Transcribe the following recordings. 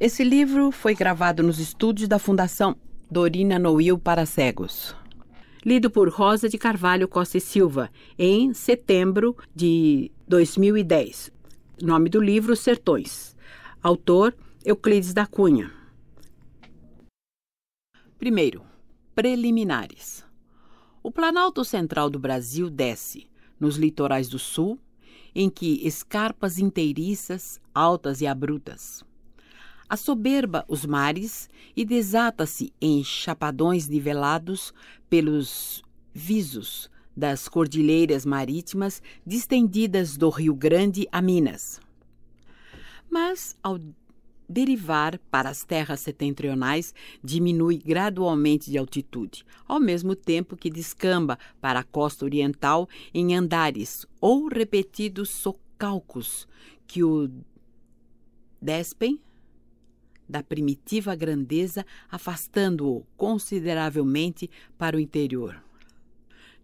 Esse livro foi gravado nos estúdios da Fundação Dorina Noil para Cegos. Lido por Rosa de Carvalho Costa e Silva em setembro de 2010. Nome do livro: Sertões. Autor: Euclides da Cunha. Primeiro, preliminares. O Planalto Central do Brasil desce nos litorais do sul, em que escarpas inteiriças, altas e abruptas assoberba os mares e desata-se em chapadões nivelados pelos visos das cordilheiras marítimas distendidas do Rio Grande a Minas. Mas, ao derivar para as terras setentrionais, diminui gradualmente de altitude, ao mesmo tempo que descamba para a costa oriental em andares ou repetidos socalcos que o despem da primitiva grandeza, afastando-o consideravelmente para o interior.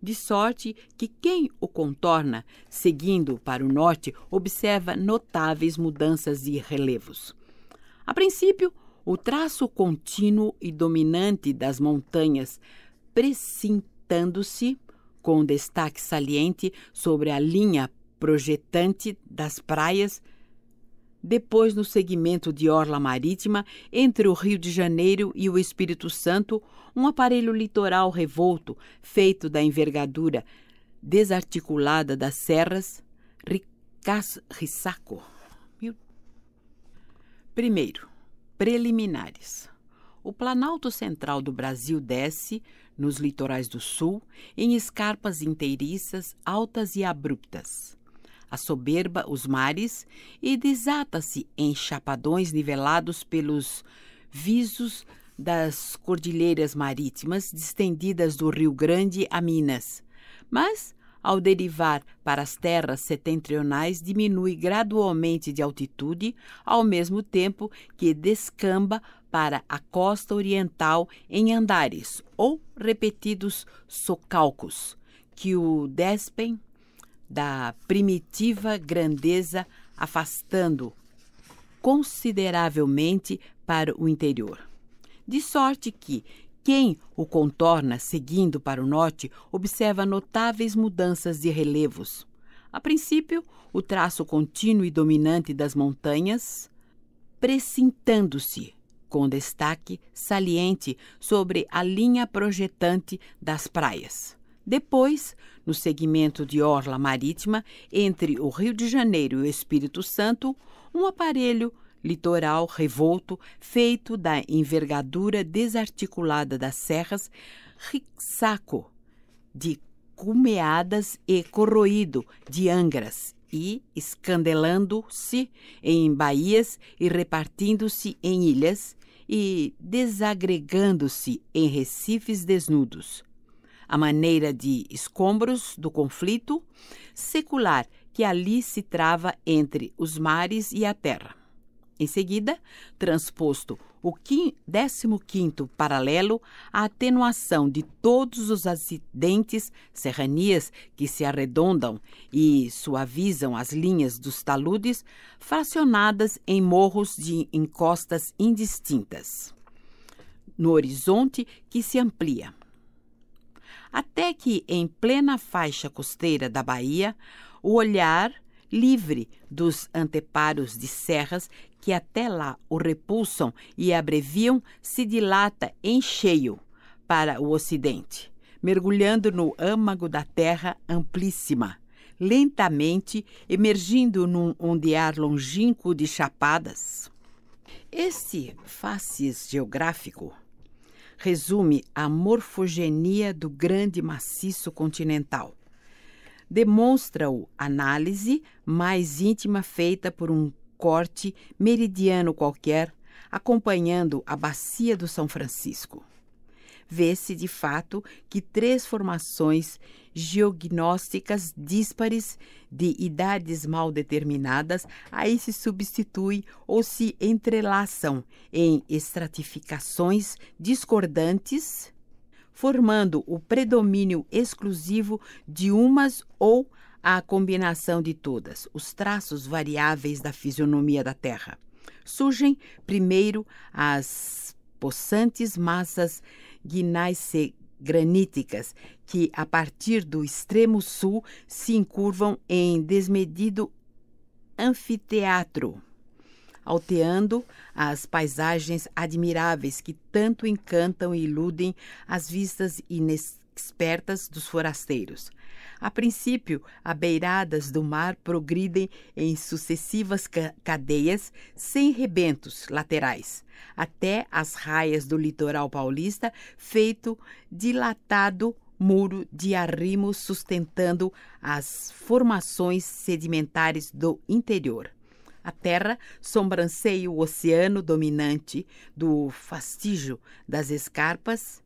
De sorte que quem o contorna, seguindo para o norte, observa notáveis mudanças e relevos. A princípio, o traço contínuo e dominante das montanhas, precintando-se com destaque saliente sobre a linha projetante das praias, depois no segmento de orla marítima entre o Rio de Janeiro e o Espírito Santo, um aparelho litoral revolto, feito da envergadura desarticulada das serras Ricas Rissaco. Primeiro, preliminares. O Planalto Central do Brasil desce, nos litorais do sul, em escarpas inteiriças altas e abruptas a soberba os mares e desata-se em chapadões nivelados pelos visos das cordilheiras marítimas distendidas do Rio Grande a Minas. Mas, ao derivar para as terras setentrionais, diminui gradualmente de altitude, ao mesmo tempo que descamba para a costa oriental em andares ou repetidos socalcos, que o despem da primitiva grandeza, afastando consideravelmente para o interior. De sorte que quem o contorna seguindo para o norte observa notáveis mudanças de relevos. A princípio, o traço contínuo e dominante das montanhas, precintando-se com destaque saliente sobre a linha projetante das praias. Depois, no segmento de orla marítima, entre o Rio de Janeiro e o Espírito Santo, um aparelho litoral revolto, feito da envergadura desarticulada das serras, rixaco, de cumeadas e corroído de angras e escandelando-se em baías e repartindo-se em ilhas e desagregando-se em recifes desnudos à maneira de escombros do conflito secular que ali se trava entre os mares e a terra. Em seguida, transposto o 15 paralelo, a atenuação de todos os acidentes, serranias que se arredondam e suavizam as linhas dos taludes, fracionadas em morros de encostas indistintas. No horizonte que se amplia, até que, em plena faixa costeira da Bahia, o olhar livre dos anteparos de serras que até lá o repulsam e abreviam se dilata em cheio para o ocidente, mergulhando no âmago da terra amplíssima, lentamente emergindo num ondear longínquo de chapadas. Esse facies geográfico resume a morfogenia do grande maciço continental. Demonstra-o análise mais íntima feita por um corte meridiano qualquer, acompanhando a bacia do São Francisco. Vê-se, de fato, que três formações geognósticas díspares de idades mal determinadas, aí se substitui ou se entrelaçam em estratificações discordantes, formando o predomínio exclusivo de umas ou a combinação de todas, os traços variáveis da fisionomia da Terra. Surgem primeiro as possantes massas gneiss graníticas que, a partir do extremo sul, se encurvam em desmedido anfiteatro, alteando as paisagens admiráveis que tanto encantam e iludem as vistas inexpertas dos forasteiros. A princípio, abeiradas do mar progridem em sucessivas cadeias sem rebentos laterais, até as raias do litoral paulista, feito dilatado muro de arrimo sustentando as formações sedimentares do interior. A terra sobranceia o oceano dominante do fastígio das escarpas,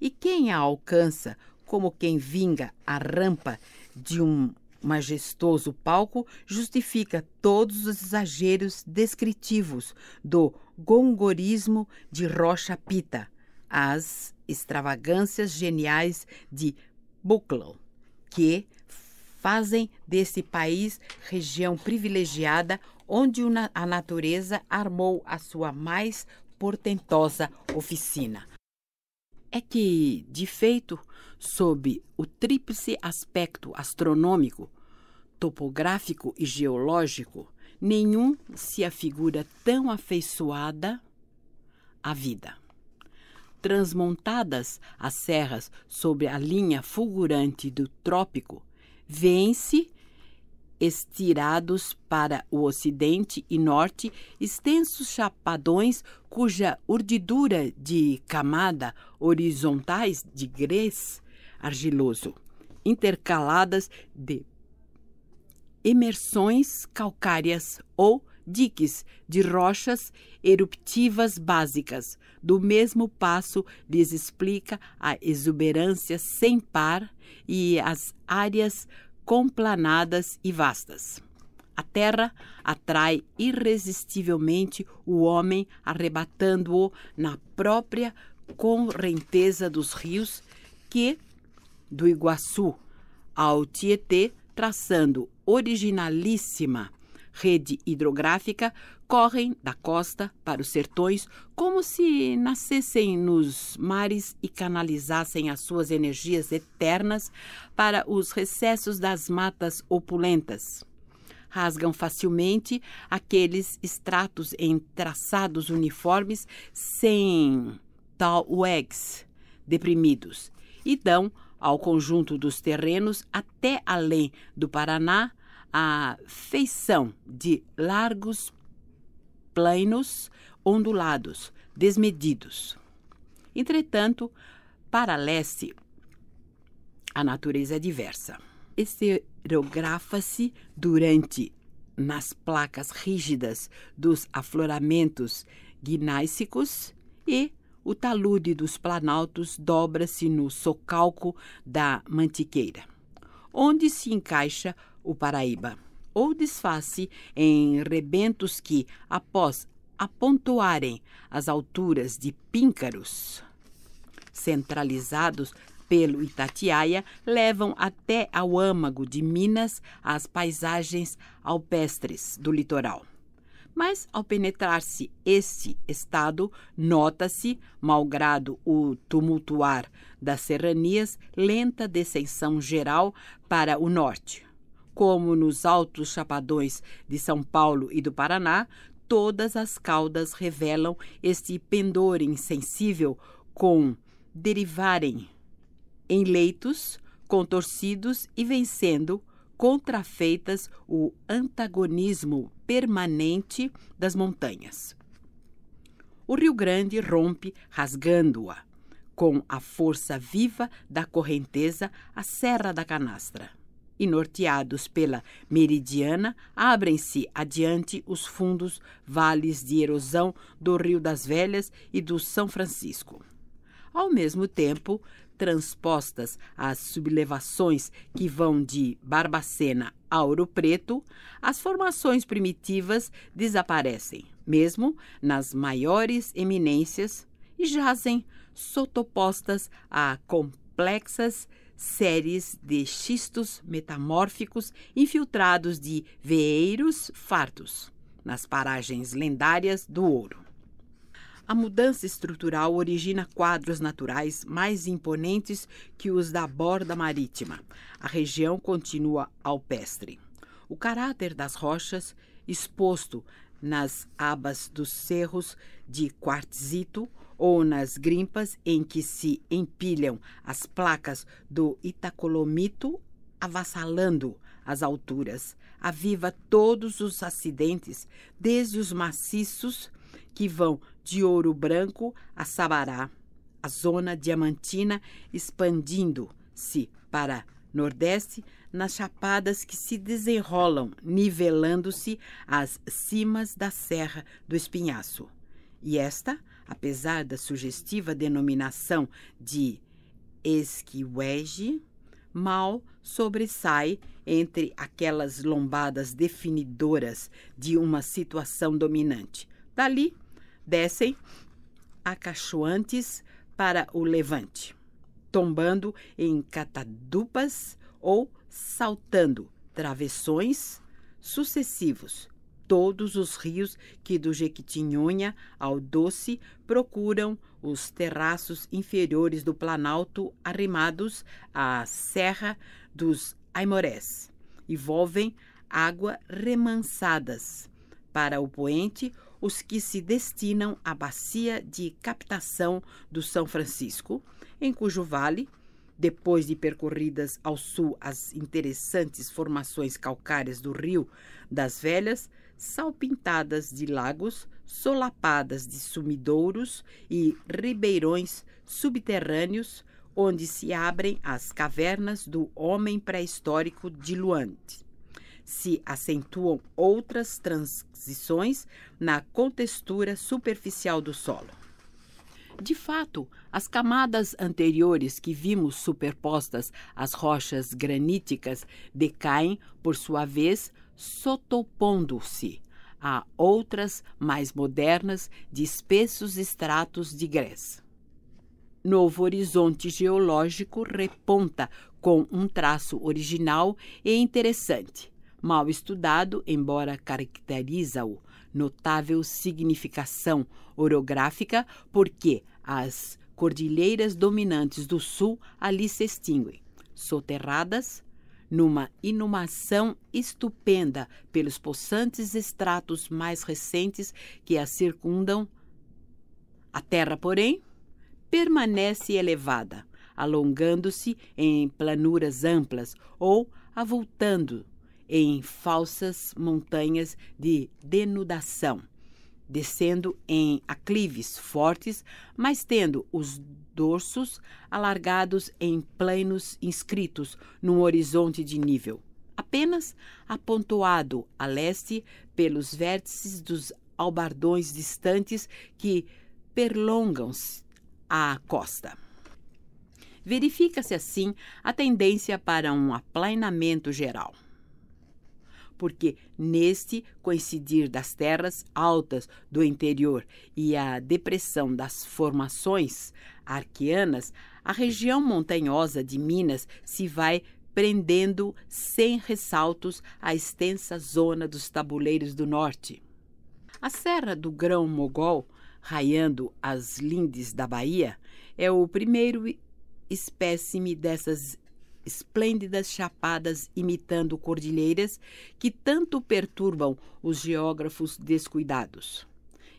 e quem a alcança como quem vinga a rampa de um majestoso palco, justifica todos os exageros descritivos do gongorismo de Rocha Pita, as extravagâncias geniais de Bucklow, que fazem desse país região privilegiada onde a natureza armou a sua mais portentosa oficina. É que, de feito, sob o tríplice aspecto astronômico, topográfico e geológico, nenhum se afigura tão afeiçoada à vida. Transmontadas as serras sobre a linha fulgurante do trópico, vêm-se estirados para o ocidente e norte extensos chapadões cuja urdidura de camada horizontais de grés argiloso, intercaladas de emersões calcárias ou diques de rochas eruptivas básicas. Do mesmo passo, lhes explica a exuberância sem par e as áreas complanadas e vastas. A terra atrai irresistivelmente o homem, arrebatando-o na própria correnteza dos rios, que do Iguaçu ao Tietê, traçando originalíssima rede hidrográfica, correm da costa para os sertões como se nascessem nos mares e canalizassem as suas energias eternas para os recessos das matas opulentas. Rasgam facilmente aqueles estratos em traçados uniformes sem tal wegs deprimidos e dão ao conjunto dos terrenos até além do Paraná a feição de largos planos ondulados, desmedidos. Entretanto, para leste a natureza é diversa. Esterografa-se durante nas placas rígidas dos afloramentos gnáissicos e o talude dos planaltos dobra-se no socalco da Mantiqueira, onde se encaixa o Paraíba, ou desfaz-se em rebentos que, após apontoarem as alturas de Píncaros, centralizados pelo Itatiaia, levam até ao âmago de Minas as paisagens alpestres do litoral. Mas, ao penetrar-se esse estado, nota-se, malgrado o tumultuar das serranias, lenta descensão geral para o norte. Como nos altos chapadões de São Paulo e do Paraná, todas as caudas revelam este pendor insensível com derivarem em leitos contorcidos e vencendo contrafeitas o antagonismo permanente das montanhas. O Rio Grande rompe rasgando-a com a força viva da correnteza a Serra da Canastra. E norteados pela meridiana, abrem-se adiante os fundos vales de erosão do Rio das Velhas e do São Francisco. Ao mesmo tempo, transpostas as sublevações que vão de Barbacena a Ouro Preto, as formações primitivas desaparecem, mesmo nas maiores eminências, e jazem sotopostas a complexas séries de xistos metamórficos infiltrados de veeiros fartos nas paragens lendárias do ouro. A mudança estrutural origina quadros naturais mais imponentes que os da borda marítima. A região continua alpestre. O caráter das rochas, exposto nas abas dos cerros de quartzito ou nas grimpas em que se empilham as placas do itacolomito, avassalando às alturas. Aviva todos os acidentes, desde os maciços que vão de ouro branco a Sabará, a zona diamantina expandindo-se para Nordeste, nas chapadas que se desenrolam, nivelando-se às cimas da Serra do Espinhaço. E esta, apesar da sugestiva denominação de Esquiwege, mal sobressai entre aquelas lombadas definidoras de uma situação dominante. Dali, descem acachoantes para o levante, tombando em catadupas ou saltando travessões sucessivos. Todos os rios que do Jequitinhonha ao Doce procuram os terraços inferiores do Planalto arrimados à Serra dos Aimorés e volvem água remansadas. Para o poente, os que se destinam à bacia de captação do São Francisco, em cujo vale, depois de percorridas ao sul as interessantes formações calcárias do Rio das Velhas, salpintadas de lagos, solapadas de sumidouros e ribeirões subterrâneos onde se abrem as cavernas do homem pré-histórico diluante. Se acentuam outras transições na contextura superficial do solo. De fato, as camadas anteriores que vimos superpostas às rochas graníticas decaem, por sua vez, sotopondo-se Há outras, mais modernas, de espessos estratos de grés. Novo horizonte geológico reponta com um traço original e interessante, mal estudado, embora caracteriza-o notável significação orográfica, porque as cordilheiras dominantes do sul ali se extinguem, soterradas numa inumação estupenda pelos possantes estratos mais recentes que a circundam. A terra, porém, permanece elevada, alongando-se em planuras amplas ou avultando em falsas montanhas de denudação descendo em aclives fortes, mas tendo os dorsos alargados em planos inscritos num horizonte de nível, apenas apontoado a leste pelos vértices dos albardões distantes que perlongam-se à costa. Verifica-se assim a tendência para um aplainamento geral porque neste coincidir das terras altas do interior e a depressão das formações arqueanas, a região montanhosa de Minas se vai prendendo sem ressaltos à extensa zona dos tabuleiros do norte. A Serra do Grão Mogol, raiando as lindes da Bahia, é o primeiro espécime dessas esplêndidas chapadas imitando cordilheiras que tanto perturbam os geógrafos descuidados,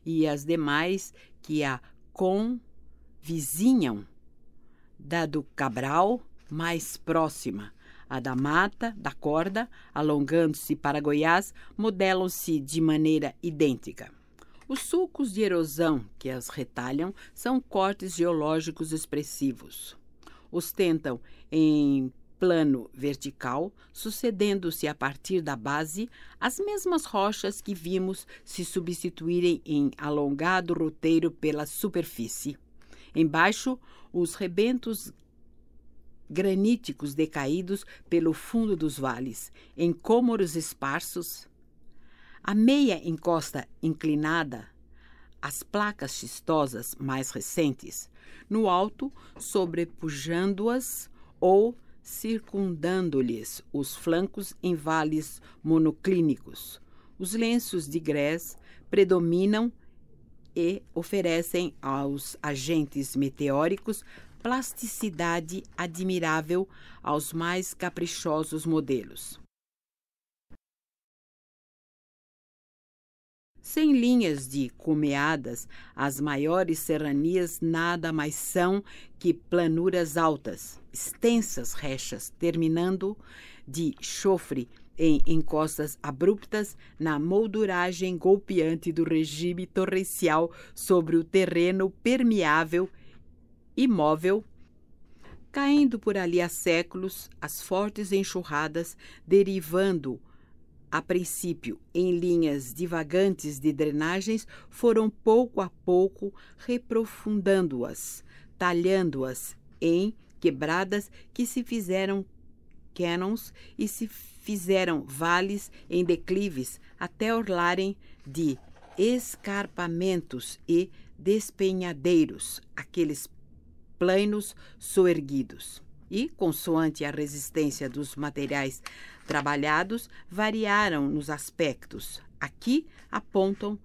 e as demais que a convizinham, da do Cabral mais próxima, a da mata, da corda, alongando-se para Goiás, modelam-se de maneira idêntica. Os sulcos de erosão que as retalham são cortes geológicos expressivos. Ostentam, em plano vertical, sucedendo-se a partir da base as mesmas rochas que vimos se substituírem em alongado roteiro pela superfície. Embaixo, os rebentos graníticos decaídos pelo fundo dos vales, em cômoros esparsos. A meia encosta inclinada, as placas xistosas mais recentes, no alto, sobrepujando-as ou circundando-lhes os flancos em vales monoclínicos. Os lenços de grés predominam e oferecem aos agentes meteóricos plasticidade admirável aos mais caprichosos modelos. Sem linhas de cumeadas, as maiores serranias nada mais são que planuras altas extensas rechas, terminando de chofre em encostas abruptas na molduragem golpeante do regime torrencial sobre o terreno permeável, imóvel, caindo por ali há séculos as fortes enxurradas, derivando a princípio em linhas divagantes de drenagens, foram pouco a pouco reprofundando-as, talhando-as em quebradas que se fizeram canons e se fizeram vales em declives até orlarem de escarpamentos e despenhadeiros, aqueles planos soerguidos. E, consoante a resistência dos materiais trabalhados, variaram nos aspectos. Aqui apontam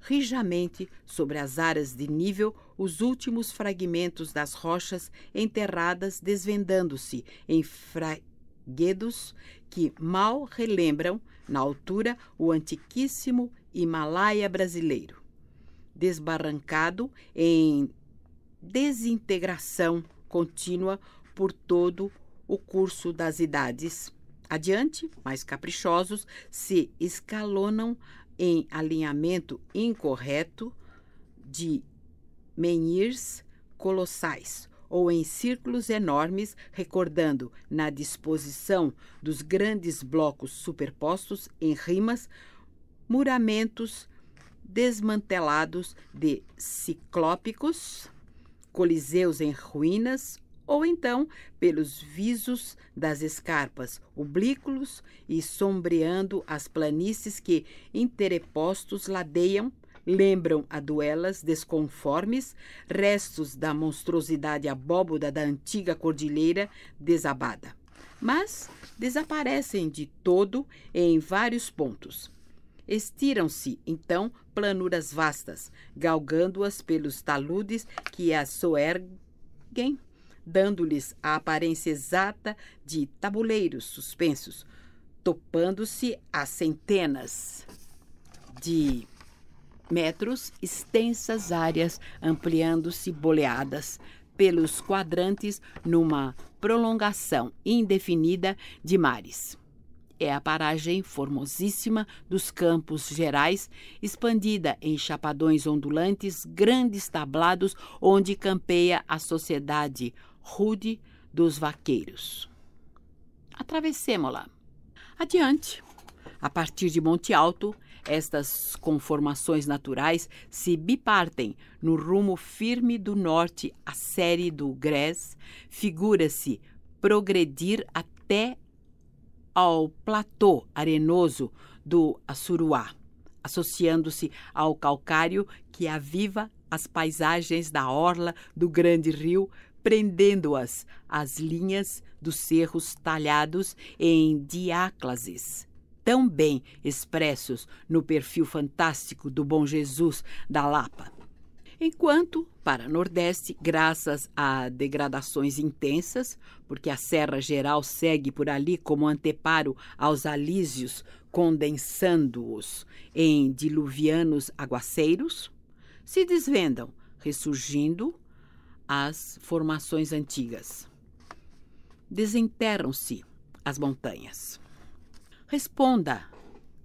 rijamente sobre as áreas de nível os últimos fragmentos das rochas enterradas, desvendando-se em fraguedos que mal relembram, na altura, o antiquíssimo Himalaia brasileiro. Desbarrancado em desintegração contínua por todo o curso das idades. Adiante, mais caprichosos, se escalonam em alinhamento incorreto de menhirs colossais ou em círculos enormes, recordando na disposição dos grandes blocos superpostos em rimas, muramentos desmantelados de ciclópicos, coliseus em ruínas ou então pelos visos das escarpas, oblíquos e sombreando as planícies que, interpostos, ladeiam lembram a duelas desconformes, restos da monstruosidade abóboda da antiga cordilheira desabada. Mas desaparecem de todo em vários pontos. Estiram-se, então, planuras vastas, galgando-as pelos taludes que as soerguem dando-lhes a aparência exata de tabuleiros suspensos, topando-se a centenas de metros extensas áreas, ampliando-se boleadas pelos quadrantes numa prolongação indefinida de mares. É a paragem formosíssima dos Campos Gerais, expandida em chapadões ondulantes, grandes tablados onde campeia a sociedade rude dos vaqueiros. Atravessemo-la. Adiante. A partir de Monte Alto, estas conformações naturais se bipartem no rumo firme do norte. A série do Grés figura-se progredir até ao platô arenoso do Assuruá, associando-se ao calcário que aviva as paisagens da orla do grande rio prendendo-as às linhas dos cerros talhados em diáclases, tão bem expressos no perfil fantástico do Bom Jesus da Lapa. Enquanto, para Nordeste, graças a degradações intensas, porque a Serra Geral segue por ali como anteparo aos alísios, condensando-os em diluvianos aguaceiros, se desvendam, ressurgindo as formações antigas. Desenterram-se as montanhas. Responda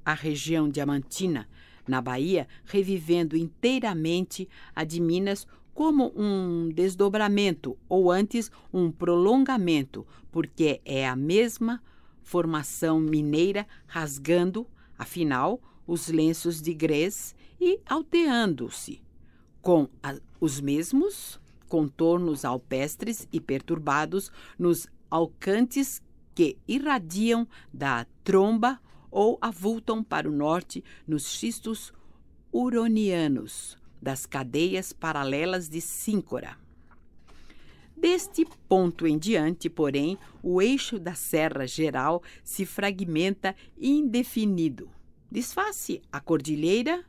a região diamantina na Bahia, revivendo inteiramente a de Minas como um desdobramento ou antes um prolongamento, porque é a mesma formação mineira rasgando, afinal, os lenços de grés e alteando-se com a, os mesmos contornos alpestres e perturbados nos alcantes que irradiam da tromba ou avultam para o norte nos xistos uronianos, das cadeias paralelas de Síncora. Deste ponto em diante, porém, o eixo da Serra Geral se fragmenta indefinido. Desfaz-se a cordilheira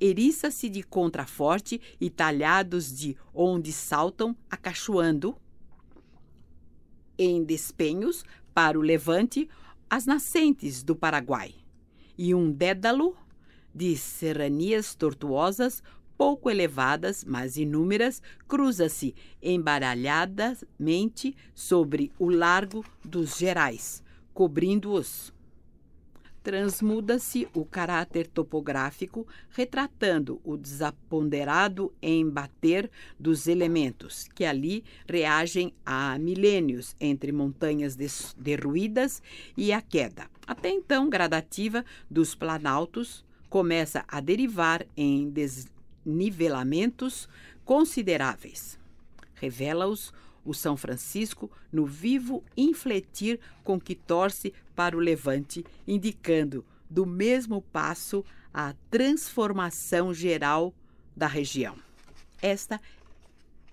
eriça-se de contraforte e talhados de onde saltam, acachoando em despenhos para o levante as nascentes do Paraguai, e um dédalo de serranias tortuosas, pouco elevadas, mas inúmeras, cruza-se embaralhadamente sobre o largo dos Gerais, cobrindo-os transmuda-se o caráter topográfico, retratando o desaponderado embater dos elementos que ali reagem há milênios entre montanhas derruídas e a queda, até então gradativa, dos planaltos, começa a derivar em desnivelamentos consideráveis. Revela-os o São Francisco no vivo infletir com que torce para o levante, indicando do mesmo passo a transformação geral da região. Esta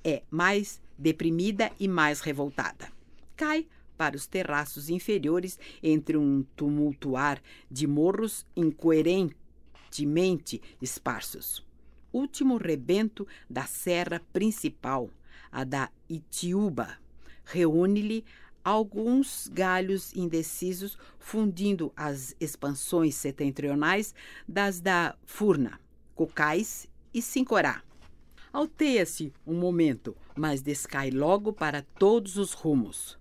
é mais deprimida e mais revoltada. Cai para os terraços inferiores entre um tumultuar de morros incoerentemente esparsos. Último rebento da serra principal, a da Itiúba. Reúne-lhe alguns galhos indecisos, fundindo as expansões setentrionais das da Furna, Cocais e Sincorá. Alteia-se um momento, mas descai logo para todos os rumos.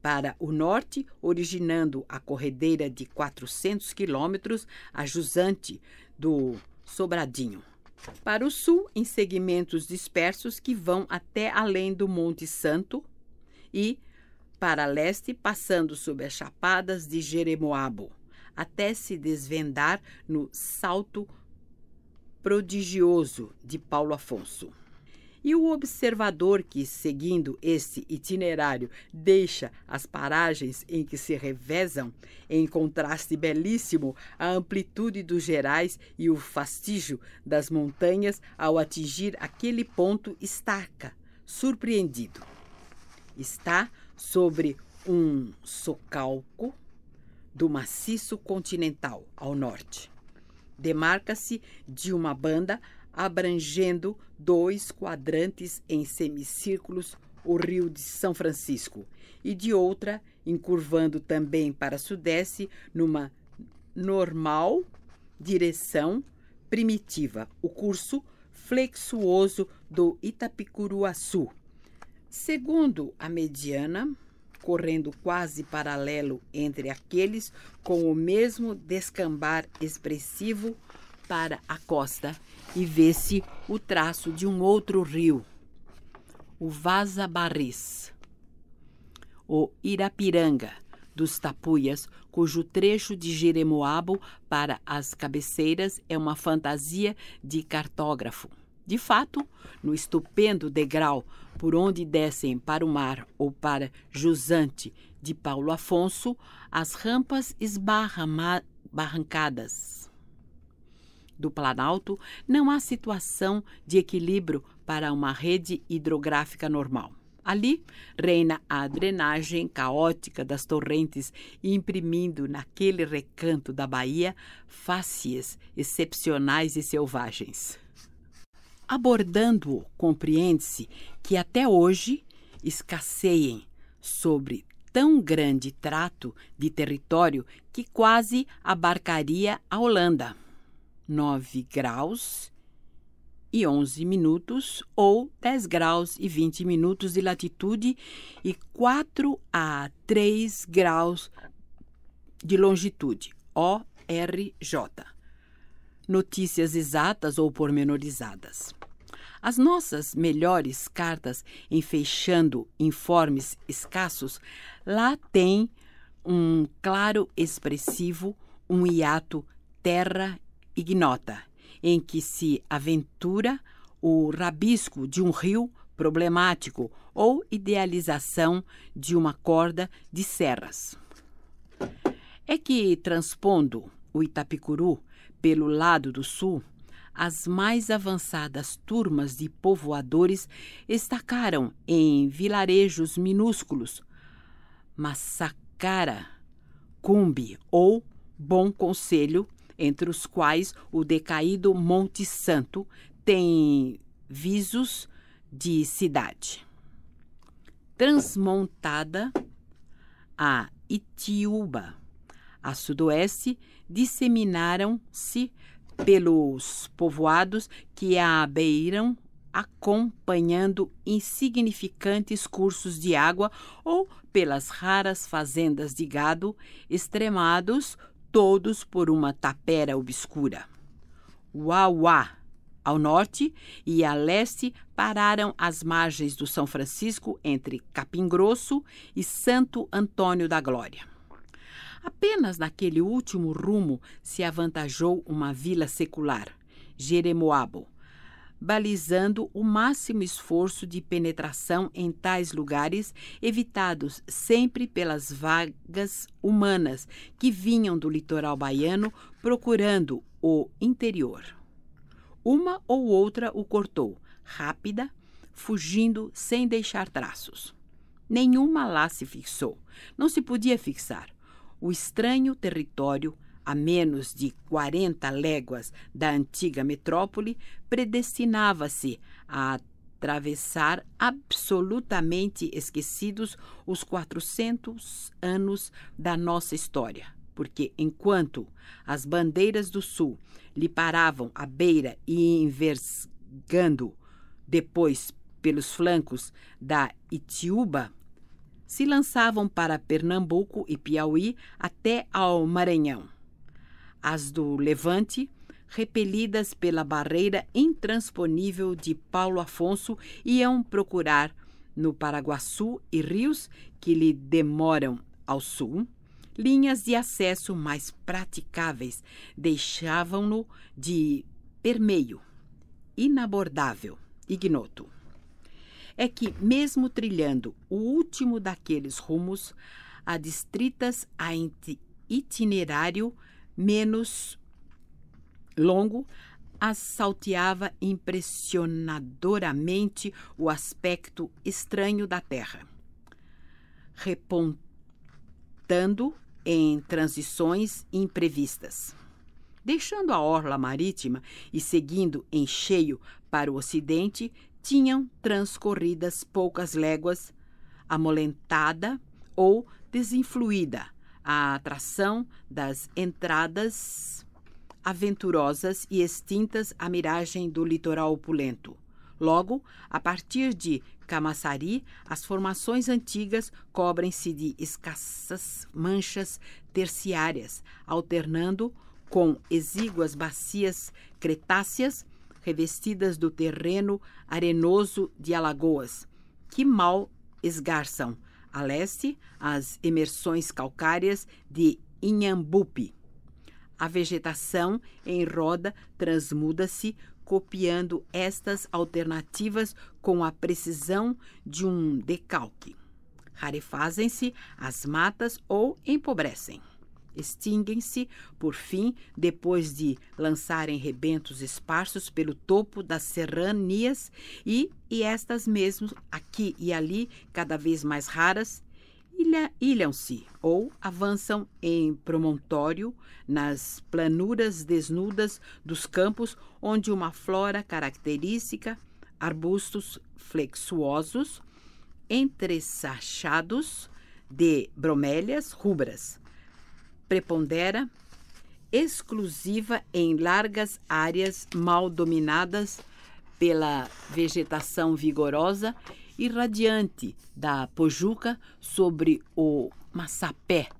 Para o norte, originando a corredeira de 400 quilômetros, a jusante do Sobradinho. Para o sul, em segmentos dispersos que vão até além do Monte Santo e para leste, passando sob as chapadas de Jeremoabo, até se desvendar no salto prodigioso de Paulo Afonso. E o observador que, seguindo esse itinerário, deixa as paragens em que se revezam, em contraste belíssimo, a amplitude dos gerais e o fastígio das montanhas, ao atingir aquele ponto, estaca, surpreendido. Está sobre um socalco do maciço continental ao norte. Demarca-se de uma banda abrangendo dois quadrantes em semicírculos o Rio de São Francisco, e de outra, encurvando também para sudeste, numa normal direção primitiva, o curso flexuoso do Itapicuruaçu. Segundo a mediana, correndo quase paralelo entre aqueles com o mesmo descambar expressivo para a costa e vê-se o traço de um outro rio, o Vaza Barris, o Irapiranga dos Tapuias, cujo trecho de Jeremoabo para as cabeceiras é uma fantasia de cartógrafo. De fato, no estupendo degrau por onde descem para o mar ou para Jusante de Paulo Afonso, as rampas esbarrancadas do Planalto, não há situação de equilíbrio para uma rede hidrográfica normal. Ali reina a drenagem caótica das torrentes, imprimindo naquele recanto da Bahia facies excepcionais e selvagens. Abordando-o, compreende-se que até hoje escasseiem sobre tão grande trato de território que quase abarcaria a Holanda. 9 graus e 11 minutos ou 10 graus e 20 minutos de latitude e 4 a 3 graus de longitude, ORJ. Notícias exatas ou pormenorizadas. As nossas melhores cartas, enfeixando informes escassos, lá tem um claro expressivo, um hiato terra ignota, em que se aventura o rabisco de um rio problemático ou idealização de uma corda de serras. É que, transpondo o Itapicuru pelo lado do sul, as mais avançadas turmas de povoadores estacaram em vilarejos minúsculos Massacara, Cumbi ou Bom Conselho entre os quais o decaído Monte Santo tem visos de cidade. Transmontada a Itiúba, a sudoeste, disseminaram-se pelos povoados que a abeiram, acompanhando insignificantes cursos de água ou pelas raras fazendas de gado extremados todos por uma tapera obscura. Uauá! Ao norte e a leste pararam as margens do São Francisco entre Capim Grosso e Santo Antônio da Glória. Apenas naquele último rumo se avantajou uma vila secular, Jeremoabo, balizando o máximo esforço de penetração em tais lugares, evitados sempre pelas vagas humanas que vinham do litoral baiano procurando o interior. Uma ou outra o cortou, rápida, fugindo sem deixar traços. Nenhuma lá se fixou. Não se podia fixar. O estranho território a menos de 40 léguas da antiga metrópole, predestinava-se a atravessar absolutamente esquecidos os 400 anos da nossa história. Porque enquanto as bandeiras do Sul lhe paravam à beira e envergando depois pelos flancos da Itiúba, se lançavam para Pernambuco e Piauí até ao Maranhão as do Levante, repelidas pela barreira intransponível de Paulo Afonso, iam procurar no Paraguaçu e rios que lhe demoram ao sul, linhas de acesso mais praticáveis deixavam-no de permeio, inabordável, ignoto. É que, mesmo trilhando o último daqueles rumos, adstritas a itinerário menos longo assalteava impressionadoramente o aspecto estranho da terra, repontando em transições imprevistas. Deixando a orla marítima e seguindo em cheio para o ocidente, tinham transcorridas poucas léguas, amolentada ou desinfluída a atração das entradas aventurosas e extintas à miragem do litoral opulento. Logo, a partir de Camaçari, as formações antigas cobrem-se de escassas manchas terciárias, alternando com exíguas bacias cretáceas revestidas do terreno arenoso de Alagoas, que mal esgarçam, a leste, as emersões calcárias de Inhambupe. A vegetação em roda transmuda-se copiando estas alternativas com a precisão de um decalque. Rarefazem-se as matas ou empobrecem extinguem-se, por fim, depois de lançarem rebentos esparsos pelo topo das serranias e, e estas mesmas, aqui e ali, cada vez mais raras, ilham-se ou avançam em promontório nas planuras desnudas dos campos onde uma flora característica, arbustos flexuosos, entressachados de bromélias rubras, prepondera, exclusiva em largas áreas mal dominadas pela vegetação vigorosa e radiante da pojuca sobre o massapé,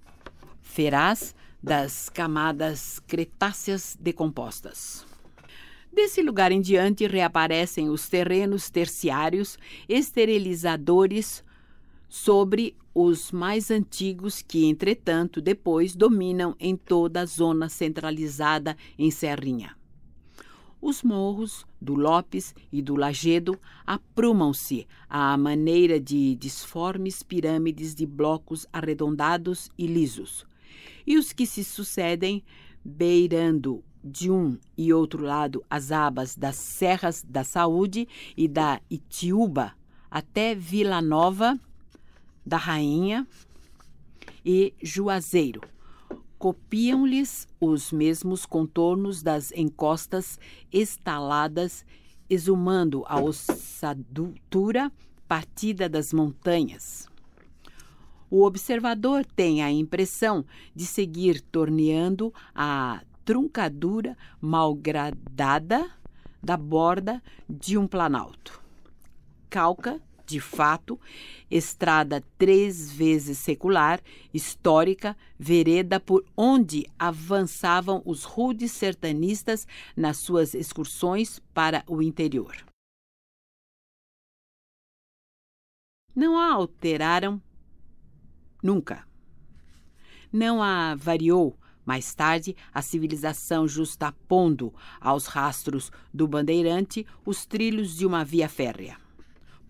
feraz das camadas cretáceas decompostas. Desse lugar em diante reaparecem os terrenos terciários esterilizadores sobre os mais antigos que, entretanto, depois dominam em toda a zona centralizada em Serrinha. Os morros do Lopes e do Lagedo aprumam-se à maneira de disformes pirâmides de blocos arredondados e lisos. E os que se sucedem, beirando de um e outro lado as abas das Serras da Saúde e da Itiúba até Vila Nova, da rainha e Juazeiro. Copiam-lhes os mesmos contornos das encostas estaladas, exumando a ossadura partida das montanhas. O observador tem a impressão de seguir torneando a truncadura malgradada da borda de um planalto. Calca de fato, estrada três vezes secular, histórica, vereda por onde avançavam os rudes sertanistas nas suas excursões para o interior. Não a alteraram nunca. Não a variou mais tarde, a civilização justapondo aos rastros do bandeirante os trilhos de uma via férrea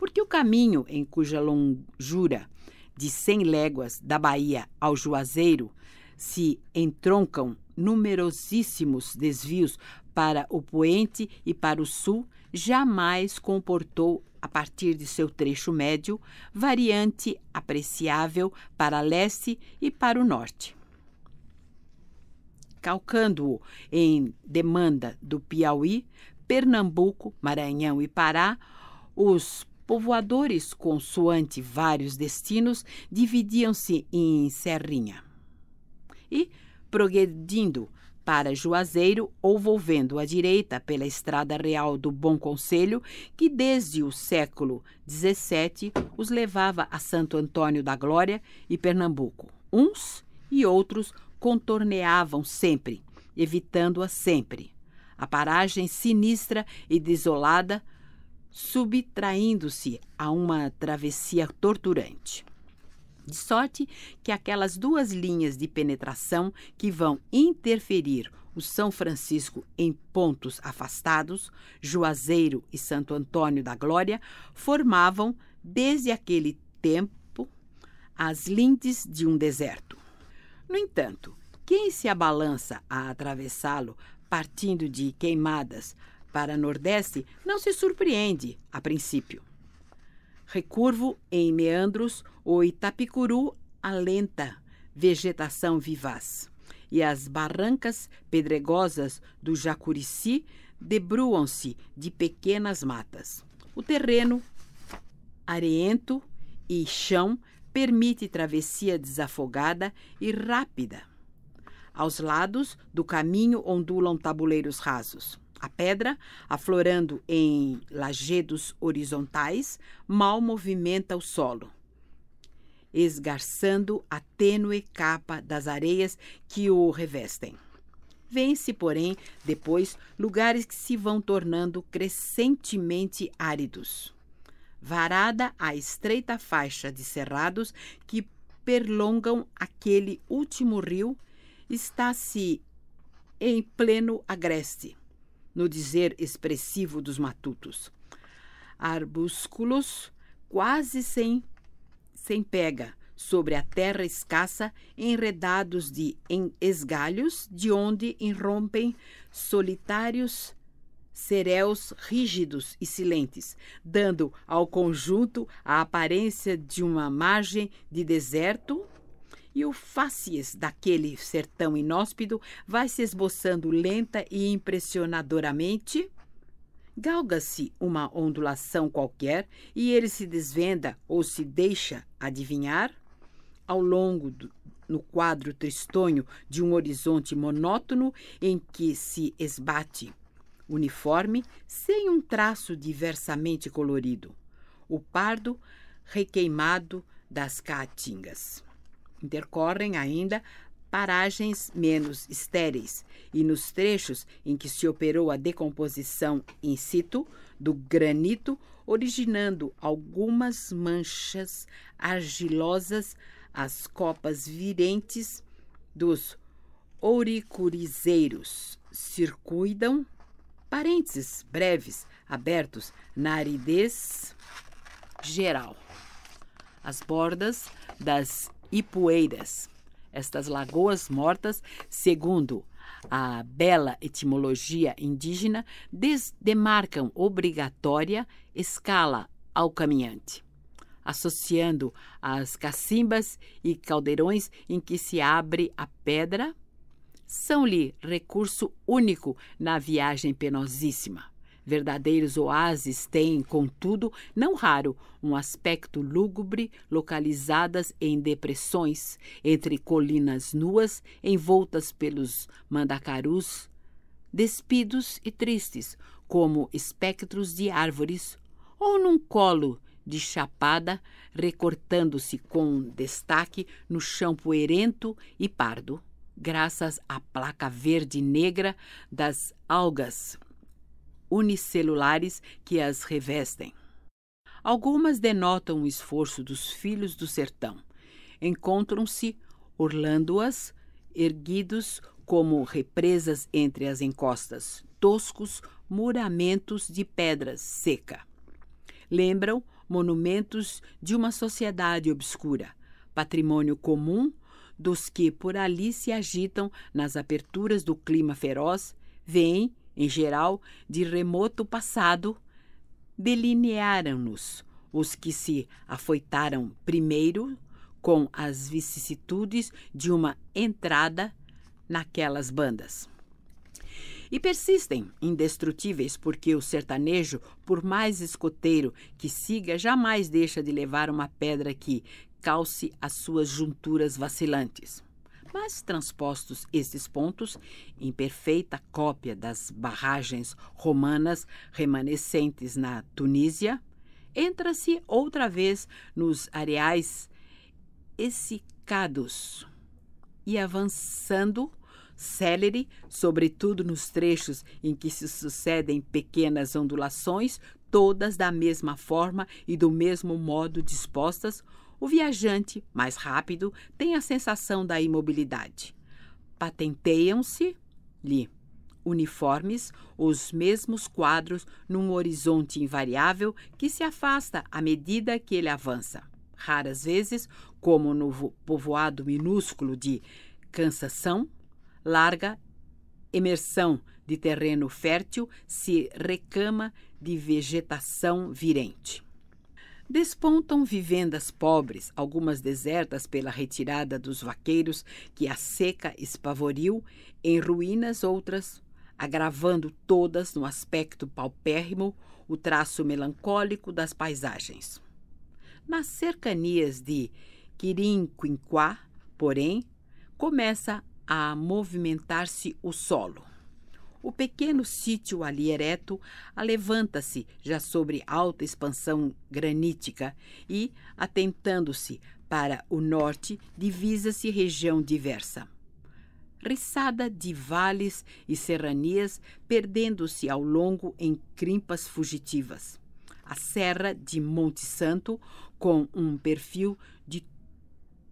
porque o caminho em cuja longura de 100 léguas da Bahia ao Juazeiro se entroncam numerosíssimos desvios para o poente e para o sul, jamais comportou, a partir de seu trecho médio, variante apreciável para leste e para o norte. Calcando-o em demanda do Piauí, Pernambuco, Maranhão e Pará, os povoadores, consoante vários destinos, dividiam-se em Serrinha. E, progredindo para Juazeiro ou volvendo à direita pela Estrada Real do Bom Conselho, que desde o século XVII os levava a Santo Antônio da Glória e Pernambuco. Uns e outros contorneavam sempre, evitando-a sempre. A paragem sinistra e desolada subtraindo-se a uma travessia torturante. De sorte que aquelas duas linhas de penetração que vão interferir o São Francisco em pontos afastados, Juazeiro e Santo Antônio da Glória, formavam, desde aquele tempo, as lindes de um deserto. No entanto, quem se abalança a atravessá-lo partindo de Queimadas para Nordeste, não se surpreende, a princípio. Recurvo em meandros, o Itapicuru alenta vegetação vivaz. E as barrancas pedregosas do Jacurici debruam-se de pequenas matas. O terreno areento e chão permite travessia desafogada e rápida. Aos lados do caminho ondulam tabuleiros rasos. A pedra, aflorando em lajedos horizontais, mal movimenta o solo, esgarçando a tênue capa das areias que o revestem. Vêm-se, porém, depois lugares que se vão tornando crescentemente áridos. Varada a estreita faixa de cerrados que perlongam aquele último rio, está-se em pleno agreste no dizer expressivo dos matutos. Arbúsculos quase sem, sem pega, sobre a terra escassa, enredados de em esgalhos, de onde irrompem solitários cereus rígidos e silentes, dando ao conjunto a aparência de uma margem de deserto e o facies daquele sertão inóspido vai se esboçando lenta e impressionadoramente. Galga-se uma ondulação qualquer e ele se desvenda ou se deixa adivinhar ao longo do, no quadro tristonho de um horizonte monótono em que se esbate, uniforme, sem um traço diversamente colorido, o pardo requeimado das caatingas intercorrem ainda paragens menos estéreis e nos trechos em que se operou a decomposição in situ do granito, originando algumas manchas argilosas as copas virentes dos ouricurizeiros. Circuidam parênteses breves abertos na aridez geral. As bordas das e Estas lagoas mortas, segundo a bela etimologia indígena, demarcam obrigatória escala ao caminhante, associando as cacimbas e caldeirões em que se abre a pedra, são-lhe recurso único na viagem penosíssima. Verdadeiros oásis têm, contudo, não raro, um aspecto lúgubre, localizadas em depressões, entre colinas nuas, envoltas pelos mandacarus, despidos e tristes, como espectros de árvores, ou num colo de chapada, recortando-se com destaque no chão poeirento e pardo, graças à placa verde e negra das algas unicelulares que as revestem. Algumas denotam o esforço dos filhos do sertão. Encontram-se orlando-as, erguidos como represas entre as encostas, toscos muramentos de pedras seca. Lembram monumentos de uma sociedade obscura, patrimônio comum dos que por ali se agitam nas aperturas do clima feroz, veem em geral de remoto passado, delinearam-nos os que se afoitaram primeiro com as vicissitudes de uma entrada naquelas bandas. E persistem indestrutíveis, porque o sertanejo, por mais escoteiro que siga, jamais deixa de levar uma pedra que calce as suas junturas vacilantes. Mas, transpostos esses pontos, em perfeita cópia das barragens romanas remanescentes na Tunísia, entra-se outra vez nos areais essicados e avançando célere, sobretudo nos trechos em que se sucedem pequenas ondulações, todas da mesma forma e do mesmo modo dispostas, o viajante, mais rápido, tem a sensação da imobilidade. Patenteiam-se-lhe uniformes, os mesmos quadros num horizonte invariável que se afasta à medida que ele avança. Raras vezes, como no povoado minúsculo de cansação, larga emersão de terreno fértil se recama de vegetação virente. Despontam vivendas pobres, algumas desertas pela retirada dos vaqueiros que a seca espavoriu, em ruínas outras, agravando todas no aspecto paupérrimo o traço melancólico das paisagens. Nas cercanias de Quirinquinquá, porém, começa a movimentar-se o solo. O pequeno sítio ali ereto alevanta-se já sobre alta expansão granítica e, atentando-se para o norte, divisa-se região diversa. Riçada de vales e serranias, perdendo-se ao longo em crimpas fugitivas. A serra de Monte Santo, com um perfil de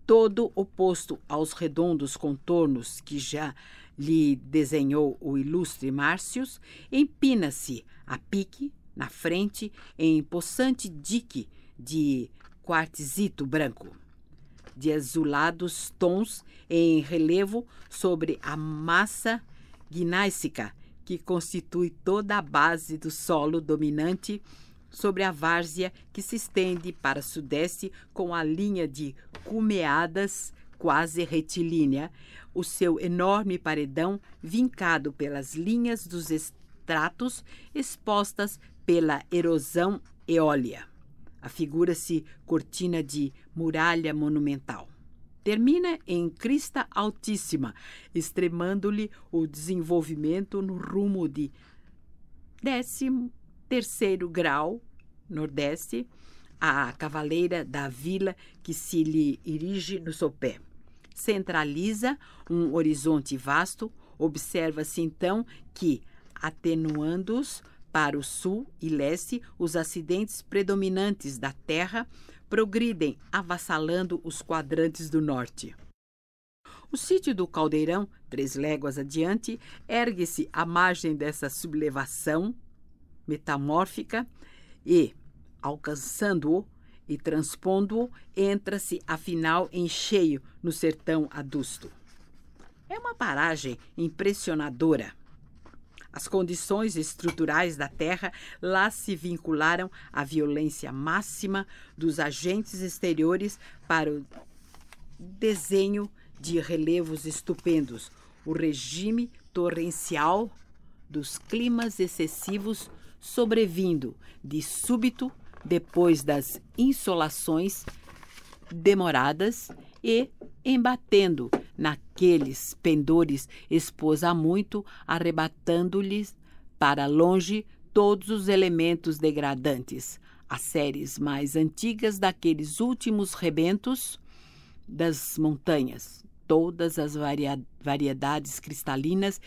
todo oposto aos redondos contornos que já lhe desenhou o ilustre Márcios, empina-se a pique, na frente, em possante dique de quartzito branco, de azulados tons em relevo sobre a massa gnáissica que constitui toda a base do solo dominante sobre a várzea que se estende para sudeste com a linha de cumeadas quase retilínea, o seu enorme paredão vincado pelas linhas dos estratos expostas pela erosão eólia. Afigura-se cortina de muralha monumental. Termina em crista altíssima, extremando-lhe o desenvolvimento no rumo de 13 terceiro grau, nordeste, a cavaleira da vila que se lhe erige no sopé centraliza um horizonte vasto, observa-se então que, atenuando-os para o sul e leste, os acidentes predominantes da Terra progridem, avassalando os quadrantes do norte. O sítio do Caldeirão, três léguas adiante, ergue-se à margem dessa sublevação metamórfica e, alcançando-o, e transpondo-o, entra-se afinal em cheio no sertão adusto. É uma paragem impressionadora. As condições estruturais da terra lá se vincularam à violência máxima dos agentes exteriores para o desenho de relevos estupendos, o regime torrencial dos climas excessivos sobrevindo de súbito depois das insolações demoradas e embatendo naqueles pendores expôs a muito, arrebatando-lhes para longe todos os elementos degradantes, as séries mais antigas daqueles últimos rebentos das montanhas, todas as variedades cristalinas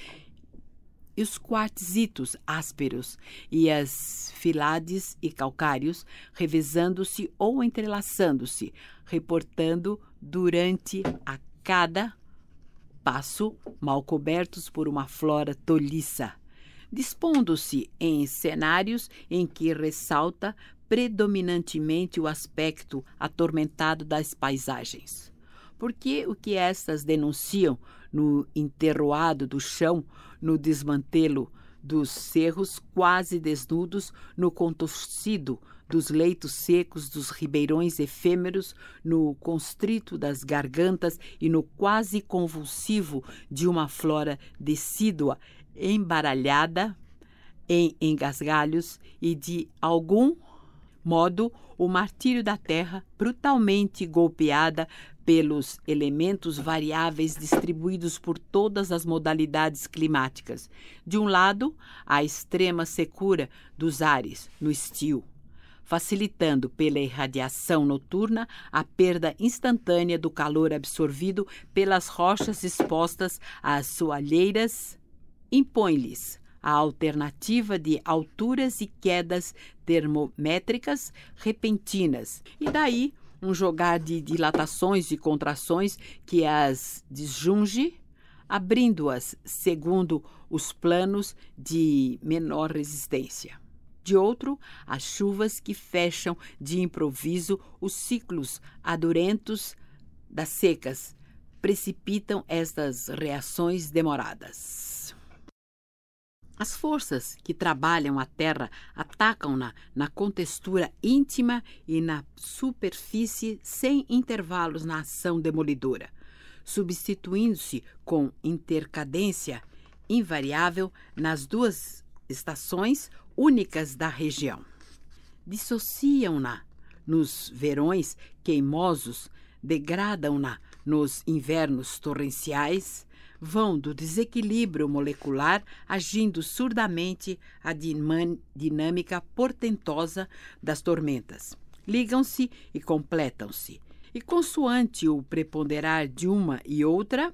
e os quartzitos ásperos e as filades e calcários, revezando-se ou entrelaçando-se, reportando durante a cada passo, mal cobertos por uma flora tolhiça, dispondo-se em cenários em que ressalta predominantemente o aspecto atormentado das paisagens. Porque o que estas denunciam no enterroado do chão, no desmantelo dos cerros quase desnudos, no contorcido dos leitos secos, dos ribeirões efêmeros, no constrito das gargantas e no quase convulsivo de uma flora decídua, embaralhada em engasgalhos e de algum modo o martírio da terra, brutalmente golpeada pelos elementos variáveis distribuídos por todas as modalidades climáticas. De um lado, a extrema secura dos ares no estio, facilitando pela irradiação noturna a perda instantânea do calor absorvido pelas rochas expostas às soalheiras, impõe-lhes a alternativa de alturas e quedas termométricas repentinas e daí um jogar de dilatações e contrações que é as disjunge, abrindo-as segundo os planos de menor resistência. De outro, as chuvas que fecham de improviso os ciclos adurentos das secas precipitam estas reações demoradas. As forças que trabalham a Terra atacam-na na contextura íntima e na superfície sem intervalos na ação demolidora, substituindo-se com intercadência invariável nas duas estações únicas da região. Dissociam-na nos verões queimosos, degradam-na nos invernos torrenciais, vão do desequilíbrio molecular, agindo surdamente à dinâmica portentosa das tormentas. Ligam-se e completam-se. E consoante o preponderar de uma e outra,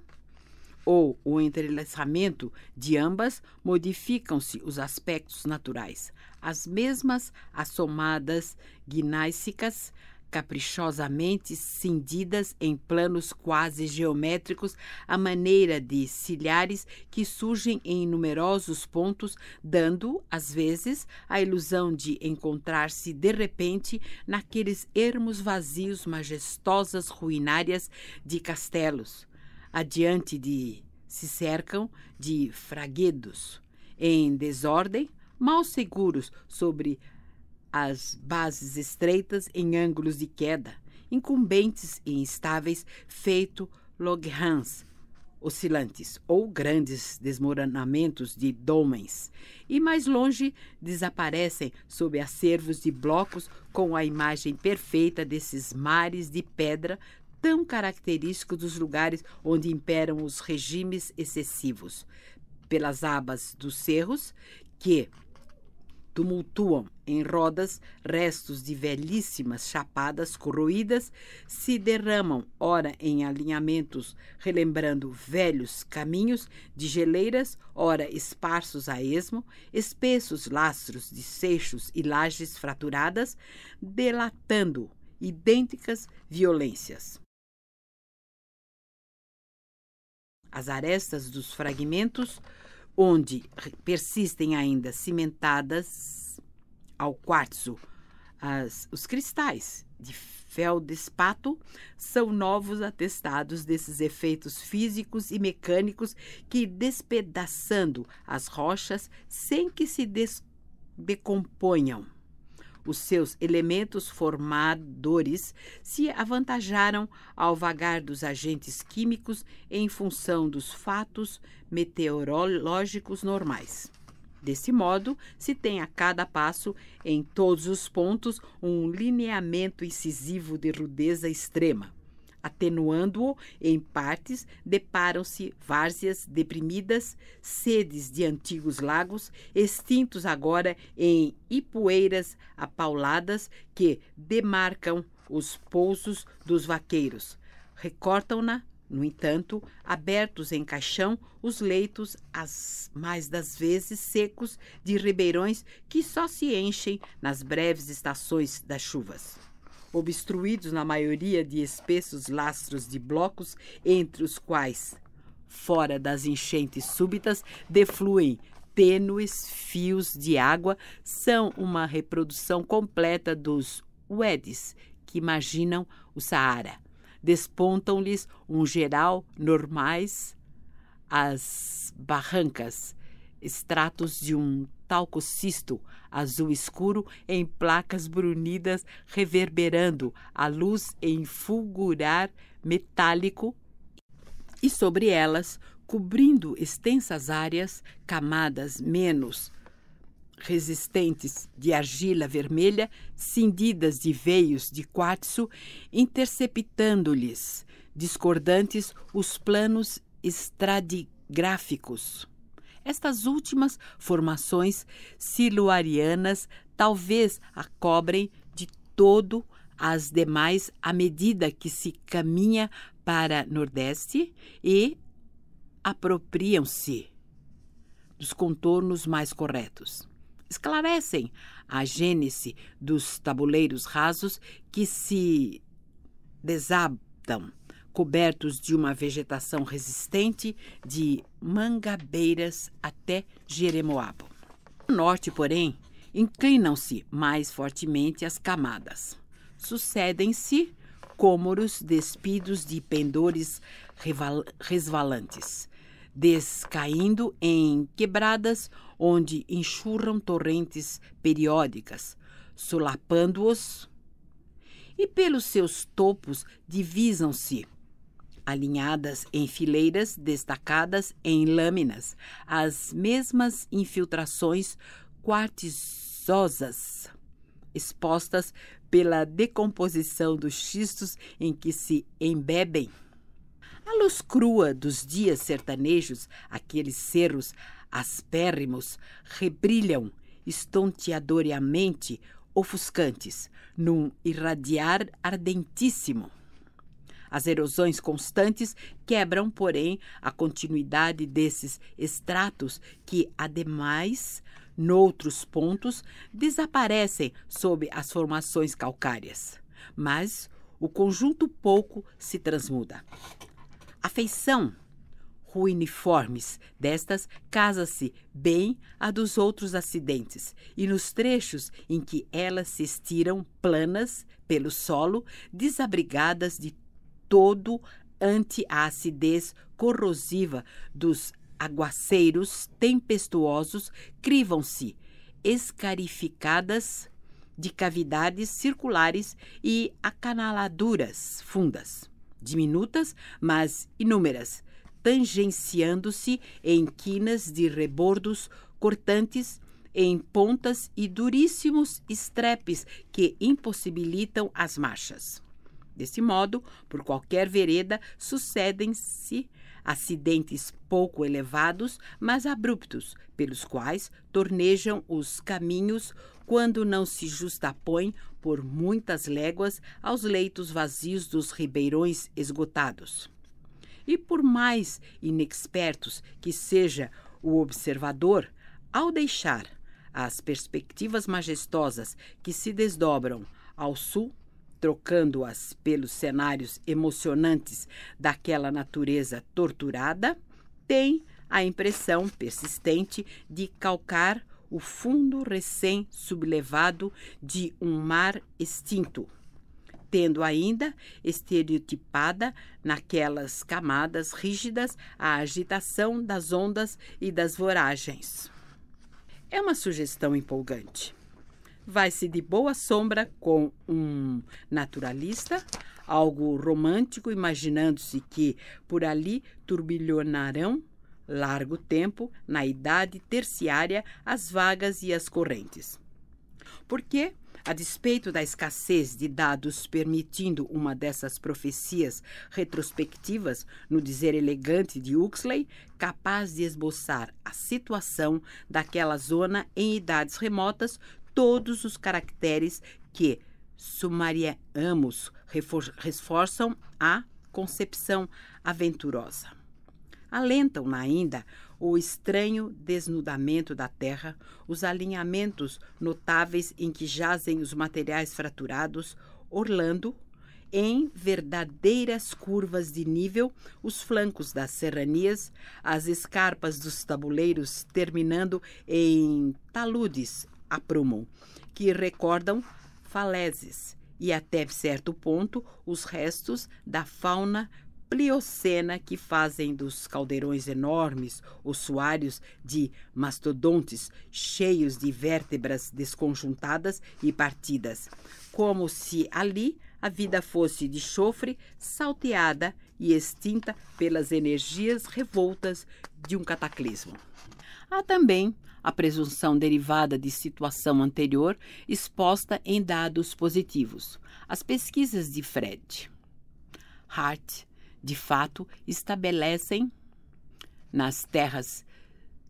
ou o entrelaçamento de ambas, modificam-se os aspectos naturais. As mesmas assomadas gnáissicas caprichosamente cindidas em planos quase geométricos, à maneira de cilhares que surgem em numerosos pontos, dando, às vezes, a ilusão de encontrar-se de repente naqueles ermos vazios majestosas ruinárias de castelos. Adiante de se cercam de fraguedos, em desordem, mal seguros sobre as bases estreitas em ângulos de queda, incumbentes e instáveis, feito loghans, oscilantes ou grandes desmoronamentos de dômens, e mais longe desaparecem sob acervos de blocos com a imagem perfeita desses mares de pedra tão característico dos lugares onde imperam os regimes excessivos, pelas abas dos cerros que tumultuam em rodas restos de velhíssimas chapadas corroídas, se derramam, ora em alinhamentos, relembrando velhos caminhos de geleiras, ora esparsos a esmo, espessos lastros de seixos e lajes fraturadas, delatando idênticas violências. As arestas dos fragmentos onde persistem ainda cimentadas ao quartzo as, os cristais de feldespato são novos atestados desses efeitos físicos e mecânicos que despedaçando as rochas sem que se des decomponham os seus elementos formadores se avantajaram ao vagar dos agentes químicos em função dos fatos meteorológicos normais. Desse modo, se tem a cada passo, em todos os pontos, um lineamento incisivo de rudeza extrema. Atenuando-o em partes, deparam-se várzeas deprimidas, sedes de antigos lagos, extintos agora em ipueiras apauladas que demarcam os pousos dos vaqueiros. Recortam-na, no entanto, abertos em caixão, os leitos, as mais das vezes secos, de ribeirões que só se enchem nas breves estações das chuvas obstruídos na maioria de espessos lastros de blocos, entre os quais, fora das enchentes súbitas, defluem tênues fios de água, são uma reprodução completa dos Uedes, que imaginam o Saara. Despontam-lhes um geral normais as barrancas, extratos de um talco cisto, azul escuro em placas brunidas reverberando a luz em fulgurar metálico e sobre elas, cobrindo extensas áreas, camadas menos resistentes de argila vermelha, cindidas de veios de quartzo, interceptando-lhes, discordantes, os planos estradigráficos. Estas últimas formações siluarianas talvez a cobrem de todo as demais à medida que se caminha para Nordeste e apropriam-se dos contornos mais corretos. Esclarecem a gênese dos tabuleiros rasos que se desabtam cobertos de uma vegetação resistente de mangabeiras até Jeremoabo. No norte, porém, inclinam-se mais fortemente as camadas. Sucedem-se cômoros despidos de pendores resvalantes, descaindo em quebradas onde enxurram torrentes periódicas, solapando-os, e pelos seus topos divisam-se alinhadas em fileiras destacadas em lâminas, as mesmas infiltrações quartzosas expostas pela decomposição dos xistos em que se embebem. A luz crua dos dias sertanejos, aqueles cerros aspérrimos, rebrilham estonteadoriamente ofuscantes, num irradiar ardentíssimo. As erosões constantes quebram, porém, a continuidade desses estratos que, ademais, noutros pontos, desaparecem sob as formações calcárias. Mas o conjunto pouco se transmuda. A feição ruiniformes destas casa-se bem a dos outros acidentes, e nos trechos em que elas se estiram planas pelo solo, desabrigadas de todo ante a acidez corrosiva dos aguaceiros tempestuosos crivam-se escarificadas de cavidades circulares e acanaladuras fundas, diminutas, mas inúmeras, tangenciando-se em quinas de rebordos cortantes, em pontas e duríssimos estrepes que impossibilitam as marchas. Desse modo, por qualquer vereda, sucedem-se acidentes pouco elevados, mas abruptos, pelos quais tornejam os caminhos quando não se justapõem por muitas léguas aos leitos vazios dos ribeirões esgotados. E por mais inexpertos que seja o observador, ao deixar as perspectivas majestosas que se desdobram ao sul trocando-as pelos cenários emocionantes daquela natureza torturada, tem a impressão persistente de calcar o fundo recém-sublevado de um mar extinto, tendo ainda estereotipada naquelas camadas rígidas a agitação das ondas e das voragens. É uma sugestão empolgante vai-se de boa sombra com um naturalista, algo romântico, imaginando-se que por ali turbilhonarão largo tempo, na idade terciária, as vagas e as correntes. Porque, a despeito da escassez de dados permitindo uma dessas profecias retrospectivas, no dizer elegante de Huxley, capaz de esboçar a situação daquela zona em idades remotas todos os caracteres que sumariamos reforçam a concepção aventurosa. Alentam-na ainda o estranho desnudamento da terra, os alinhamentos notáveis em que jazem os materiais fraturados, orlando em verdadeiras curvas de nível os flancos das serranias, as escarpas dos tabuleiros terminando em taludes aprumam, que recordam falésias e até certo ponto os restos da fauna pliocena que fazem dos caldeirões enormes ossuários de mastodontes cheios de vértebras desconjuntadas e partidas, como se ali a vida fosse de chofre salteada e extinta pelas energias revoltas de um cataclismo. Há também a presunção derivada de situação anterior exposta em dados positivos. As pesquisas de Fred. Hart, de fato, estabelecem nas terras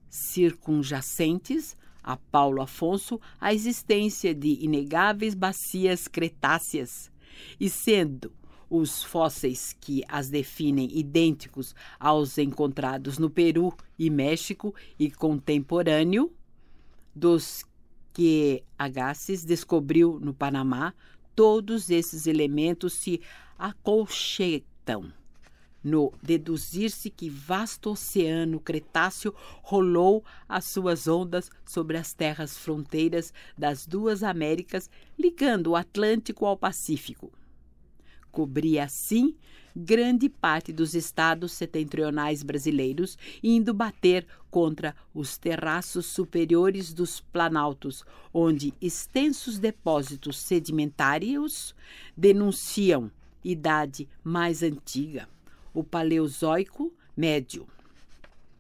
circunjacentes a Paulo Afonso a existência de inegáveis bacias cretáceas e sendo os fósseis que as definem idênticos aos encontrados no Peru e México e contemporâneo dos que Agassiz descobriu no Panamá, todos esses elementos se acolchetam no deduzir-se que vasto oceano Cretáceo rolou as suas ondas sobre as terras fronteiras das duas Américas, ligando o Atlântico ao Pacífico. Cobria assim grande parte dos estados setentrionais brasileiros, indo bater contra os terraços superiores dos planaltos, onde extensos depósitos sedimentários denunciam idade mais antiga, o Paleozoico médio.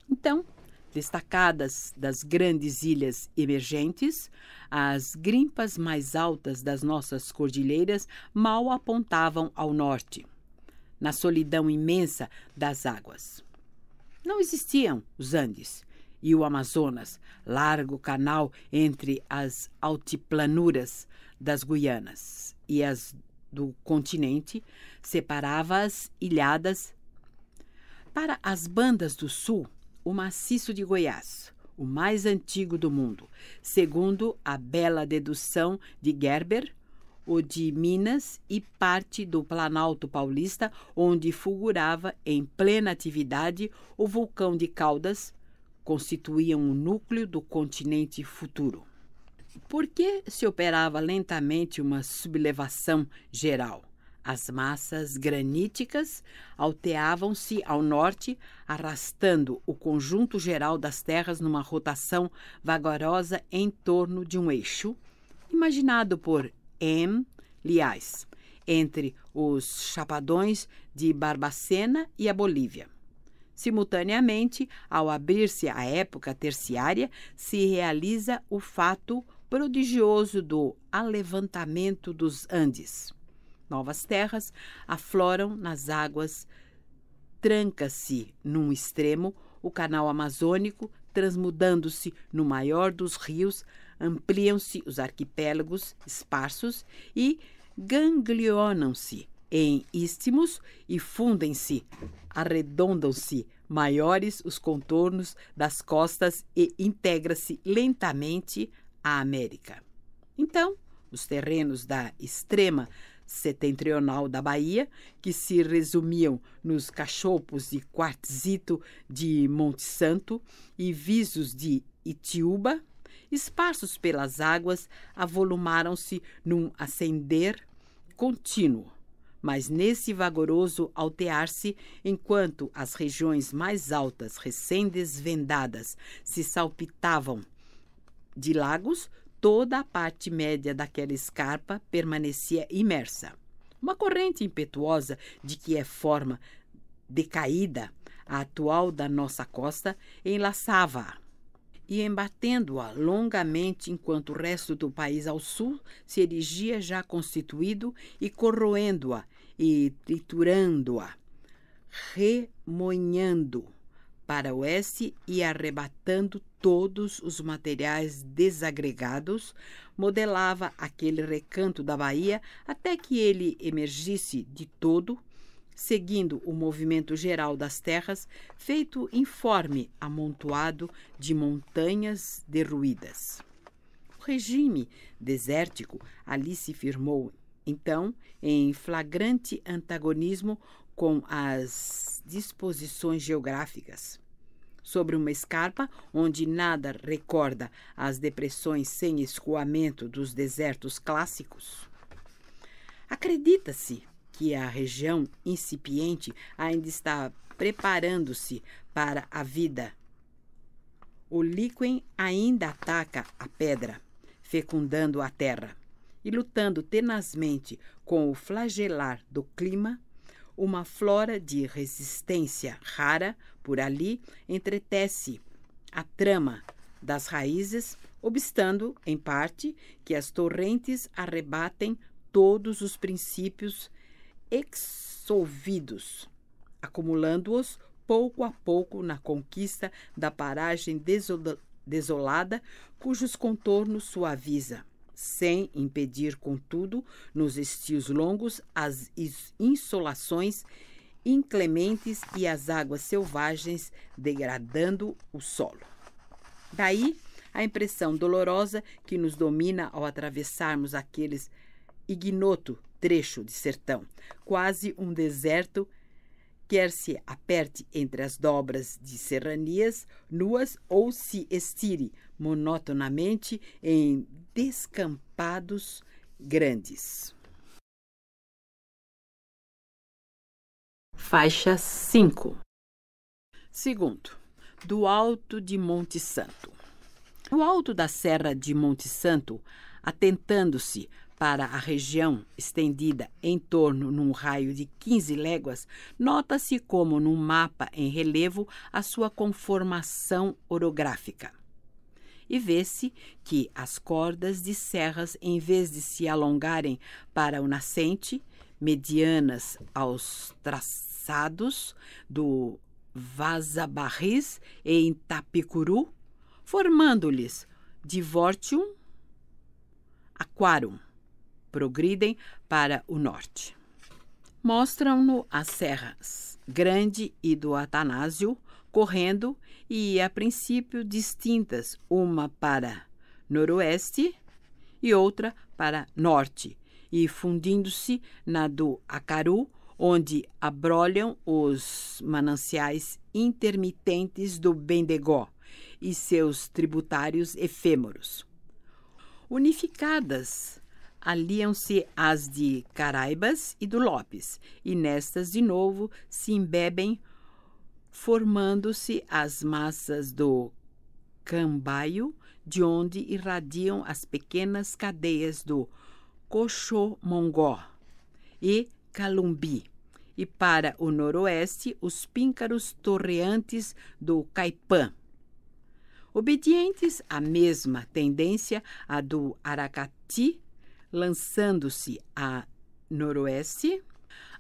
Então, destacadas das grandes ilhas emergentes, as grimpas mais altas das nossas cordilheiras mal apontavam ao norte, na solidão imensa das águas. Não existiam os Andes e o Amazonas, largo canal entre as altiplanuras das Guianas e as do continente, separava as ilhadas. Para as bandas do sul, o maciço de Goiás, o mais antigo do mundo, segundo a bela dedução de Gerber, o de Minas e parte do Planalto Paulista, onde fulgurava em plena atividade o vulcão de Caldas, constituíam o núcleo do continente futuro. Por que se operava lentamente uma sublevação geral? As massas graníticas alteavam-se ao norte, arrastando o conjunto geral das terras numa rotação vagarosa em torno de um eixo, imaginado por M. Liais, entre os chapadões de Barbacena e a Bolívia. Simultaneamente, ao abrir-se a época terciária, se realiza o fato prodigioso do alevantamento dos Andes novas terras afloram nas águas. Tranca-se num extremo o canal amazônico, transmudando-se no maior dos rios, ampliam-se os arquipélagos esparsos e ganglionam-se em istmos e fundem-se, arredondam-se maiores os contornos das costas e integra-se lentamente a América. Então, os terrenos da extrema setentrional da Bahia, que se resumiam nos cachopos de quartzito de Monte Santo e visos de Itiúba, esparsos pelas águas, avolumaram-se num ascender contínuo mas nesse vagoroso altear-se, enquanto as regiões mais altas, recém-desvendadas, se salpitavam de lagos, toda a parte média daquela escarpa permanecia imersa. Uma corrente impetuosa de que é forma decaída a atual da nossa costa enlaçava-a e embatendo-a longamente enquanto o resto do país ao sul se erigia já constituído e corroendo-a e triturando-a, remoinhando para o oeste e arrebatando todos os materiais desagregados, modelava aquele recanto da Bahia até que ele emergisse de todo, seguindo o movimento geral das terras, feito informe amontoado de montanhas derruídas. O regime desértico ali se firmou, então, em flagrante antagonismo com as disposições geográficas sobre uma escarpa onde nada recorda as depressões sem escoamento dos desertos clássicos. Acredita-se que a região incipiente ainda está preparando-se para a vida. O líquen ainda ataca a pedra, fecundando a terra e lutando tenazmente com o flagelar do clima uma flora de resistência rara por ali entretece a trama das raízes, obstando, em parte, que as torrentes arrebatem todos os princípios exsolvidos, acumulando-os pouco a pouco na conquista da paragem desolada, cujos contornos suaviza sem impedir, contudo, nos estios longos, as insolações inclementes e as águas selvagens degradando o solo. Daí a impressão dolorosa que nos domina ao atravessarmos aqueles ignoto trecho de sertão, quase um deserto, quer se aperte entre as dobras de serranias nuas ou se estire monotonamente em descampados grandes. Faixa 5 Segundo, do alto de Monte Santo. No alto da Serra de Monte Santo, atentando-se para a região estendida em torno num raio de 15 léguas, nota-se como num mapa em relevo a sua conformação orográfica e vê-se que as cordas de serras, em vez de se alongarem para o nascente, medianas aos traçados do Vazabarris e em Tapicuru, formando-lhes Divortium Aquarum, progridem para o norte. Mostram-no as serras Grande e do Atanásio correndo e, a princípio, distintas, uma para noroeste e outra para norte, e fundindo-se na do Acaru, onde abrolham os mananciais intermitentes do Bendegó e seus tributários efêmeros. Unificadas, aliam-se as de Caraibas e do Lopes, e nestas de novo se embebem formando-se as massas do cambaio, de onde irradiam as pequenas cadeias do Coxomongó e Calumbi, e para o noroeste os píncaros torreantes do Caipã. Obedientes à mesma tendência, a do Aracati, lançando-se a noroeste,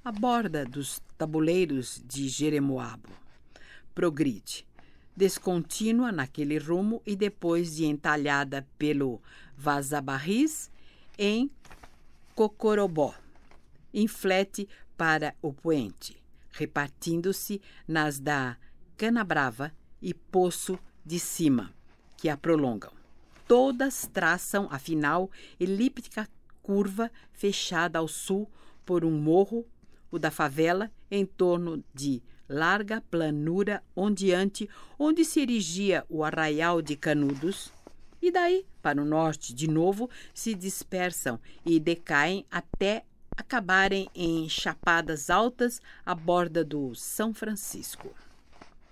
a borda dos tabuleiros de Jeremoabo progride. Descontínua naquele rumo e depois de entalhada pelo Vazabarris em Cocorobó, inflete para o poente, repartindo-se nas da Canabrava e Poço de Cima, que a prolongam. Todas traçam, afinal, elíptica curva fechada ao sul por um morro, o da favela, em torno de larga planura ondeante onde se erigia o arraial de Canudos, e daí para o norte de novo se dispersam e decaem até acabarem em chapadas altas à borda do São Francisco.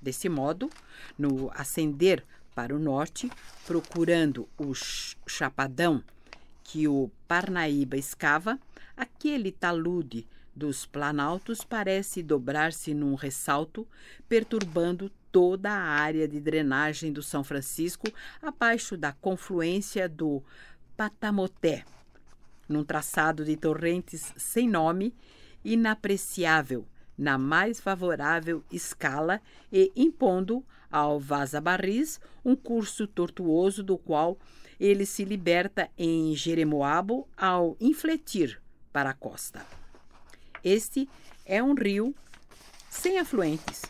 Desse modo, no ascender para o norte, procurando o chapadão que o Parnaíba escava, aquele talude dos planaltos parece dobrar-se num ressalto, perturbando toda a área de drenagem do São Francisco abaixo da confluência do Patamoté, num traçado de torrentes sem nome, inapreciável na mais favorável escala e impondo ao Vaza Barris um curso tortuoso do qual ele se liberta em Jeremoabo ao infletir para a costa. Este é um rio sem afluentes.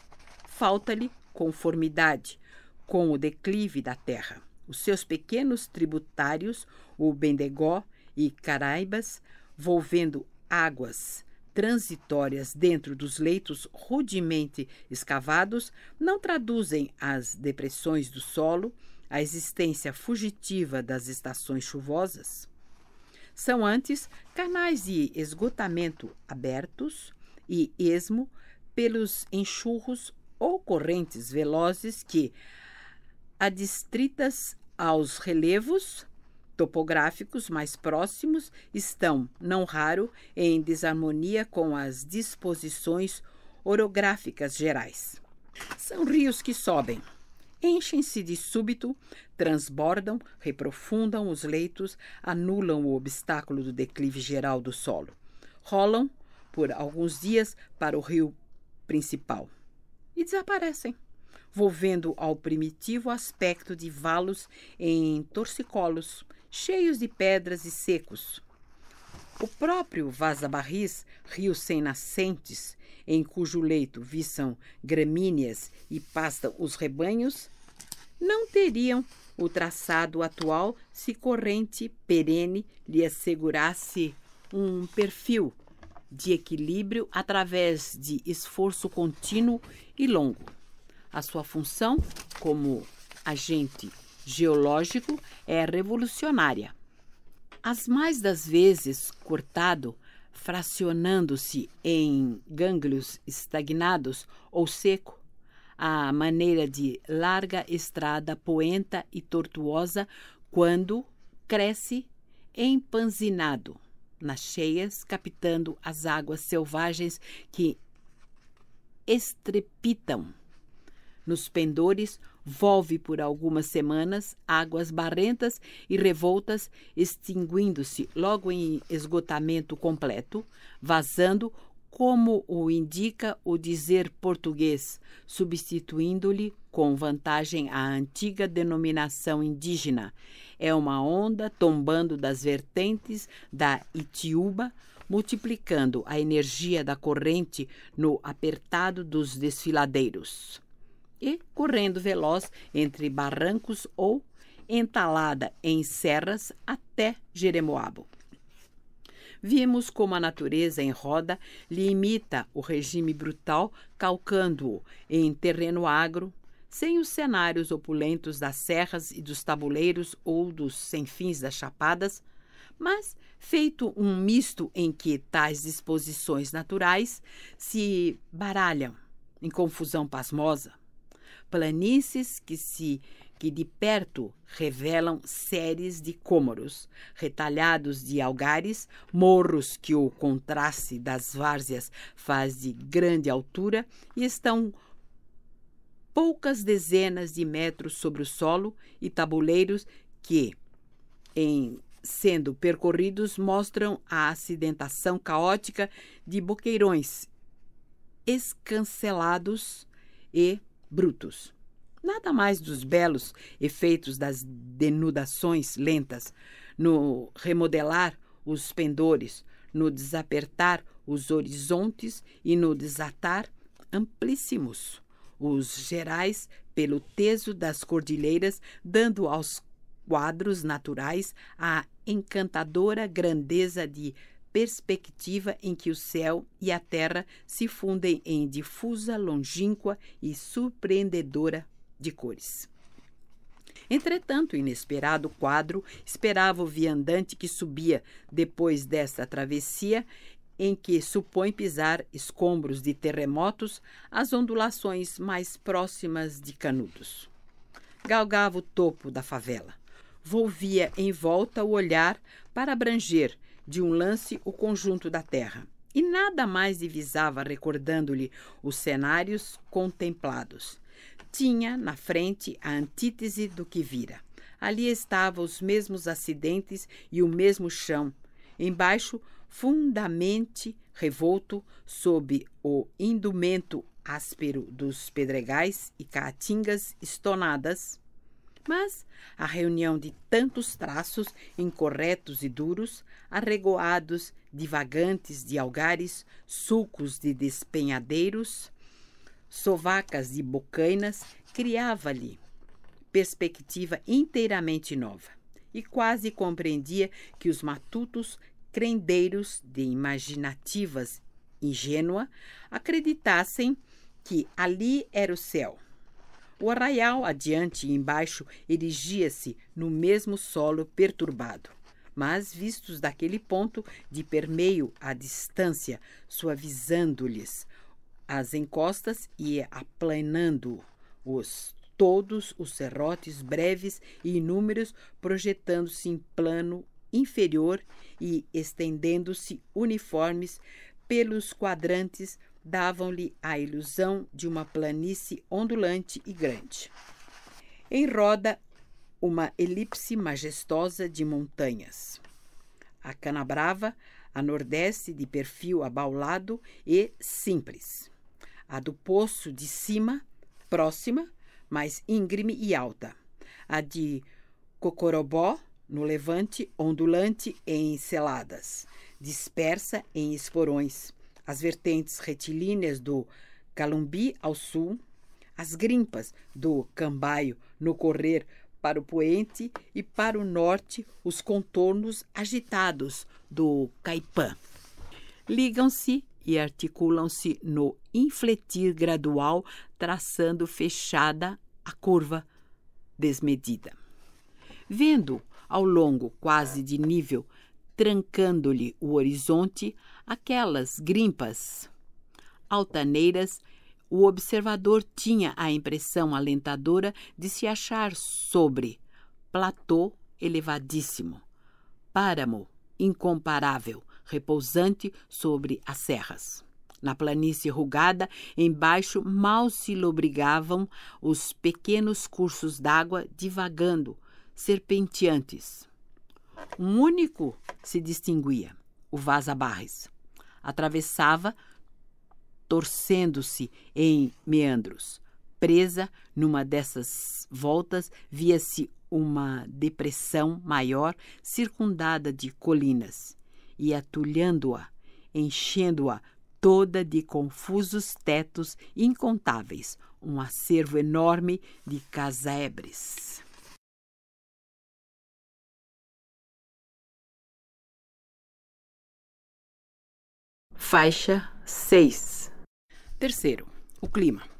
Falta-lhe conformidade com o declive da terra. Os seus pequenos tributários, o Bendegó e Caraibas, volvendo águas transitórias dentro dos leitos rudemente escavados, não traduzem as depressões do solo, a existência fugitiva das estações chuvosas? São antes canais de esgotamento abertos e esmo pelos enxurros ou correntes velozes que, adstritas aos relevos topográficos mais próximos, estão, não raro, em desarmonia com as disposições orográficas gerais. São rios que sobem, enchem-se de súbito, transbordam, reprofundam os leitos, anulam o obstáculo do declive geral do solo. Rolam por alguns dias para o rio principal e desaparecem, volvendo ao primitivo aspecto de valos em torcicolos, cheios de pedras e secos. O próprio Vaza-Barris, rio sem nascentes, em cujo leito viçam gramíneas e pastam os rebanhos, não teriam o traçado atual se corrente perene lhe assegurasse um perfil de equilíbrio através de esforço contínuo e longo. A sua função como agente geológico é revolucionária. As mais das vezes cortado, fracionando-se em gânglios estagnados ou seco, à maneira de larga estrada poenta e tortuosa, quando cresce empanzinado nas cheias, captando as águas selvagens que estrepitam nos pendores, volve por algumas semanas águas barrentas e revoltas, extinguindo-se logo em esgotamento completo, vazando como o indica o dizer português, substituindo-lhe com vantagem a antiga denominação indígena. É uma onda tombando das vertentes da Itiúba, multiplicando a energia da corrente no apertado dos desfiladeiros. E correndo veloz entre barrancos ou entalada em serras até Jeremoabo. Vimos como a natureza em roda lhe imita o regime brutal, calcando-o em terreno agro, sem os cenários opulentos das serras e dos tabuleiros ou dos sem fins das chapadas, mas feito um misto em que tais disposições naturais se baralham em confusão pasmosa. Planícies que se que de perto revelam séries de cômoros, retalhados de algares, morros que o contraste das várzeas faz de grande altura e estão poucas dezenas de metros sobre o solo e tabuleiros que, em sendo percorridos, mostram a acidentação caótica de boqueirões escancelados e brutos. Nada mais dos belos efeitos das denudações lentas, no remodelar os pendores, no desapertar os horizontes e no desatar amplíssimos os gerais pelo teso das cordilheiras, dando aos quadros naturais a encantadora grandeza de perspectiva em que o céu e a terra se fundem em difusa, longínqua e surpreendedora de cores. Entretanto, inesperado quadro esperava o viandante que subia depois desta travessia em que supõe pisar escombros de terremotos as ondulações mais próximas de Canudos. Galgava o topo da favela. Volvia em volta o olhar para abranger de um lance o conjunto da terra. E nada mais divisava recordando-lhe os cenários contemplados. Tinha na frente a antítese do que vira. Ali estavam os mesmos acidentes e o mesmo chão. Embaixo, fundamente revolto, sob o indumento áspero dos pedregais e caatingas estonadas. Mas a reunião de tantos traços incorretos e duros, arregoados, divagantes de algares, sulcos de despenhadeiros, sovacas e bocainas, criava-lhe perspectiva inteiramente nova e quase compreendia que os matutos crendeiros de imaginativas ingênua acreditassem que ali era o céu. O arraial adiante e embaixo erigia-se no mesmo solo perturbado, mas vistos daquele ponto de permeio à distância, suavizando-lhes as encostas e aplanando-os todos os serrotes breves e inúmeros, projetando-se em plano inferior e estendendo-se uniformes pelos quadrantes, davam-lhe a ilusão de uma planície ondulante e grande. Em roda, uma elipse majestosa de montanhas. A Canabrava a nordeste de perfil abaulado e simples a do poço de cima, próxima, mas íngreme e alta, a de Cocorobó, no levante, ondulante em seladas, dispersa em esporões, as vertentes retilíneas do Calumbi ao sul, as grimpas do Cambaio no correr para o poente e para o norte os contornos agitados do Caipã. Ligam-se e articulam-se no infletir gradual, traçando fechada a curva desmedida. Vendo ao longo quase de nível, trancando-lhe o horizonte, aquelas grimpas altaneiras, o observador tinha a impressão alentadora de se achar sobre platô elevadíssimo, páramo incomparável, repousante sobre as serras. Na planície rugada, embaixo, mal se lobrigavam os pequenos cursos d'água divagando, serpenteantes. Um único se distinguia, o Vaza Barres. Atravessava, torcendo-se em meandros. Presa numa dessas voltas, via-se uma depressão maior circundada de colinas e atulhando-a, enchendo-a toda de confusos tetos incontáveis, um acervo enorme de casebres. Faixa 6 Terceiro, o clima.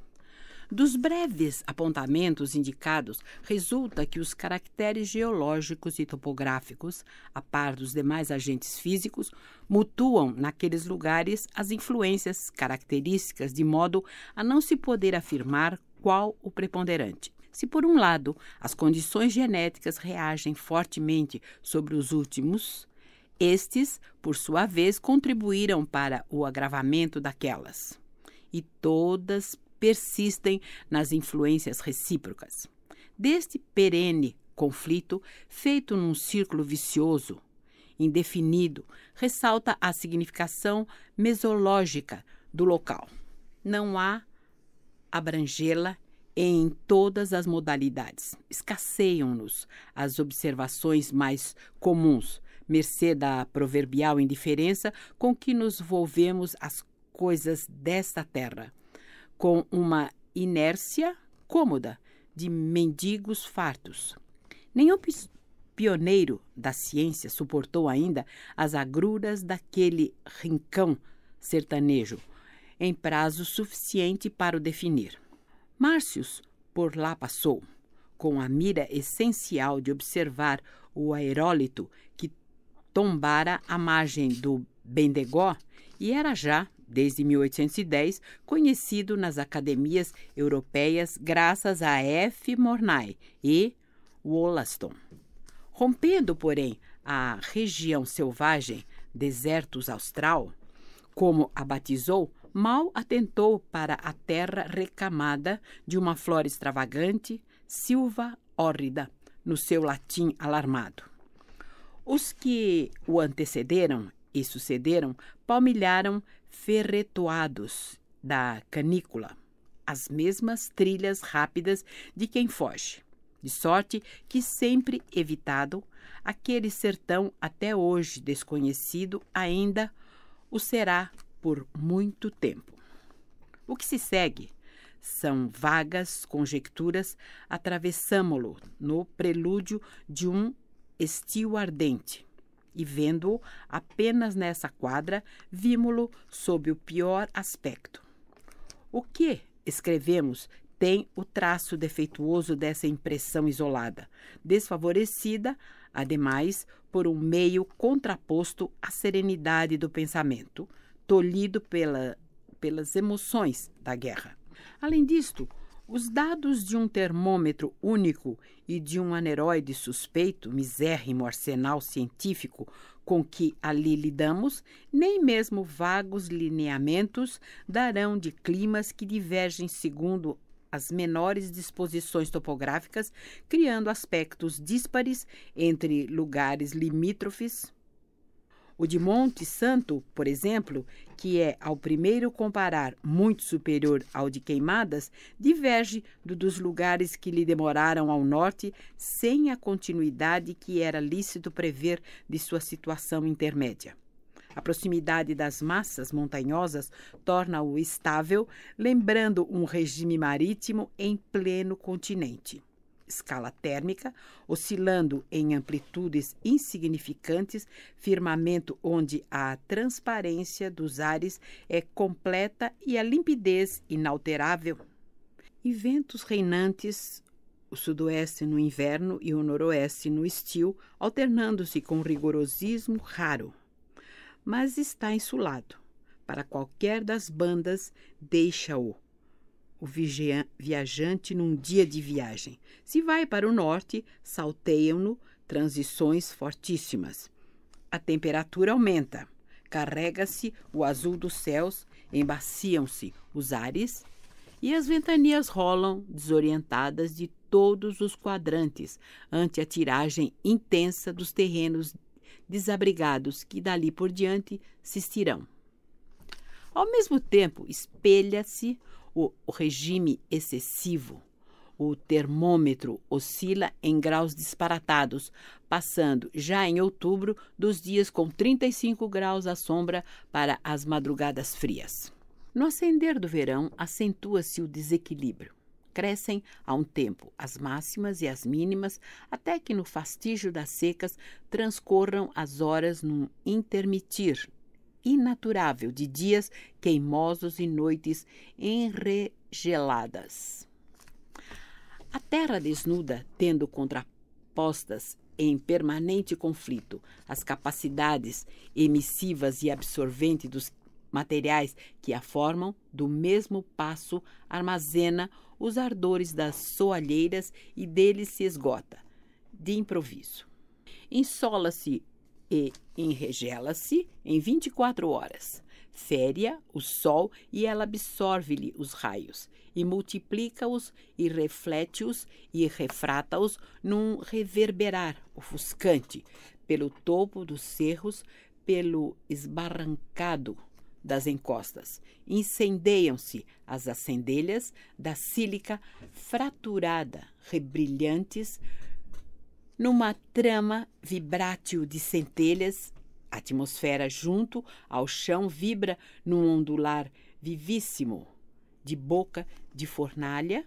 Dos breves apontamentos indicados, resulta que os caracteres geológicos e topográficos, a par dos demais agentes físicos, mutuam naqueles lugares as influências características de modo a não se poder afirmar qual o preponderante. Se, por um lado, as condições genéticas reagem fortemente sobre os últimos, estes, por sua vez, contribuíram para o agravamento daquelas. E todas persistem nas influências recíprocas. Deste perene conflito, feito num círculo vicioso, indefinido, ressalta a significação mesológica do local. Não há abrangê-la em todas as modalidades. Escasseiam-nos as observações mais comuns, mercê da proverbial indiferença com que nos volvemos às coisas desta terra com uma inércia cômoda de mendigos fartos. Nenhum pioneiro da ciência suportou ainda as agruras daquele rincão sertanejo em prazo suficiente para o definir. Márcios por lá passou, com a mira essencial de observar o aerólito que tombara à margem do Bendegó e era já desde 1810, conhecido nas academias europeias graças a F. Mornay e Wollaston. Rompendo, porém, a região selvagem, desertos austral, como a batizou, mal atentou para a terra recamada de uma flora extravagante, silva hórrida, no seu latim alarmado. Os que o antecederam e sucederam palmilharam ferretoados da canícula, as mesmas trilhas rápidas de quem foge, de sorte que sempre evitado aquele sertão até hoje desconhecido ainda o será por muito tempo. O que se segue são vagas conjecturas, atravessamo-lo no prelúdio de um estio ardente, e vendo-o apenas nessa quadra, vimos-lo sob o pior aspecto. O que escrevemos tem o traço defeituoso dessa impressão isolada, desfavorecida, ademais, por um meio contraposto à serenidade do pensamento, tolhido pela, pelas emoções da guerra. Além disto, os dados de um termômetro único e de um aneroide suspeito, misérrimo arsenal científico com que ali lidamos, nem mesmo vagos lineamentos darão de climas que divergem segundo as menores disposições topográficas, criando aspectos díspares entre lugares limítrofes, o de Monte Santo, por exemplo, que é ao primeiro comparar muito superior ao de Queimadas, diverge do dos lugares que lhe demoraram ao norte, sem a continuidade que era lícito prever de sua situação intermédia. A proximidade das massas montanhosas torna-o estável, lembrando um regime marítimo em pleno continente escala térmica, oscilando em amplitudes insignificantes, firmamento onde a transparência dos ares é completa e a limpidez inalterável. E ventos reinantes, o sudoeste no inverno e o noroeste no estio, alternando-se com rigorosismo raro. Mas está insulado. Para qualquer das bandas, deixa-o o viajante num dia de viagem. Se vai para o norte, salteiam-no transições fortíssimas. A temperatura aumenta, carrega-se o azul dos céus, embaciam-se os ares e as ventanias rolam desorientadas de todos os quadrantes ante a tiragem intensa dos terrenos desabrigados que dali por diante se estirão. Ao mesmo tempo, espelha-se o regime excessivo. O termômetro oscila em graus disparatados, passando já em outubro dos dias com 35 graus à sombra para as madrugadas frias. No ascender do verão, acentua-se o desequilíbrio. Crescem a um tempo as máximas e as mínimas, até que no fastígio das secas transcorram as horas num intermitir inaturável de dias queimosos e noites enregeladas. A terra desnuda, tendo contrapostas em permanente conflito as capacidades emissivas e absorventes dos materiais que a formam, do mesmo passo armazena os ardores das soalheiras e deles se esgota, de improviso. Insola-se e enregela-se em 24 horas. Féria o sol e ela absorve-lhe os raios e multiplica-os e reflete-os e refrata-os num reverberar ofuscante pelo topo dos cerros, pelo esbarrancado das encostas. Incendeiam-se as acendelhas da sílica fraturada, rebrilhantes, numa trama vibrátil de centelhas. A atmosfera junto ao chão vibra num ondular vivíssimo de boca de fornalha,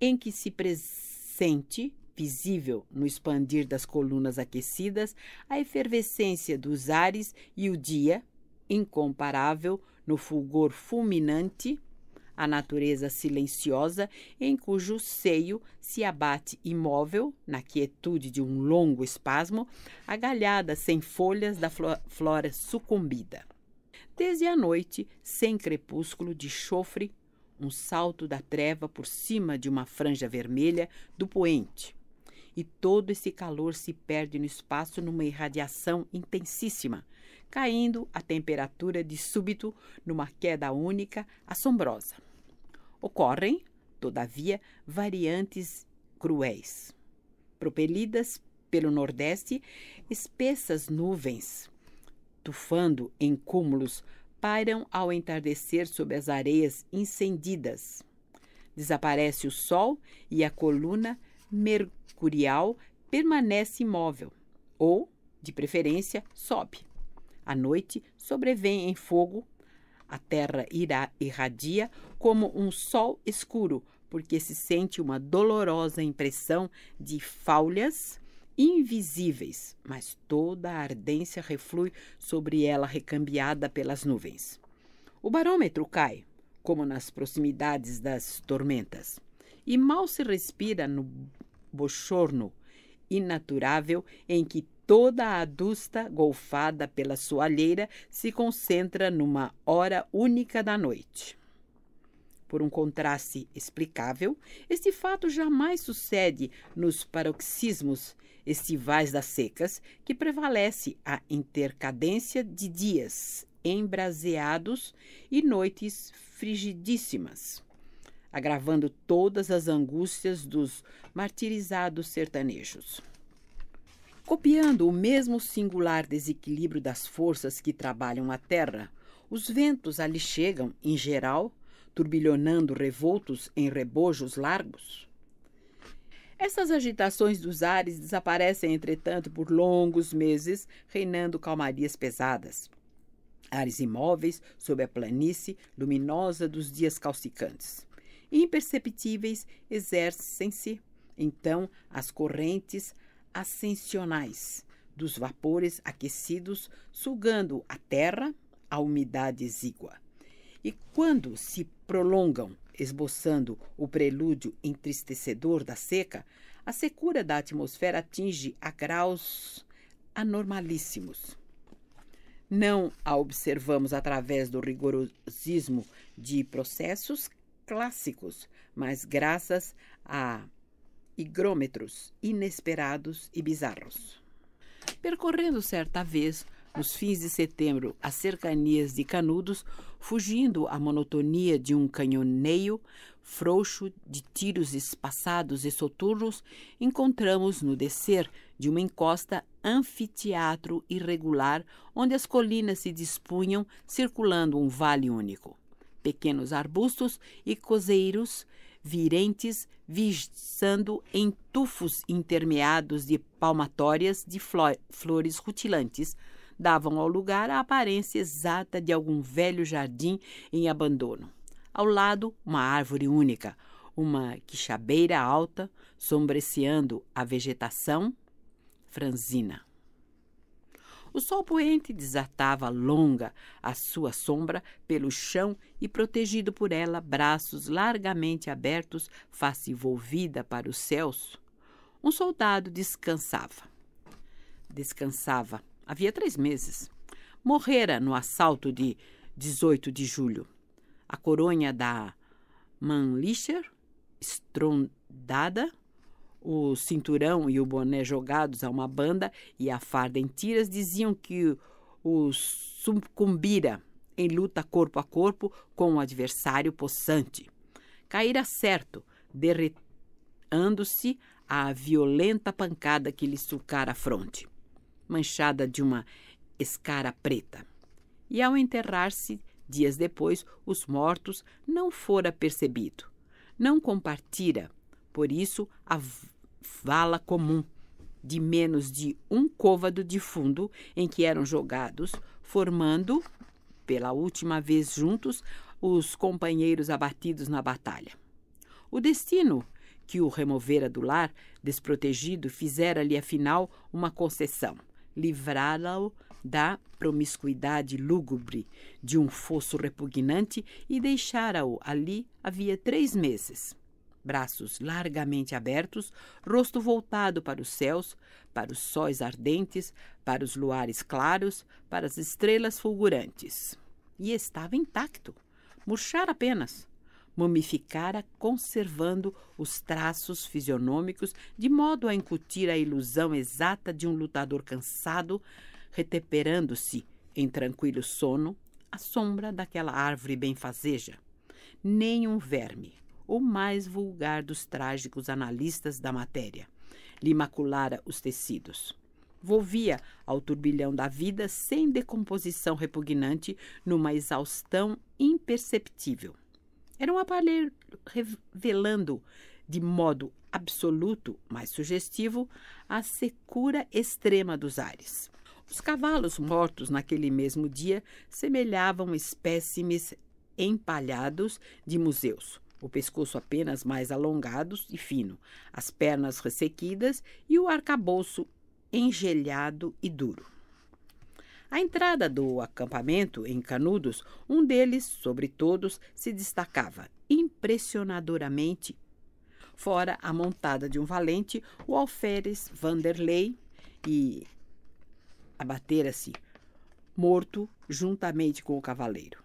em que se presente, visível no expandir das colunas aquecidas, a efervescência dos ares e o dia, incomparável no fulgor fulminante a natureza silenciosa em cujo seio se abate imóvel, na quietude de um longo espasmo, a galhada sem folhas da flora sucumbida. Desde a noite, sem crepúsculo de chofre, um salto da treva por cima de uma franja vermelha do poente. E todo esse calor se perde no espaço numa irradiação intensíssima, caindo a temperatura de súbito numa queda única assombrosa. Ocorrem, todavia, variantes cruéis. Propelidas pelo Nordeste, espessas nuvens, tufando em cúmulos, pairam ao entardecer sobre as areias incendidas. Desaparece o sol e a coluna mercurial permanece imóvel, ou, de preferência, sobe. À noite, sobrevém em fogo a terra irá irradia como um sol escuro, porque se sente uma dolorosa impressão de falhas invisíveis, mas toda a ardência reflui sobre ela recambiada pelas nuvens. O barômetro cai, como nas proximidades das tormentas, e mal se respira no bochorno inaturável em que toda a adusta, golfada pela soalheira, se concentra numa hora única da noite. Por um contraste explicável, este fato jamais sucede nos paroxismos estivais das secas, que prevalece a intercadência de dias embraseados e noites frigidíssimas, agravando todas as angústias dos martirizados sertanejos. Copiando o mesmo singular desequilíbrio das forças que trabalham a Terra, os ventos ali chegam, em geral, turbilhonando revoltos em rebojos largos. Essas agitações dos ares desaparecem, entretanto, por longos meses, reinando calmarias pesadas. Ares imóveis sob a planície luminosa dos dias calcicantes. Imperceptíveis, exercem-se, então, as correntes ascensionais dos vapores aquecidos, sugando a terra, a umidade exígua. E quando se prolongam, esboçando o prelúdio entristecedor da seca, a secura da atmosfera atinge a graus anormalíssimos. Não a observamos através do rigorosismo de processos clássicos, mas graças à higrômetros inesperados e bizarros. Percorrendo certa vez, nos fins de setembro, as cercanias de Canudos, fugindo à monotonia de um canhoneio frouxo de tiros espaçados e soturnos, encontramos no descer de uma encosta anfiteatro irregular onde as colinas se dispunham, circulando um vale único. Pequenos arbustos e cozeiros virentes, viçando em tufos intermeados de palmatórias de flores rutilantes, davam ao lugar a aparência exata de algum velho jardim em abandono. Ao lado, uma árvore única, uma quixabeira alta, sombreceando a vegetação franzina. O sol poente desatava longa a sua sombra pelo chão e, protegido por ela, braços largamente abertos, face volvida para os céus, um soldado descansava. Descansava. Havia três meses. Morrera no assalto de 18 de julho. A coronha da Manlicher, estrondada o cinturão e o boné jogados a uma banda e a farda em tiras diziam que o sucumbira em luta corpo a corpo com um adversário possante. Caíra certo, derretando-se à violenta pancada que lhe sulcara a fronte, manchada de uma escara preta. E ao enterrar-se, dias depois, os mortos não fora percebido. Não compartira por isso, a vala comum de menos de um côvado de fundo em que eram jogados, formando, pela última vez juntos, os companheiros abatidos na batalha. O destino que o removera do lar, desprotegido, fizera-lhe afinal uma concessão: livrá-lo da promiscuidade lúgubre de um fosso repugnante e deixara-o ali havia três meses braços largamente abertos, rosto voltado para os céus, para os sóis ardentes, para os luares claros, para as estrelas fulgurantes. E estava intacto, murchara apenas. Mumificara, conservando os traços fisionômicos, de modo a incutir a ilusão exata de um lutador cansado, reteperando-se em tranquilo sono à sombra daquela árvore benfazeja. Nem um verme, o mais vulgar dos trágicos analistas da matéria. Lhe maculara os tecidos. Volvia ao turbilhão da vida sem decomposição repugnante, numa exaustão imperceptível. Era um aparelho revelando, de modo absoluto, mas sugestivo, a secura extrema dos ares. Os cavalos mortos naquele mesmo dia semelhavam espécimes empalhados de museus o pescoço apenas mais alongado e fino, as pernas ressequidas e o arcabouço engelhado e duro. À entrada do acampamento, em Canudos, um deles, sobre todos, se destacava impressionadoramente. Fora a montada de um valente, o alferes Vanderlei, e abatera-se, morto, juntamente com o cavaleiro.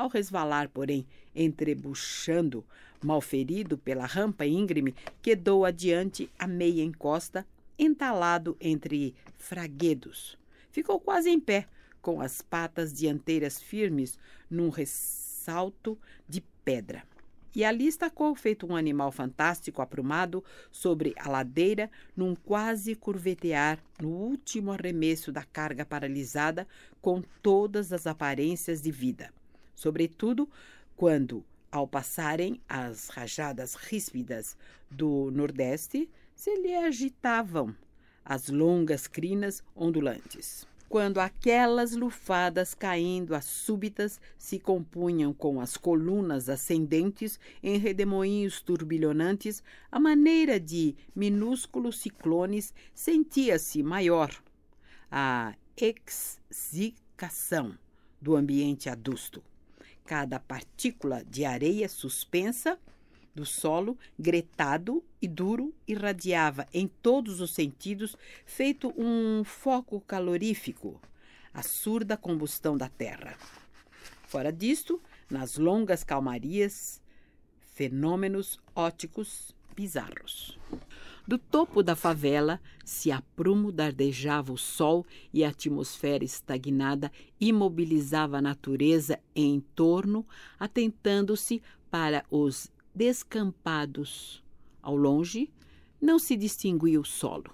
Ao resvalar, porém, entrebuchando, malferido pela rampa íngreme, quedou adiante a meia encosta, entalado entre fraguedos. Ficou quase em pé, com as patas dianteiras firmes num ressalto de pedra. E ali estacou, feito um animal fantástico aprumado, sobre a ladeira, num quase curvetear, no último arremesso da carga paralisada, com todas as aparências de vida sobretudo quando, ao passarem as rajadas ríspidas do Nordeste, se lhe agitavam as longas crinas ondulantes. Quando aquelas lufadas caindo a súbitas se compunham com as colunas ascendentes em redemoinhos turbilhonantes, a maneira de minúsculos ciclones sentia-se maior. A exsicação do ambiente adusto cada partícula de areia suspensa do solo, gretado e duro, irradiava em todos os sentidos, feito um foco calorífico, a surda combustão da terra. Fora disto, nas longas calmarias, fenômenos óticos bizarros. Do topo da favela se a prumo dardejava o sol e a atmosfera estagnada imobilizava a natureza em torno, atentando-se para os descampados. Ao longe, não se distinguia o solo.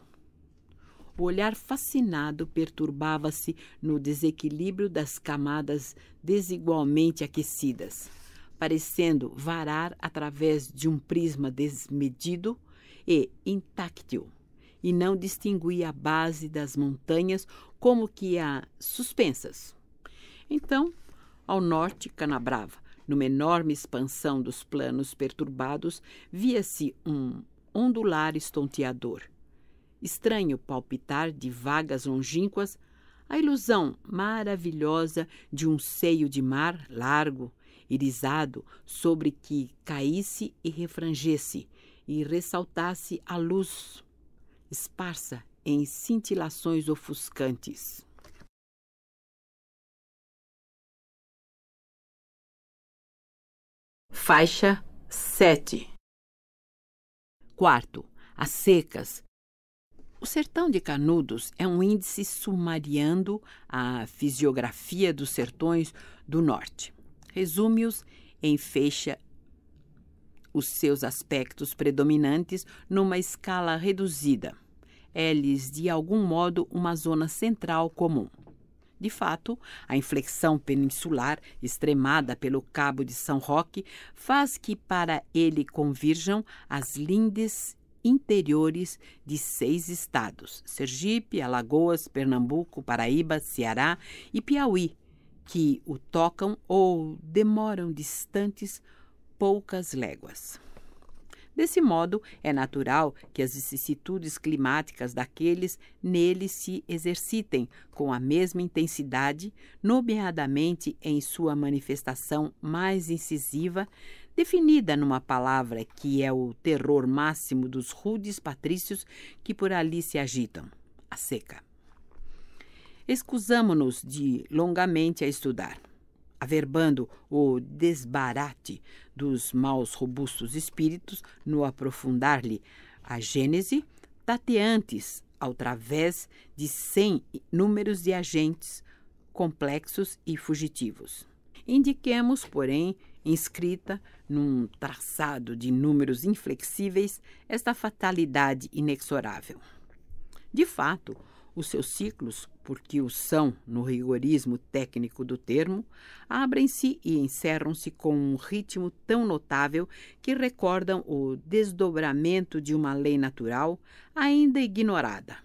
O olhar fascinado perturbava-se no desequilíbrio das camadas desigualmente aquecidas, parecendo varar através de um prisma desmedido e intáctil, e não distinguia a base das montanhas como que a suspensas. Então, ao norte, Canabrava, numa enorme expansão dos planos perturbados, via-se um ondular estonteador. Estranho palpitar de vagas longínquas, a ilusão maravilhosa de um seio de mar largo, irisado, sobre que caísse e refrangesse, e ressaltasse a luz, esparsa em cintilações ofuscantes. Faixa 7 Quarto, as secas, o sertão de Canudos é um índice sumariando a fisiografia dos sertões do norte. Resume-os em faixa os seus aspectos predominantes numa escala reduzida. É-lhes, de algum modo, uma zona central comum. De fato, a inflexão peninsular, extremada pelo Cabo de São Roque, faz que para ele convirjam as lindes interiores de seis estados: Sergipe, Alagoas, Pernambuco, Paraíba, Ceará e Piauí, que o tocam ou demoram distantes poucas léguas. Desse modo, é natural que as vicissitudes climáticas daqueles nele se exercitem com a mesma intensidade, nomeadamente em sua manifestação mais incisiva, definida numa palavra que é o terror máximo dos rudes patrícios que por ali se agitam a seca. escusamo nos de longamente a estudar averbando o desbarate dos maus robustos espíritos no aprofundar-lhe a gênese, tateantes ao través de cem números de agentes complexos e fugitivos. Indiquemos, porém, inscrita num traçado de números inflexíveis, esta fatalidade inexorável. De fato, os seus ciclos, porque o são no rigorismo técnico do termo, abrem-se e encerram-se com um ritmo tão notável que recordam o desdobramento de uma lei natural ainda ignorada.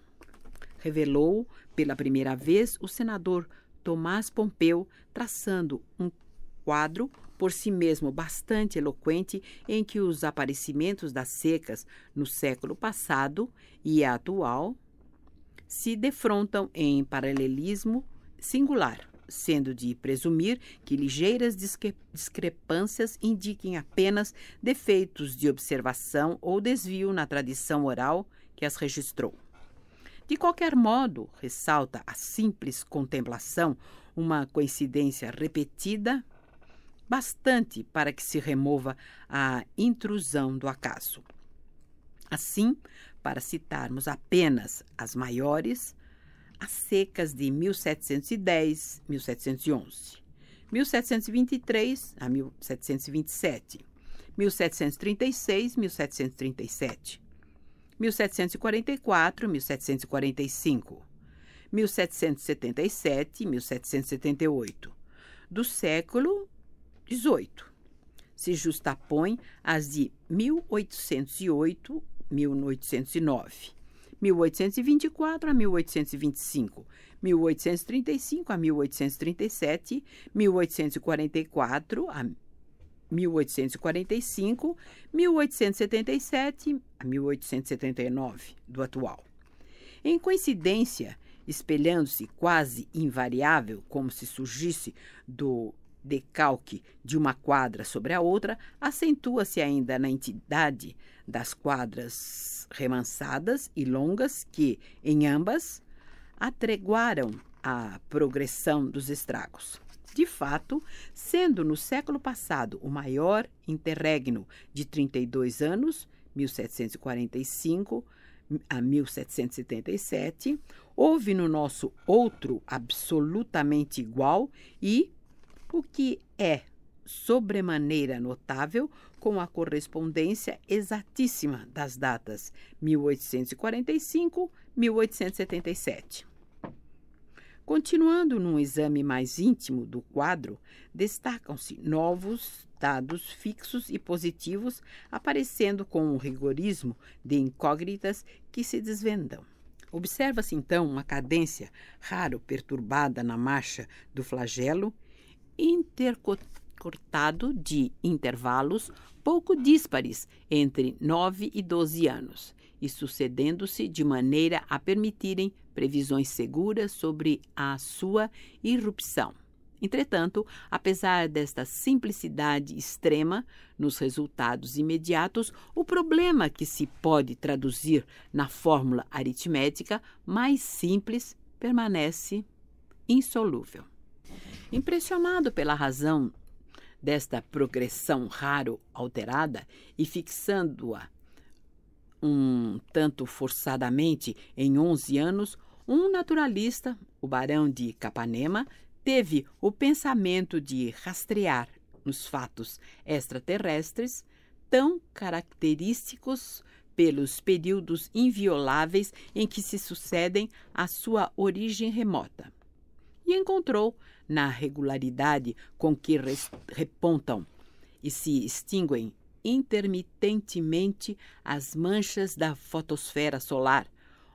Revelou pela primeira vez o senador Tomás Pompeu, traçando um quadro por si mesmo bastante eloquente em que os aparecimentos das secas no século passado e atual se defrontam em paralelismo singular, sendo de presumir que ligeiras discrepâncias indiquem apenas defeitos de observação ou desvio na tradição oral que as registrou. De qualquer modo, ressalta a simples contemplação uma coincidência repetida bastante para que se remova a intrusão do acaso. Assim, para citarmos apenas as maiores, as secas de 1710, 1711, 1723 a 1727, 1736, 1737, 1744, 1745, 1777, 1778, do século XVIII. Se justapõe às de 1808 1809, 1824 a 1825, 1835 a 1837, 1844 a 1845, 1877 a 1879 do atual. Em coincidência, espelhando-se quase invariável, como se surgisse do decalque de uma quadra sobre a outra acentua-se ainda na entidade das quadras remansadas e longas que, em ambas, atreguaram a progressão dos estragos. De fato, sendo no século passado o maior interregno de 32 anos, 1745 a 1777, houve no nosso outro absolutamente igual e o que é sobremaneira notável com a correspondência exatíssima das datas 1845-1877. Continuando num exame mais íntimo do quadro, destacam-se novos dados fixos e positivos, aparecendo com um rigorismo de incógnitas que se desvendam. Observa-se então uma cadência raro perturbada na marcha do flagelo intercortado de intervalos pouco díspares entre 9 e 12 anos e sucedendo-se de maneira a permitirem previsões seguras sobre a sua irrupção. Entretanto, apesar desta simplicidade extrema nos resultados imediatos, o problema que se pode traduzir na fórmula aritmética mais simples permanece insolúvel. Impressionado pela razão desta progressão raro alterada e fixando-a um tanto forçadamente em 11 anos, um naturalista, o barão de Capanema, teve o pensamento de rastrear nos fatos extraterrestres tão característicos pelos períodos invioláveis em que se sucedem a sua origem remota e encontrou, na regularidade com que repontam e se extinguem intermitentemente as manchas da fotosfera solar,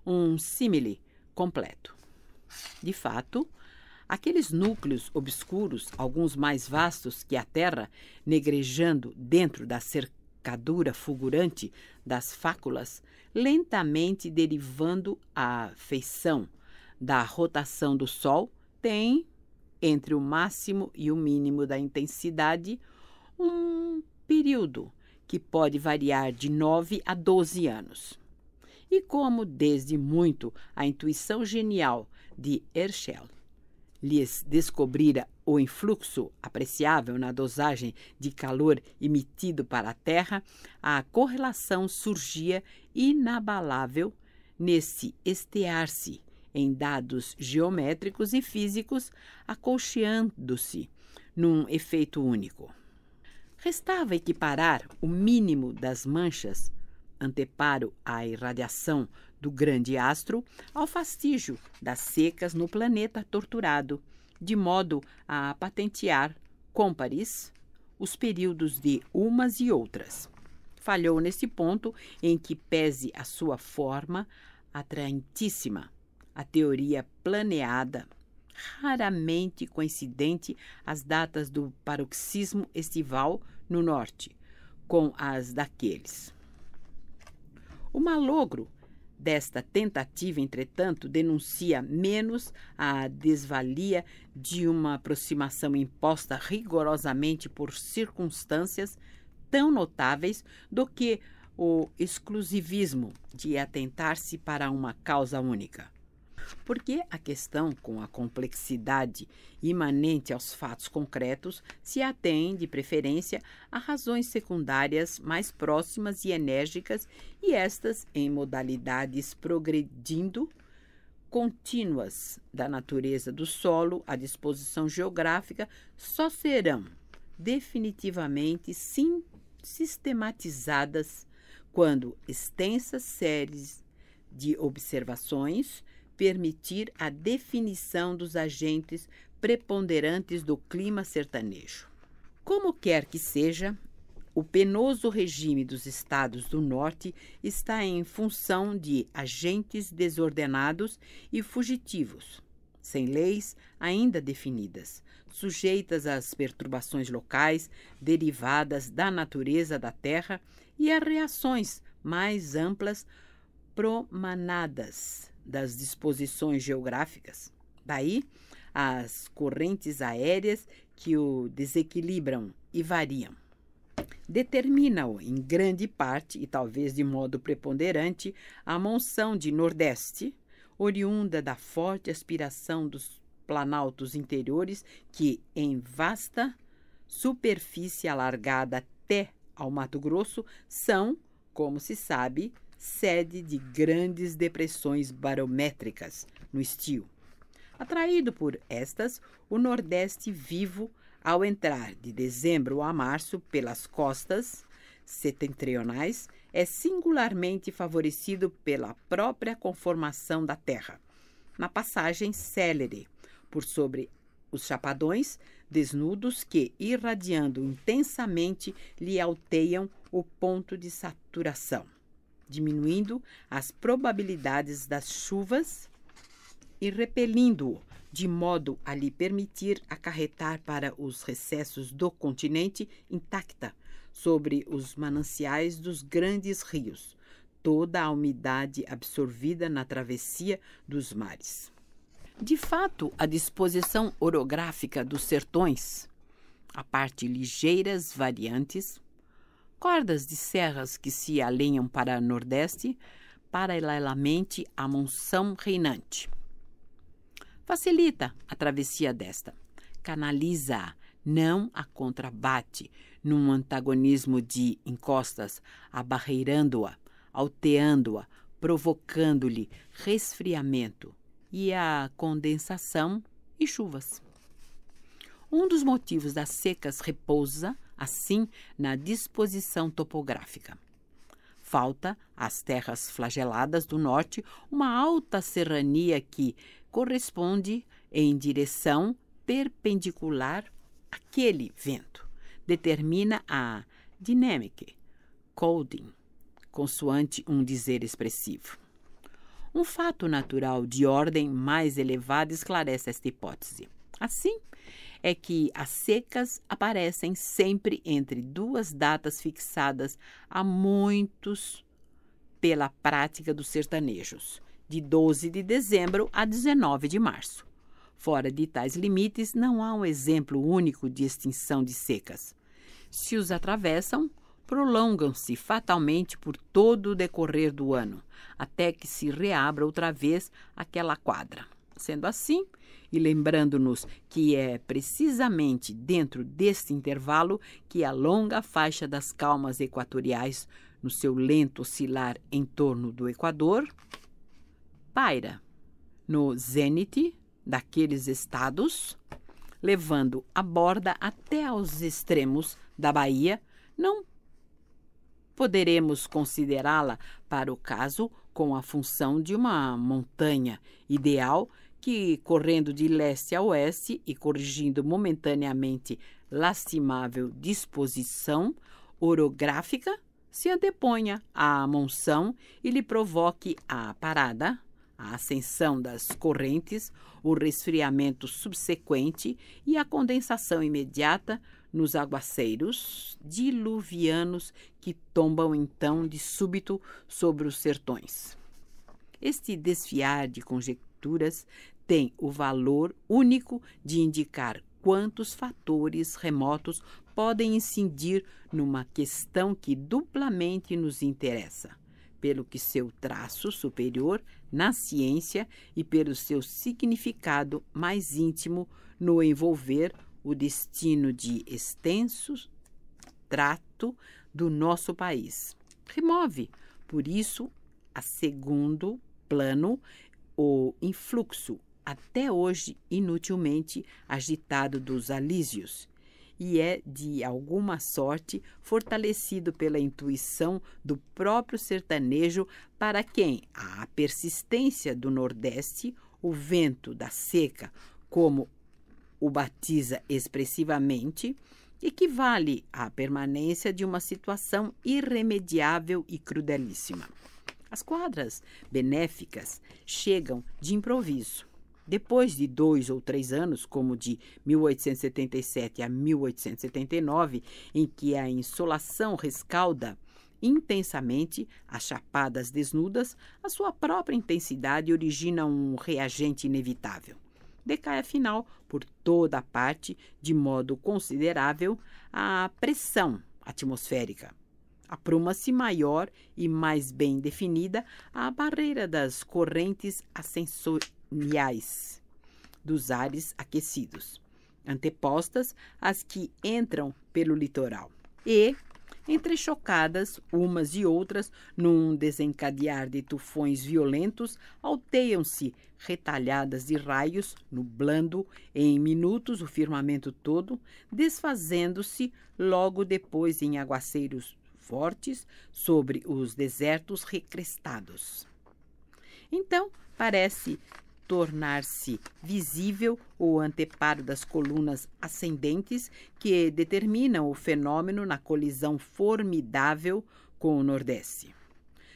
um símile completo. De fato, aqueles núcleos obscuros, alguns mais vastos que a Terra, negrejando dentro da cercadura fulgurante das fáculas, lentamente derivando a feição da rotação do Sol tem, entre o máximo e o mínimo da intensidade, um período que pode variar de 9 a 12 anos. E como, desde muito, a intuição genial de Herschel lhes descobrira o influxo apreciável na dosagem de calor emitido para a Terra, a correlação surgia inabalável nesse estear-se em dados geométricos e físicos, acolcheando-se num efeito único. Restava equiparar o mínimo das manchas, anteparo à irradiação do grande astro, ao fastígio das secas no planeta torturado, de modo a patentear, comparis, os períodos de umas e outras. Falhou nesse ponto em que pese a sua forma atraentíssima, a teoria planeada, raramente coincidente as datas do paroxismo estival no norte, com as daqueles. O malogro desta tentativa, entretanto, denuncia menos a desvalia de uma aproximação imposta rigorosamente por circunstâncias tão notáveis do que o exclusivismo de atentar-se para uma causa única porque a questão, com a complexidade imanente aos fatos concretos, se atém, de preferência, a razões secundárias mais próximas e enérgicas, e estas em modalidades progredindo contínuas da natureza do solo, à disposição geográfica, só serão definitivamente sim, sistematizadas quando extensas séries de observações permitir a definição dos agentes preponderantes do clima sertanejo. Como quer que seja, o penoso regime dos estados do norte está em função de agentes desordenados e fugitivos, sem leis ainda definidas, sujeitas às perturbações locais derivadas da natureza da terra e a reações mais amplas promanadas das disposições geográficas. Daí, as correntes aéreas que o desequilibram e variam. Determina-o, em grande parte e talvez de modo preponderante, a monção de Nordeste, oriunda da forte aspiração dos planaltos interiores que, em vasta superfície alargada até ao Mato Grosso, são, como se sabe, sede de grandes depressões barométricas no estio. Atraído por estas, o Nordeste vivo, ao entrar de dezembro a março pelas costas setentrionais, é singularmente favorecido pela própria conformação da terra. Na passagem célere, por sobre os chapadões desnudos que, irradiando intensamente, lhe alteiam o ponto de saturação diminuindo as probabilidades das chuvas e repelindo-o, de modo a lhe permitir acarretar para os recessos do continente intacta, sobre os mananciais dos grandes rios, toda a umidade absorvida na travessia dos mares. De fato, a disposição orográfica dos sertões, a parte ligeiras variantes, cordas de serras que se alinham para nordeste, paralelamente à monção reinante. Facilita a travessia desta, canaliza-a, não a contrabate, num antagonismo de encostas, abarreirando-a, alteando-a, provocando-lhe resfriamento e a condensação e chuvas. Um dos motivos das secas repousa assim na disposição topográfica. Falta às terras flageladas do norte uma alta serrania que corresponde em direção perpendicular àquele vento. Determina a dynamic, coding, consoante um dizer expressivo. Um fato natural de ordem mais elevada esclarece esta hipótese. Assim, é que as secas aparecem sempre entre duas datas fixadas há muitos pela prática dos sertanejos, de 12 de dezembro a 19 de março. Fora de tais limites, não há um exemplo único de extinção de secas. Se os atravessam, prolongam-se fatalmente por todo o decorrer do ano, até que se reabra outra vez aquela quadra. Sendo assim, e lembrando-nos que é precisamente dentro deste intervalo que a longa faixa das calmas equatoriais, no seu lento oscilar em torno do Equador, paira no zênite daqueles estados, levando a borda até aos extremos da Bahia, não poderemos considerá-la, para o caso, com a função de uma montanha ideal que, correndo de leste a oeste e corrigindo momentaneamente lastimável disposição orográfica, se anteponha à monção e lhe provoque a parada, a ascensão das correntes, o resfriamento subsequente e a condensação imediata nos aguaceiros diluvianos que tombam então de súbito sobre os sertões. Este desfiar de conjecturas tem o valor único de indicar quantos fatores remotos podem incidir numa questão que duplamente nos interessa, pelo que seu traço superior na ciência e pelo seu significado mais íntimo no envolver o destino de extensos trato do nosso país. Remove, por isso, a segundo plano o influxo até hoje inutilmente agitado dos alísios, e é, de alguma sorte, fortalecido pela intuição do próprio sertanejo para quem a persistência do Nordeste, o vento da seca, como o batiza expressivamente, equivale à permanência de uma situação irremediável e crudelíssima. As quadras benéficas chegam de improviso depois de dois ou três anos, como de 1877 a 1879, em que a insolação rescalda intensamente as chapadas desnudas, a sua própria intensidade origina um reagente inevitável. Decai, afinal, por toda a parte, de modo considerável, a pressão atmosférica. Apruma-se maior e mais bem definida a barreira das correntes ascensor miais dos ares aquecidos, antepostas às que entram pelo litoral e entrechocadas umas e outras num desencadear de tufões violentos, alteiam-se retalhadas de raios, nublando em minutos o firmamento todo, desfazendo-se logo depois em aguaceiros fortes sobre os desertos recrestados. Então, parece tornar-se visível o anteparo das colunas ascendentes que determinam o fenômeno na colisão formidável com o Nordeste.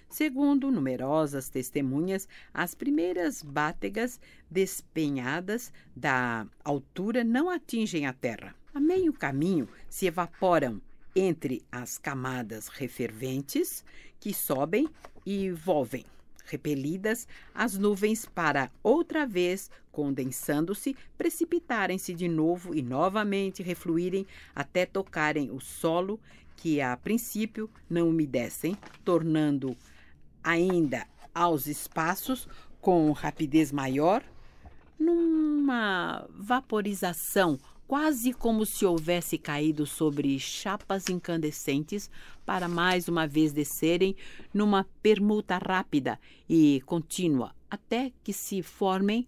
Segundo numerosas testemunhas, as primeiras bátegas despenhadas da altura não atingem a terra. A meio caminho se evaporam entre as camadas referventes que sobem e volvem repelidas, as nuvens para outra vez, condensando-se, precipitarem-se de novo e novamente refluírem até tocarem o solo, que a princípio não umedecem, tornando ainda aos espaços com rapidez maior numa vaporização quase como se houvesse caído sobre chapas incandescentes para mais uma vez descerem numa permuta rápida e contínua até que se formem,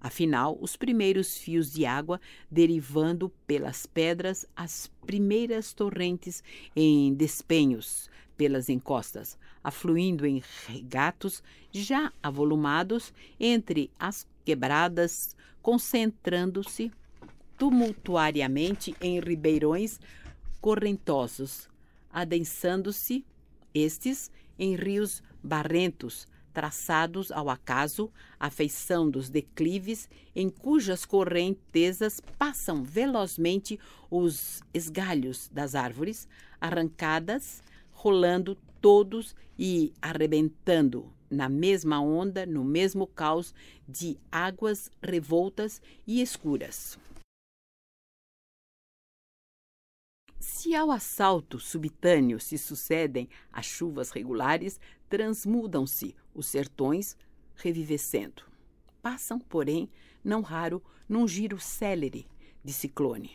afinal, os primeiros fios de água derivando pelas pedras as primeiras torrentes em despenhos pelas encostas, afluindo em regatos já avolumados entre as quebradas, concentrando-se tumultuariamente em ribeirões correntosos, adensando-se estes em rios barrentos, traçados ao acaso, à feição dos declives, em cujas correntezas passam velozmente os esgalhos das árvores, arrancadas, rolando todos e arrebentando na mesma onda, no mesmo caos de águas revoltas e escuras. Se ao assalto subitâneo se sucedem as chuvas regulares, transmudam-se os sertões, revivescendo. Passam, porém, não raro, num giro célere de ciclone.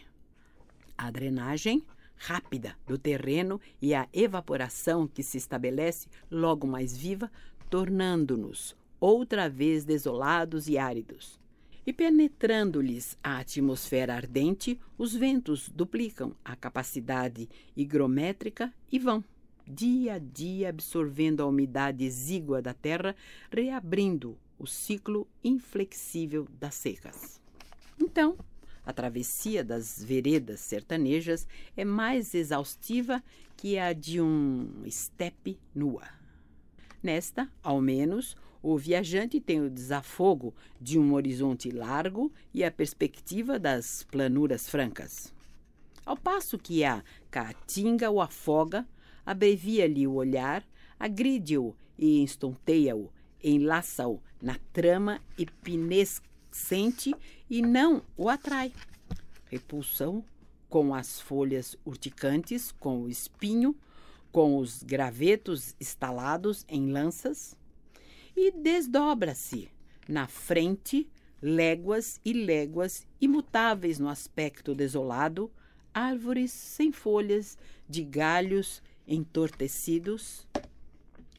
A drenagem rápida do terreno e a evaporação que se estabelece logo mais viva, tornando-nos outra vez desolados e áridos e penetrando-lhes a atmosfera ardente, os ventos duplicam a capacidade higrométrica e vão, dia a dia, absorvendo a umidade exígua da terra, reabrindo o ciclo inflexível das secas. Então, a travessia das veredas sertanejas é mais exaustiva que a de um estepe nua. Nesta, ao menos, o viajante tem o desafogo de um horizonte largo e a perspectiva das planuras francas. Ao passo que a caatinga o afoga, abrevia-lhe o olhar, agride-o e estonteia-o, enlaça-o na trama epinescente e não o atrai. Repulsão com as folhas urticantes, com o espinho, com os gravetos estalados em lanças, e desdobra-se na frente léguas e léguas imutáveis no aspecto desolado, árvores sem folhas, de galhos entorpecidos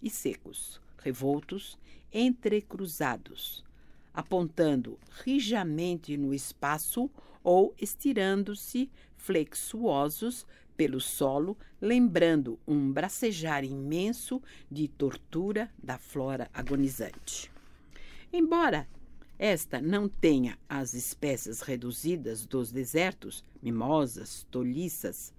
e secos, revoltos, entrecruzados, apontando rijamente no espaço ou estirando-se flexuosos pelo solo, lembrando um bracejar imenso de tortura da flora agonizante. Embora esta não tenha as espécies reduzidas dos desertos, mimosas, tolhiças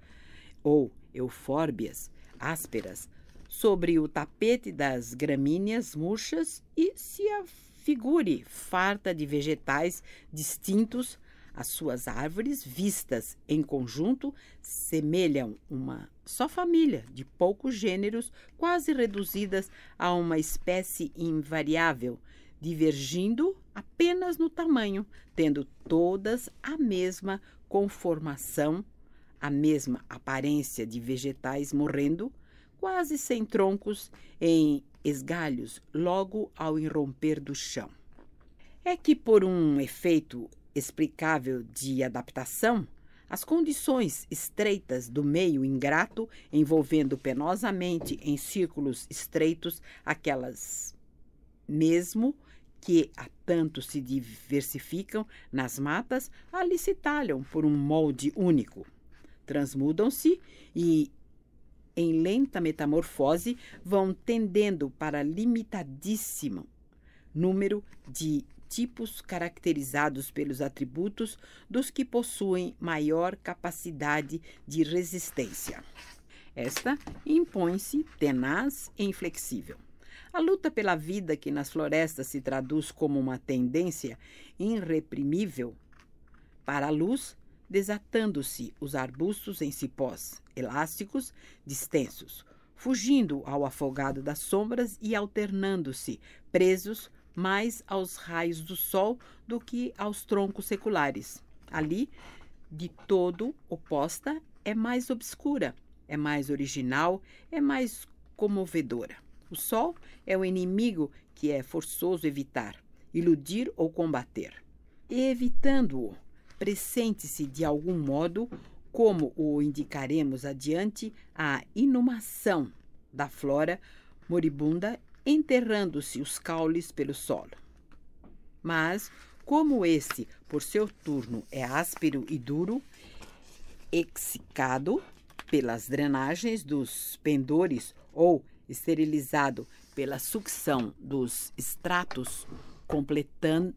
ou eufórbias ásperas, sobre o tapete das gramíneas murchas e se afigure farta de vegetais distintos as suas árvores, vistas em conjunto, semelham uma só família de poucos gêneros, quase reduzidas a uma espécie invariável, divergindo apenas no tamanho, tendo todas a mesma conformação, a mesma aparência de vegetais morrendo, quase sem troncos, em esgalhos logo ao irromper do chão. É que, por um efeito explicável de adaptação, as condições estreitas do meio ingrato, envolvendo penosamente em círculos estreitos aquelas mesmo que há tanto se diversificam nas matas, ali se talham por um molde único. Transmudam-se e, em lenta metamorfose, vão tendendo para limitadíssimo número de tipos caracterizados pelos atributos dos que possuem maior capacidade de resistência. Esta impõe-se tenaz e inflexível. A luta pela vida, que nas florestas se traduz como uma tendência irreprimível para a luz, desatando-se os arbustos em cipós, elásticos, distensos, fugindo ao afogado das sombras e alternando-se, presos mais aos raios do sol do que aos troncos seculares. Ali, de todo oposta, é mais obscura, é mais original, é mais comovedora. O sol é o inimigo que é forçoso evitar, iludir ou combater. Evitando-o, pressente-se de algum modo, como o indicaremos adiante, a inumação da flora moribunda enterrando-se os caules pelo solo. Mas, como esse, por seu turno, é áspero e duro, exicado pelas drenagens dos pendores ou esterilizado pela sucção dos estratos, completando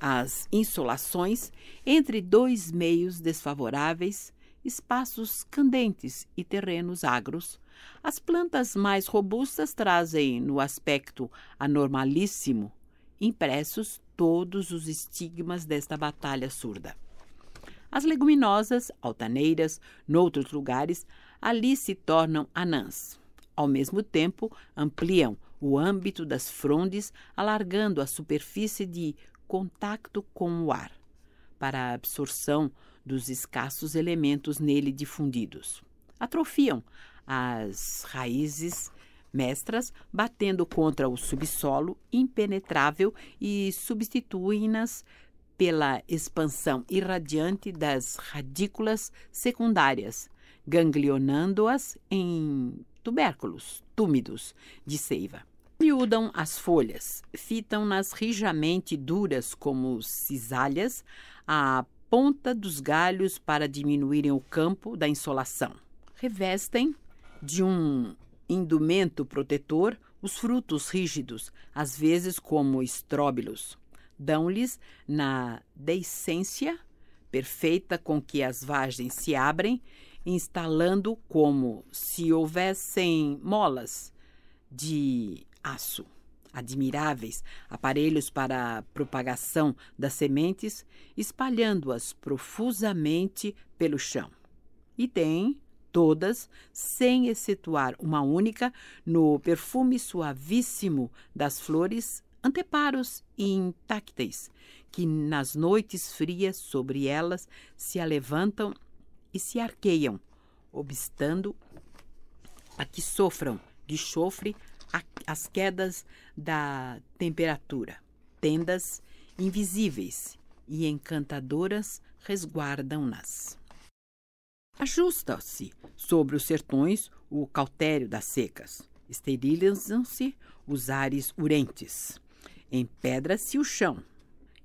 as insolações entre dois meios desfavoráveis, espaços candentes e terrenos agros, as plantas mais robustas trazem, no aspecto anormalíssimo, impressos todos os estigmas desta batalha surda. As leguminosas, altaneiras, noutros lugares, ali se tornam anãs. Ao mesmo tempo, ampliam o âmbito das frondes, alargando a superfície de contacto com o ar, para a absorção dos escassos elementos nele difundidos. Atrofiam, as raízes mestras, batendo contra o subsolo impenetrável e substituem-nas pela expansão irradiante das radículas secundárias, ganglionando-as em tubérculos túmidos de seiva. Miudam as folhas, fitam-nas rijamente duras como cisalhas a ponta dos galhos para diminuírem o campo da insolação. Revestem de um indumento protetor os frutos rígidos, às vezes como estróbilos. Dão-lhes, na deiscência perfeita com que as vagens se abrem, instalando como se houvessem molas de aço. Admiráveis aparelhos para a propagação das sementes, espalhando-as profusamente pelo chão. E tem todas, sem excetuar uma única, no perfume suavíssimo das flores anteparos e intácteis, que nas noites frias sobre elas se alevantam e se arqueiam, obstando a que sofram de chofre as quedas da temperatura. Tendas invisíveis e encantadoras resguardam-nas. Ajusta-se sobre os sertões o cautério das secas. Esterilizam-se os ares urentes. Empedra-se o chão,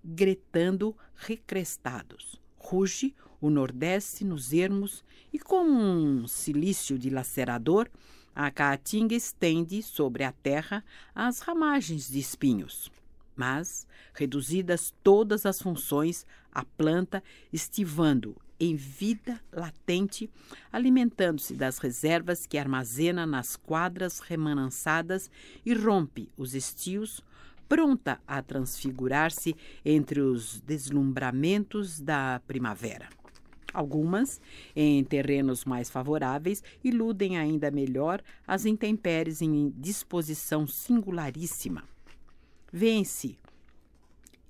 gretando recrestados. Ruge o nordeste nos ermos e, com um silício dilacerador, a caatinga estende sobre a terra as ramagens de espinhos. Mas, reduzidas todas as funções, a planta, estivando em vida latente, alimentando-se das reservas que armazena nas quadras remanançadas e rompe os estios, pronta a transfigurar-se entre os deslumbramentos da primavera. Algumas, em terrenos mais favoráveis, iludem ainda melhor as intempéries em disposição singularíssima. Vence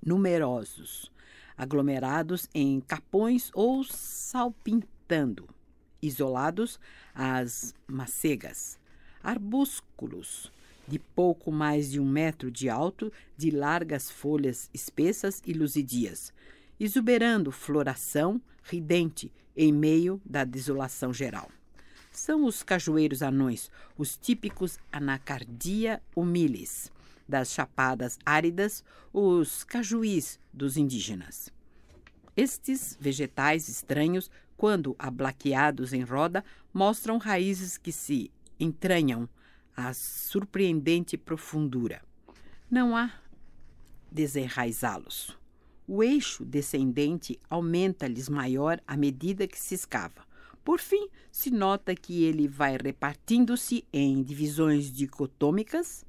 numerosos aglomerados em capões ou salpintando, isolados as macegas, arbúsculos de pouco mais de um metro de alto, de largas folhas espessas e luzidias, exuberando floração ridente em meio da desolação geral. São os cajueiros anões, os típicos Anacardia humilis, das chapadas áridas, os cajuís dos indígenas. Estes vegetais estranhos, quando ablaqueados em roda, mostram raízes que se entranham a surpreendente profundura. Não há desenraizá-los. O eixo descendente aumenta-lhes maior à medida que se escava. Por fim, se nota que ele vai repartindo-se em divisões dicotômicas,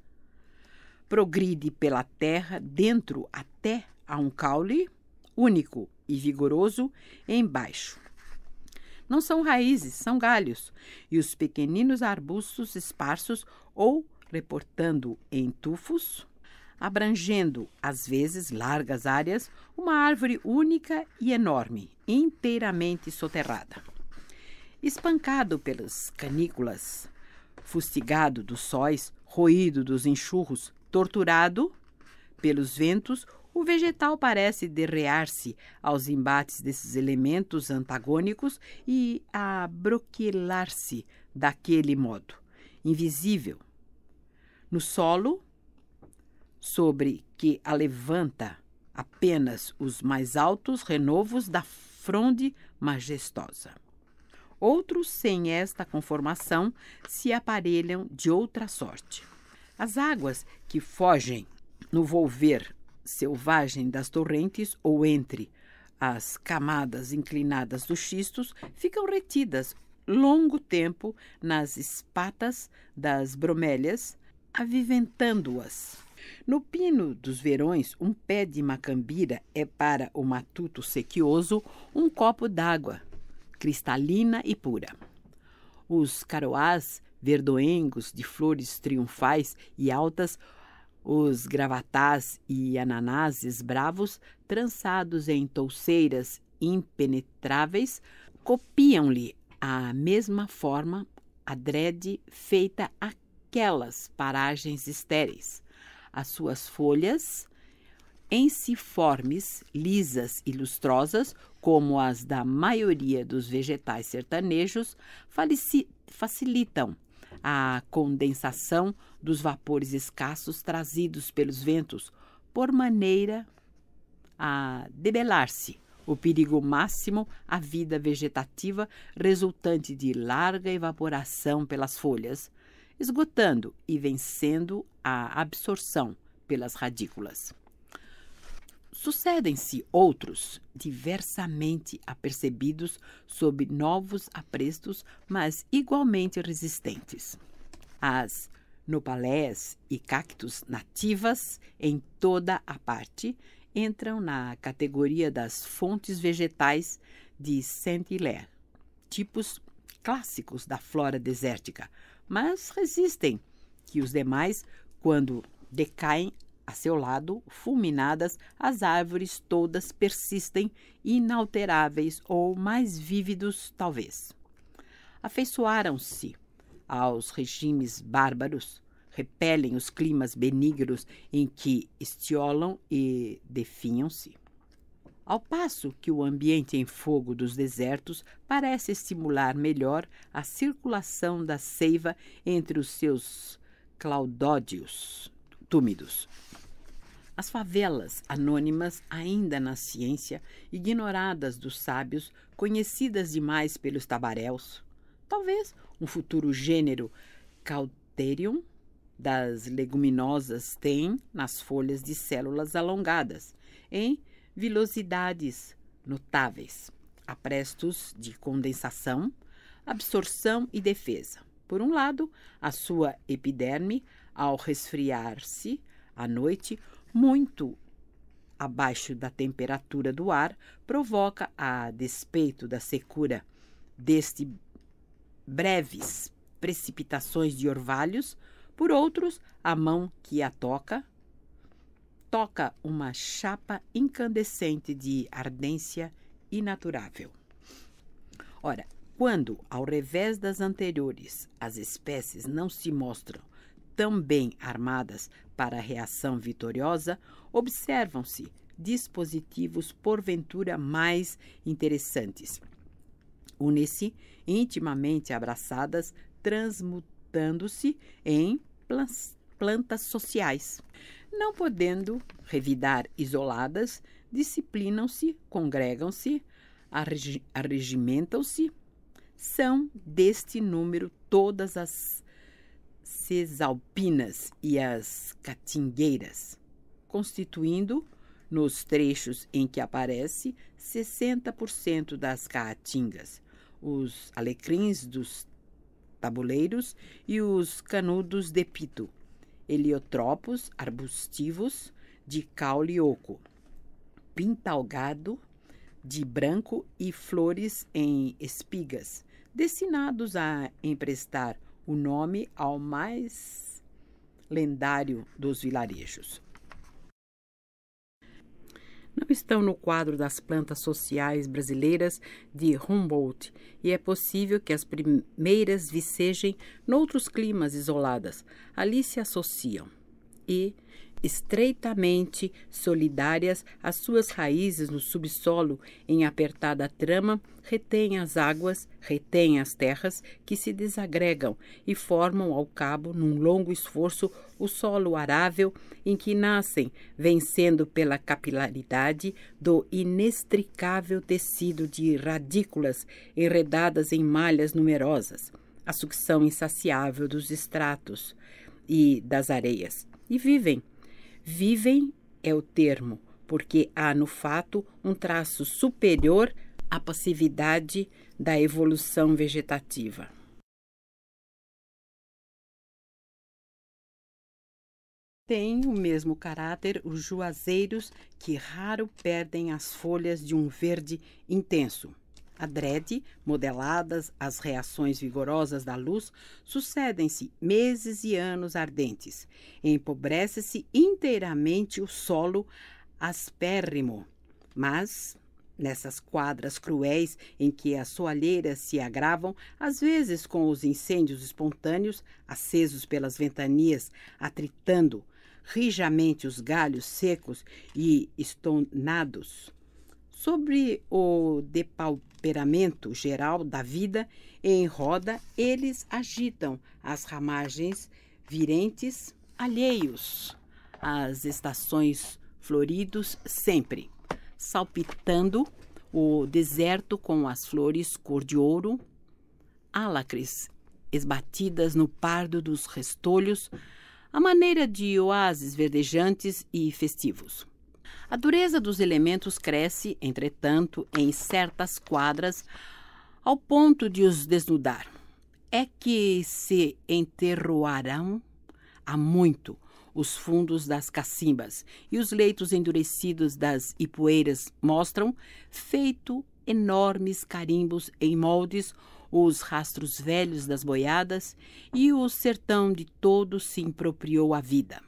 progride pela terra dentro até a um caule único e vigoroso embaixo. Não são raízes, são galhos, e os pequeninos arbustos esparsos ou reportando em tufos, abrangendo, às vezes, largas áreas, uma árvore única e enorme, inteiramente soterrada. Espancado pelas canículas, fustigado dos sóis, roído dos enxurros, Torturado pelos ventos, o vegetal parece derrear-se aos embates desses elementos antagônicos e abroquelar se daquele modo, invisível. No solo, sobre que alevanta apenas os mais altos renovos da fronde majestosa. Outros, sem esta conformação, se aparelham de outra sorte. As águas que fogem no volver selvagem das torrentes ou entre as camadas inclinadas dos xistos ficam retidas longo tempo nas espatas das bromélias, aviventando-as. No pino dos verões, um pé de macambira é para o matuto sequioso um copo d'água, cristalina e pura. Os caroás verdoengos de flores triunfais e altas, os gravatás e ananases bravos, trançados em touceiras impenetráveis, copiam-lhe a mesma forma adrede feita aquelas paragens estéreis. As suas folhas, ensiformes, lisas e lustrosas, como as da maioria dos vegetais sertanejos, facilitam a condensação dos vapores escassos trazidos pelos ventos, por maneira a debelar-se o perigo máximo à vida vegetativa resultante de larga evaporação pelas folhas, esgotando e vencendo a absorção pelas radículas. Sucedem-se outros, diversamente apercebidos sob novos aprestos, mas igualmente resistentes. As nopalés e cactos nativas, em toda a parte, entram na categoria das fontes vegetais de Saint-Hilaire, tipos clássicos da flora desértica, mas resistem que os demais, quando decaem, a seu lado, fulminadas, as árvores todas persistem, inalteráveis ou mais vívidos, talvez. Afeiçoaram-se aos regimes bárbaros, repelem os climas benignos em que estiolam e definham-se. Ao passo que o ambiente em fogo dos desertos parece estimular melhor a circulação da seiva entre os seus claudódios túmidos. As favelas anônimas, ainda na ciência, ignoradas dos sábios, conhecidas demais pelos tabaréus. Talvez um futuro gênero cauterium das leguminosas tem nas folhas de células alongadas, em vilosidades notáveis, aprestos de condensação, absorção e defesa. Por um lado, a sua epiderme ao resfriar-se à noite muito abaixo da temperatura do ar, provoca, a despeito da secura deste breves precipitações de orvalhos, por outros, a mão que a toca toca uma chapa incandescente de ardência inaturável. Ora, quando, ao revés das anteriores, as espécies não se mostram também armadas para a reação vitoriosa, observam-se dispositivos porventura mais interessantes. Une-se intimamente abraçadas, transmutando-se em plantas sociais. Não podendo revidar isoladas, disciplinam-se, congregam-se, arregimentam-se. São deste número todas as Cesalpinas e as Catingueiras, constituindo, nos trechos em que aparece, 60% das caatingas, os alecrins dos tabuleiros e os canudos de pito, heliotropos arbustivos de caule oco, pintalgado de branco e flores em espigas, destinados a emprestar o nome ao mais lendário dos vilarejos. Não estão no quadro das plantas sociais brasileiras de Humboldt, e é possível que as primeiras vicejem noutros climas isoladas. Ali se associam e, estreitamente solidárias, as suas raízes no subsolo, em apertada trama, retêm as águas, retêm as terras que se desagregam e formam ao cabo, num longo esforço, o solo arável em que nascem, vencendo pela capilaridade do inextricável tecido de radículas enredadas em malhas numerosas, a sucção insaciável dos estratos e das areias, e vivem Vivem é o termo, porque há no fato um traço superior à passividade da evolução vegetativa. Tem o mesmo caráter os juazeiros que raro perdem as folhas de um verde intenso adrede, modeladas às reações vigorosas da luz, sucedem-se meses e anos ardentes. Empobrece-se inteiramente o solo aspérrimo. Mas, nessas quadras cruéis em que as soalheiras se agravam, às vezes com os incêndios espontâneos, acesos pelas ventanias, atritando, rijamente os galhos secos e estonados. Sobre o depau temperamento geral da vida, em roda eles agitam as ramagens virentes alheios, as estações floridos sempre, salpitando o deserto com as flores cor de ouro, álacres esbatidas no pardo dos restolhos, à maneira de oásis verdejantes e festivos. A dureza dos elementos cresce, entretanto, em certas quadras, ao ponto de os desnudar. É que se enterroarão há muito os fundos das cacimbas e os leitos endurecidos das ipueiras mostram, feito enormes carimbos em moldes, os rastros velhos das boiadas e o sertão de todo se impropriou à vida.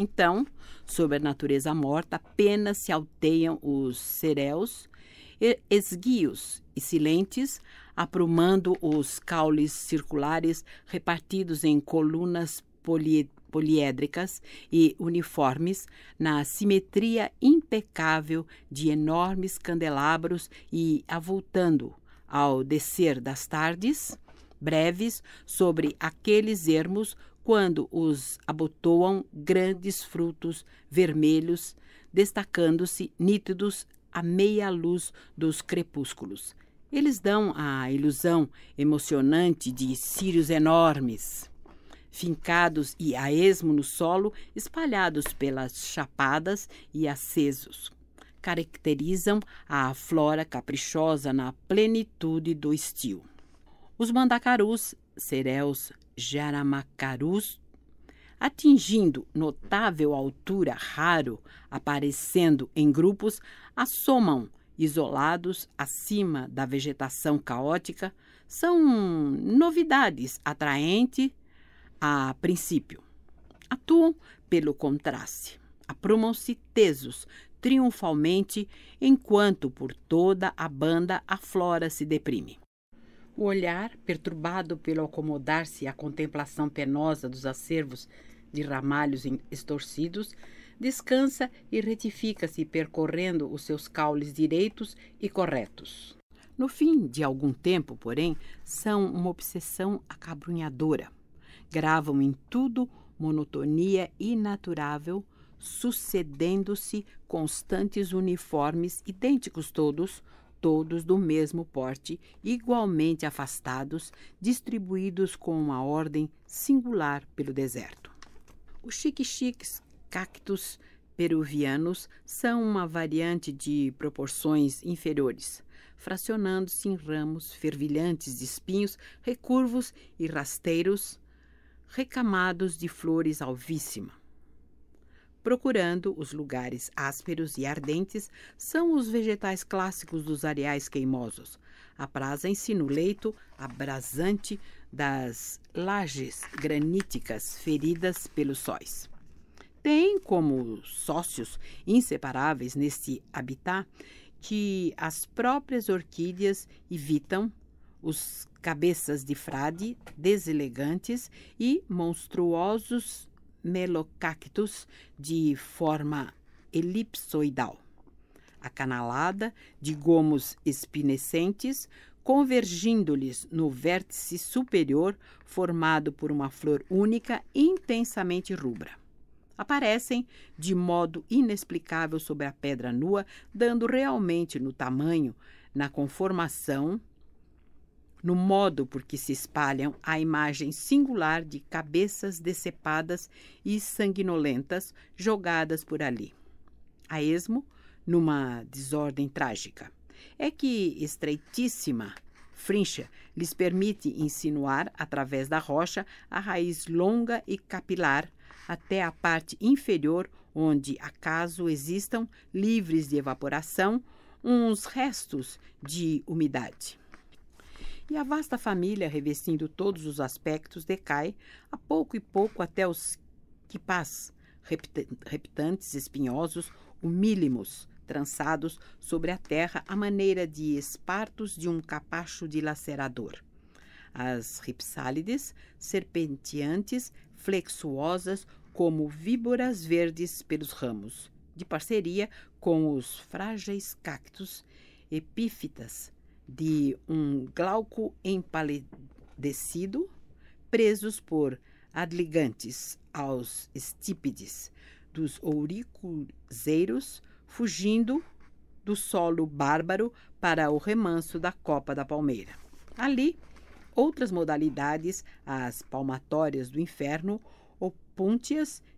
Então, sobre a natureza morta, apenas se alteiam os cereus, esguios e silentes, aprumando os caules circulares repartidos em colunas poliédricas e uniformes, na simetria impecável de enormes candelabros e avultando, ao descer das tardes breves, sobre aqueles ermos quando os abotoam grandes frutos vermelhos, destacando-se nítidos à meia luz dos crepúsculos. Eles dão a ilusão emocionante de círios enormes, fincados e a esmo no solo, espalhados pelas chapadas e acesos. Caracterizam a flora caprichosa na plenitude do estio. Os mandacarus, cereus, Jaramacarus, atingindo notável altura raro, aparecendo em grupos, assomam isolados acima da vegetação caótica, são novidades atraentes a princípio. Atuam pelo contraste. Aprumam-se tesos, triunfalmente, enquanto por toda a banda a flora se deprime. O olhar, perturbado pelo acomodar-se à contemplação penosa dos acervos de ramalhos estorcidos, descansa e retifica-se percorrendo os seus caules direitos e corretos. No fim de algum tempo, porém, são uma obsessão acabrunhadora. Gravam em tudo monotonia inaturável, sucedendo-se constantes uniformes idênticos todos, todos do mesmo porte, igualmente afastados, distribuídos com uma ordem singular pelo deserto. Os chiquichiques, cactos peruvianos, são uma variante de proporções inferiores, fracionando-se em ramos fervilhantes de espinhos, recurvos e rasteiros, recamados de flores alvíssima. Procurando os lugares ásperos e ardentes, são os vegetais clássicos dos areais queimosos. Aprazem-se no leito abrasante das lajes graníticas feridas pelos sóis. Tem como sócios inseparáveis neste habitat que as próprias orquídeas evitam os cabeças de frade deselegantes e monstruosos Melocactus de forma elipsoidal, acanalada, de gomos espinescentes, convergindo-lhes no vértice superior, formado por uma flor única intensamente rubra. Aparecem de modo inexplicável sobre a pedra nua, dando realmente no tamanho, na conformação no modo por que se espalham a imagem singular de cabeças decepadas e sanguinolentas jogadas por ali. A esmo, numa desordem trágica. É que estreitíssima frincha lhes permite insinuar, através da rocha, a raiz longa e capilar até a parte inferior, onde, acaso existam, livres de evaporação, uns restos de umidade e a vasta família, revestindo todos os aspectos, decai a pouco e pouco até os quipás, reptantes espinhosos, humílimos, trançados sobre a terra à maneira de espartos de um capacho dilacerador. As ripsálides, serpenteantes, flexuosas, como víboras verdes pelos ramos, de parceria com os frágeis cactos, epífitas, de um glauco empalidecido, presos por adligantes aos estípides dos ouricuzeiros, fugindo do solo bárbaro para o remanso da copa da palmeira. Ali, outras modalidades, as palmatórias do inferno ou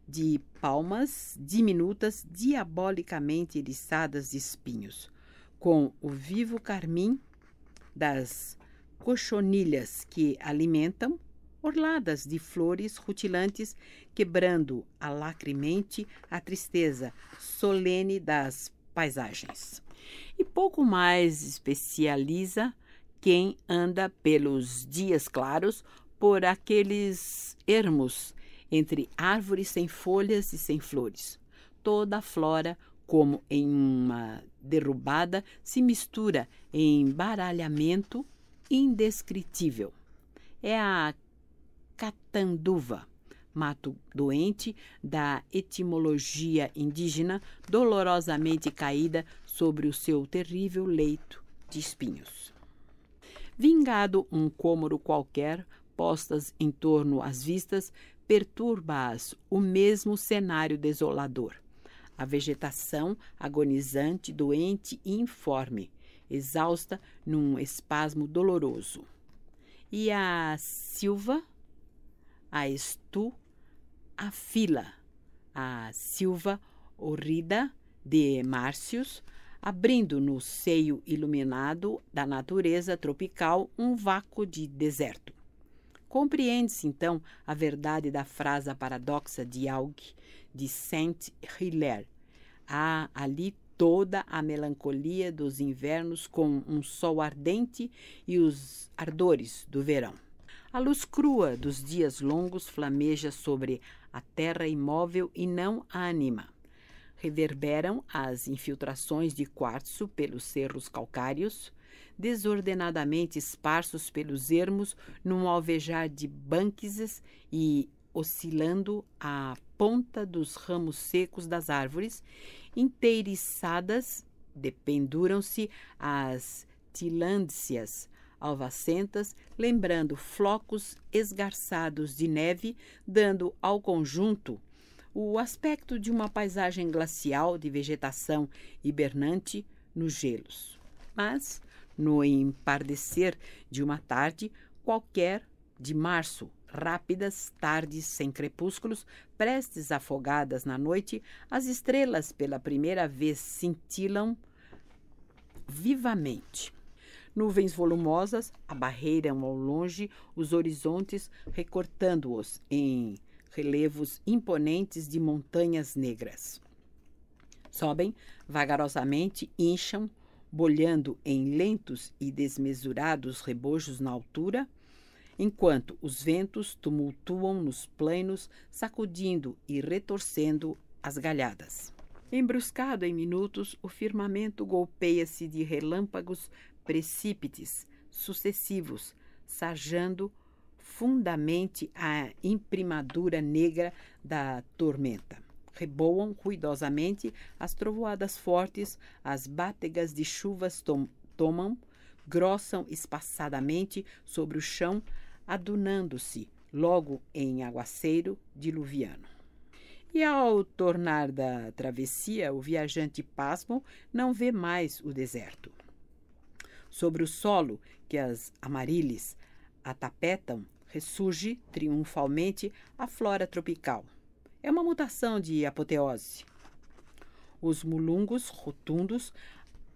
de palmas diminutas diabolicamente eriçadas de espinhos, com o vivo carmim das cochonilhas que alimentam, orladas de flores rutilantes, quebrando alacremente a tristeza solene das paisagens. E pouco mais especializa quem anda pelos dias claros por aqueles ermos entre árvores sem folhas e sem flores. Toda a flora como em uma derrubada, se mistura em baralhamento indescritível. É a catanduva, mato doente da etimologia indígena, dolorosamente caída sobre o seu terrível leito de espinhos. Vingado um cômoro qualquer, postas em torno às vistas, perturba-as o mesmo cenário desolador a vegetação agonizante, doente e informe, exausta num espasmo doloroso. E a silva, a estu, a fila, a silva horrida de Márcios, abrindo no seio iluminado da natureza tropical um vácuo de deserto. Compreende-se então a verdade da frase paradoxa de Aug de Saint-Hilaire, Há ali toda a melancolia dos invernos com um sol ardente e os ardores do verão. A luz crua dos dias longos flameja sobre a terra imóvel e não a anima. Reverberam as infiltrações de quartzo pelos cerros calcários, desordenadamente esparsos pelos ermos num alvejar de bânquises e oscilando à ponta dos ramos secos das árvores, inteiriçadas, dependuram-se as tilândcias alvacentas, lembrando flocos esgarçados de neve, dando ao conjunto o aspecto de uma paisagem glacial de vegetação hibernante nos gelos. Mas, no empardecer de uma tarde qualquer de março, rápidas, tardes sem crepúsculos, prestes afogadas na noite, as estrelas pela primeira vez cintilam vivamente. Nuvens volumosas abarreiram ao longe os horizontes, recortando-os em relevos imponentes de montanhas negras. Sobem vagarosamente, incham, bolhando em lentos e desmesurados rebojos na altura, enquanto os ventos tumultuam nos planos, sacudindo e retorcendo as galhadas. Embruscado em minutos, o firmamento golpeia-se de relâmpagos precípites, sucessivos, sajando fundamente a imprimadura negra da tormenta. Reboam ruidosamente as trovoadas fortes, as bátegas de chuvas tom tomam, grossam espaçadamente sobre o chão adunando-se logo em aguaceiro diluviano. E ao tornar da travessia, o viajante pasmo não vê mais o deserto. Sobre o solo que as amarilis atapetam, ressurge triunfalmente a flora tropical. É uma mutação de apoteose. Os mulungos rotundos,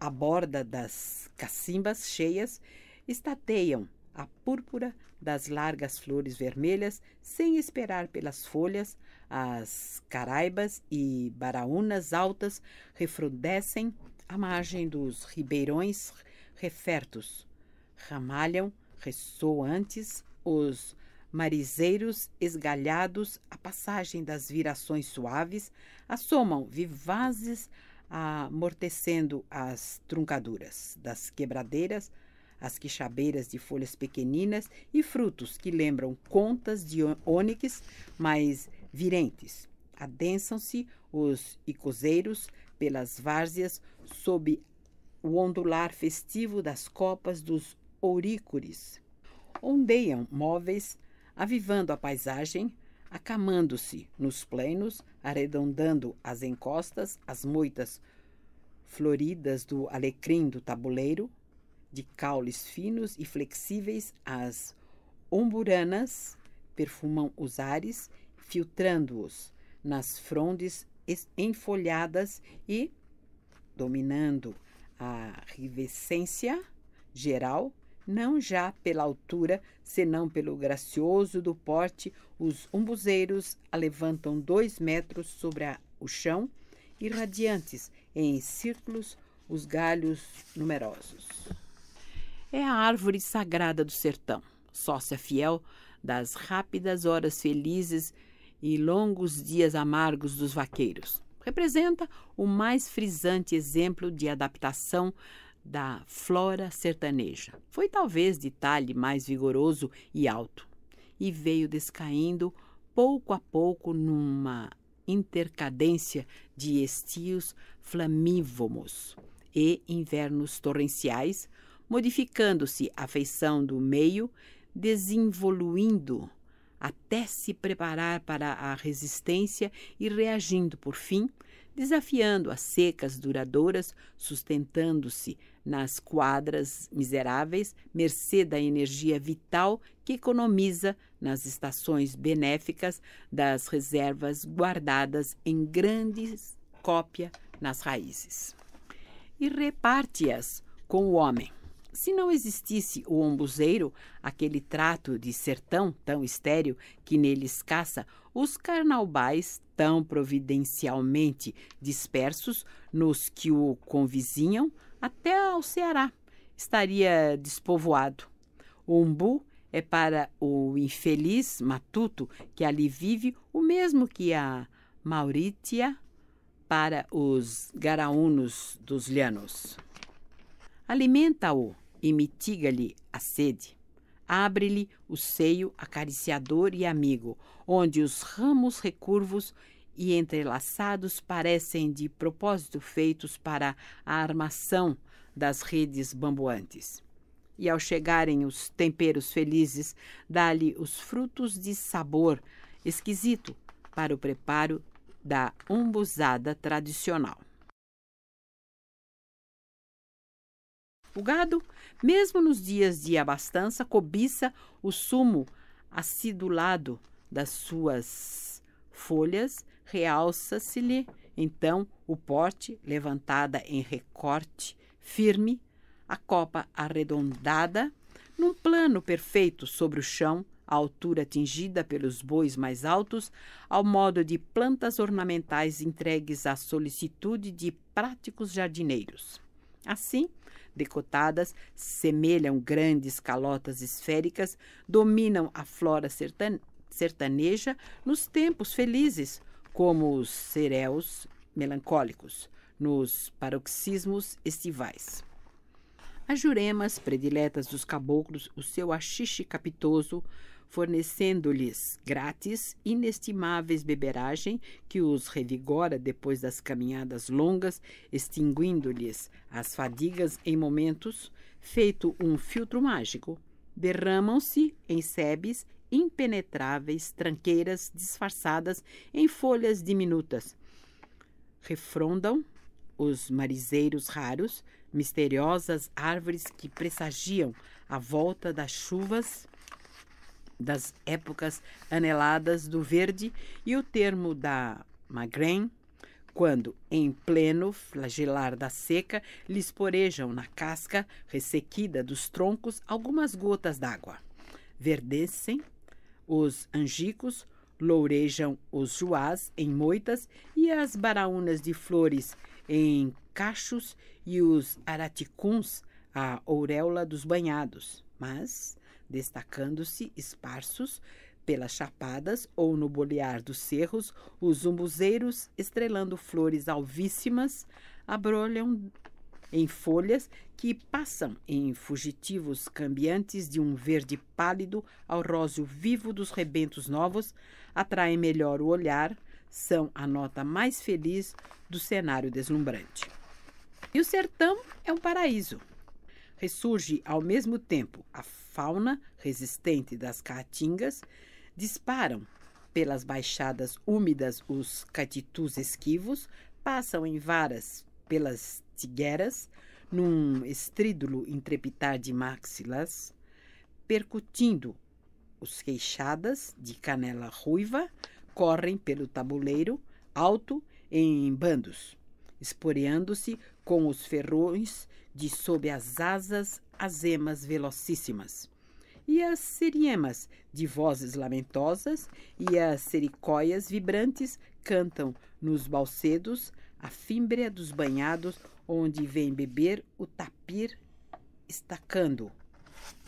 à borda das cacimbas cheias, estateiam a púrpura das largas flores vermelhas, sem esperar pelas folhas, as caraibas e baraunas altas refrudescem à margem dos ribeirões refertos. Ramalham ressoantes os marizeiros esgalhados à passagem das virações suaves, assomam vivazes amortecendo as truncaduras das quebradeiras as quixabeiras de folhas pequeninas e frutos que lembram contas de ônix mas virentes. Adensam-se os icoseiros pelas várzeas sob o ondular festivo das copas dos ourícores. Ondeiam móveis, avivando a paisagem, acamando-se nos plenos, arredondando as encostas, as moitas floridas do alecrim do tabuleiro, de caules finos e flexíveis, as omburanas perfumam os ares, filtrando-os nas frondes enfolhadas e dominando a rivescência geral, não já pela altura, senão pelo gracioso do porte, os umbuzeiros levantam dois metros sobre a, o chão, irradiantes em círculos os galhos numerosos é a árvore sagrada do sertão, sócia fiel das rápidas horas felizes e longos dias amargos dos vaqueiros. Representa o mais frisante exemplo de adaptação da flora sertaneja. Foi talvez de talhe mais vigoroso e alto, e veio descaindo pouco a pouco numa intercadência de estios flamívomos e invernos torrenciais, modificando-se a feição do meio, desenvolvendo, até se preparar para a resistência e reagindo, por fim, desafiando as secas duradouras, sustentando-se nas quadras miseráveis, mercê da energia vital que economiza nas estações benéficas das reservas guardadas em grandes cópia nas raízes. E reparte-as com o homem se não existisse o ombuzeiro, aquele trato de sertão tão estéril que neles caça, os carnaubais, tão providencialmente dispersos nos que o convizinham, até ao Ceará estaria despovoado. O umbu é para o infeliz matuto que ali vive o mesmo que a Maurítia para os garaúnos dos llanos. Alimenta-o e mitiga-lhe a sede. Abre-lhe o seio acariciador e amigo, onde os ramos recurvos e entrelaçados parecem de propósito feitos para a armação das redes bamboantes. E ao chegarem os temperos felizes, dá-lhe os frutos de sabor esquisito para o preparo da umbuzada tradicional. O gado mesmo nos dias de abastança, cobiça o sumo acidulado das suas folhas, realça-se-lhe então o porte, levantada em recorte firme, a copa arredondada, num plano perfeito sobre o chão, a altura atingida pelos bois mais altos, ao modo de plantas ornamentais entregues à solicitude de práticos jardineiros. Assim, decotadas, semelham grandes calotas esféricas, dominam a flora sertaneja nos tempos felizes, como os cereus melancólicos, nos paroxismos estivais. As juremas, prediletas dos caboclos, o seu axixe capitoso, fornecendo-lhes grátis inestimáveis beberagem que os revigora depois das caminhadas longas, extinguindo-lhes as fadigas em momentos, feito um filtro mágico. Derramam-se em sebes impenetráveis, tranqueiras disfarçadas em folhas diminutas. Refrondam os marizeiros raros, misteriosas árvores que pressagiam a volta das chuvas das épocas aneladas do verde e o termo da magrém, quando, em pleno flagelar da seca, lhes porejam na casca ressequida dos troncos algumas gotas d'água. Verdecem os angicos, lourejam os juás em moitas e as baraúnas de flores em cachos e os araticuns, a ouréola dos banhados. Mas destacando-se esparsos pelas chapadas ou no bolear dos cerros, os umbuzeiros, estrelando flores alvíssimas, abrolham em folhas que passam em fugitivos cambiantes de um verde pálido ao róseo vivo dos rebentos novos, atraem melhor o olhar, são a nota mais feliz do cenário deslumbrante. E o sertão é um paraíso. Ressurge ao mesmo tempo a fauna resistente das caatingas, disparam pelas baixadas úmidas os catitus esquivos, passam em varas pelas tigueras, num estrídulo entrepitar de maxilas, percutindo os queixadas de canela ruiva, correm pelo tabuleiro alto em bandos, esporeando-se com os ferrões de sob as asas azemas velocíssimas, e as seriemas de vozes lamentosas, e as sericóias vibrantes cantam nos balsedos a fímbria dos banhados, onde vem beber o tapir estacando.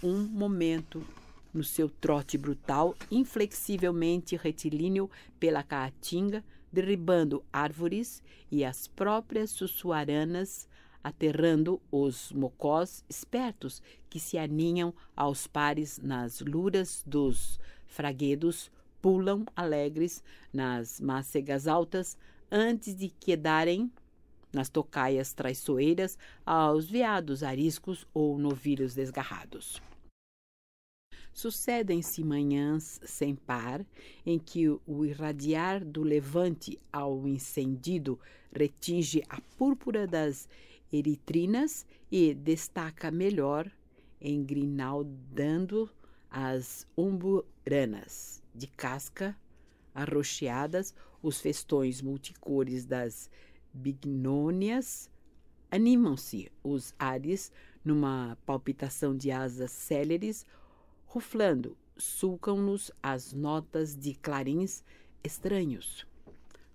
Um momento no seu trote brutal, inflexivelmente retilíneo pela caatinga, derribando árvores e as próprias sussuaranas aterrando os mocós espertos que se aninham aos pares nas luras dos fraguedos, pulam alegres nas macegas altas antes de quedarem nas tocaias traiçoeiras aos veados ariscos ou novilhos desgarrados. Sucedem-se manhãs sem par, em que o irradiar do levante ao incendido retinge a púrpura das eritrinas e destaca melhor engrinaldando as umburanas de casca arroxeadas, os festões multicores das bignônias animam-se os ares numa palpitação de asas céleres, ruflando, sulcam-nos as notas de clarins estranhos.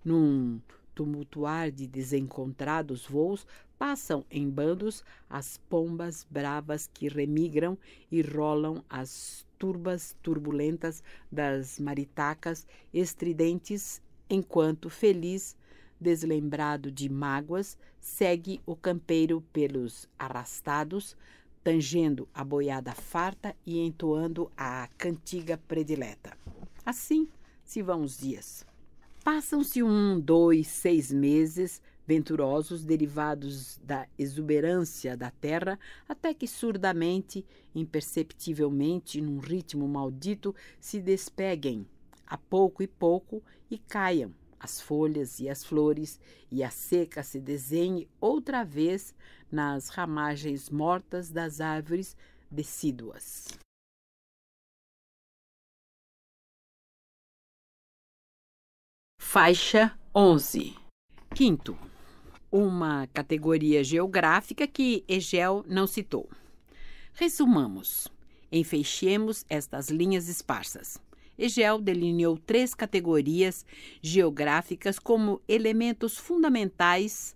Num tumultuar de desencontrados voos, Passam em bandos as pombas bravas que remigram e rolam as turbas turbulentas das maritacas estridentes, enquanto feliz, deslembrado de mágoas, segue o campeiro pelos arrastados, tangendo a boiada farta e entoando a cantiga predileta. Assim se vão os dias. Passam-se um, dois, seis meses, venturosos derivados da exuberância da terra, até que surdamente, imperceptivelmente, num ritmo maldito, se despeguem, a pouco e pouco, e caiam as folhas e as flores, e a seca se desenhe outra vez nas ramagens mortas das árvores decíduas. Faixa 11 Quinto uma categoria geográfica que Egel não citou. Resumamos. Enfeixemos estas linhas esparsas. Egel delineou três categorias geográficas como elementos fundamentais,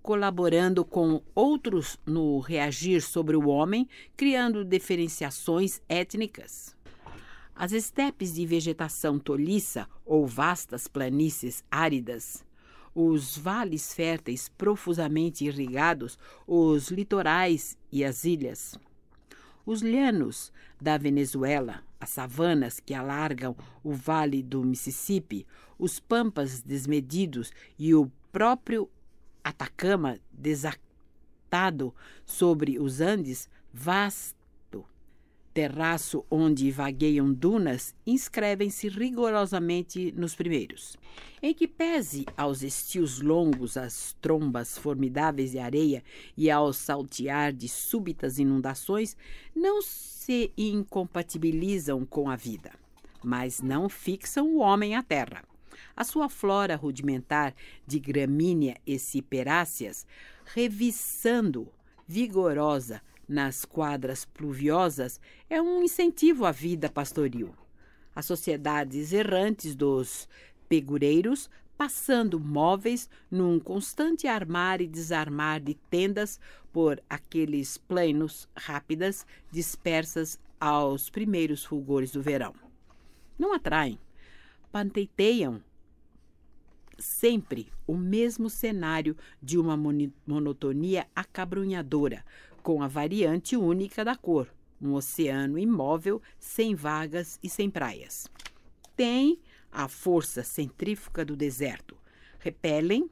colaborando com outros no reagir sobre o homem, criando diferenciações étnicas. As estepes de vegetação tolhiça ou vastas planícies áridas os vales férteis profusamente irrigados, os litorais e as ilhas. Os llanos da Venezuela, as savanas que alargam o vale do Mississippi, os pampas desmedidos e o próprio Atacama desatado sobre os Andes, vasta terraço onde vagueiam dunas, inscrevem-se rigorosamente nos primeiros. Em que pese aos estios longos, às trombas formidáveis de areia e ao saltear de súbitas inundações, não se incompatibilizam com a vida, mas não fixam o homem à terra. A sua flora rudimentar de gramínea e ciperáceas, reviçando, vigorosa, nas quadras pluviosas é um incentivo à vida pastoril. As sociedades errantes dos pegureiros passando móveis num constante armar e desarmar de tendas por aqueles planos rápidas dispersas aos primeiros fulgores do verão. Não atraem, panteiteiam sempre o mesmo cenário de uma monotonia acabrunhadora, com a variante única da cor, um oceano imóvel sem vagas e sem praias. Tem a força centrífuga do deserto. Repelem,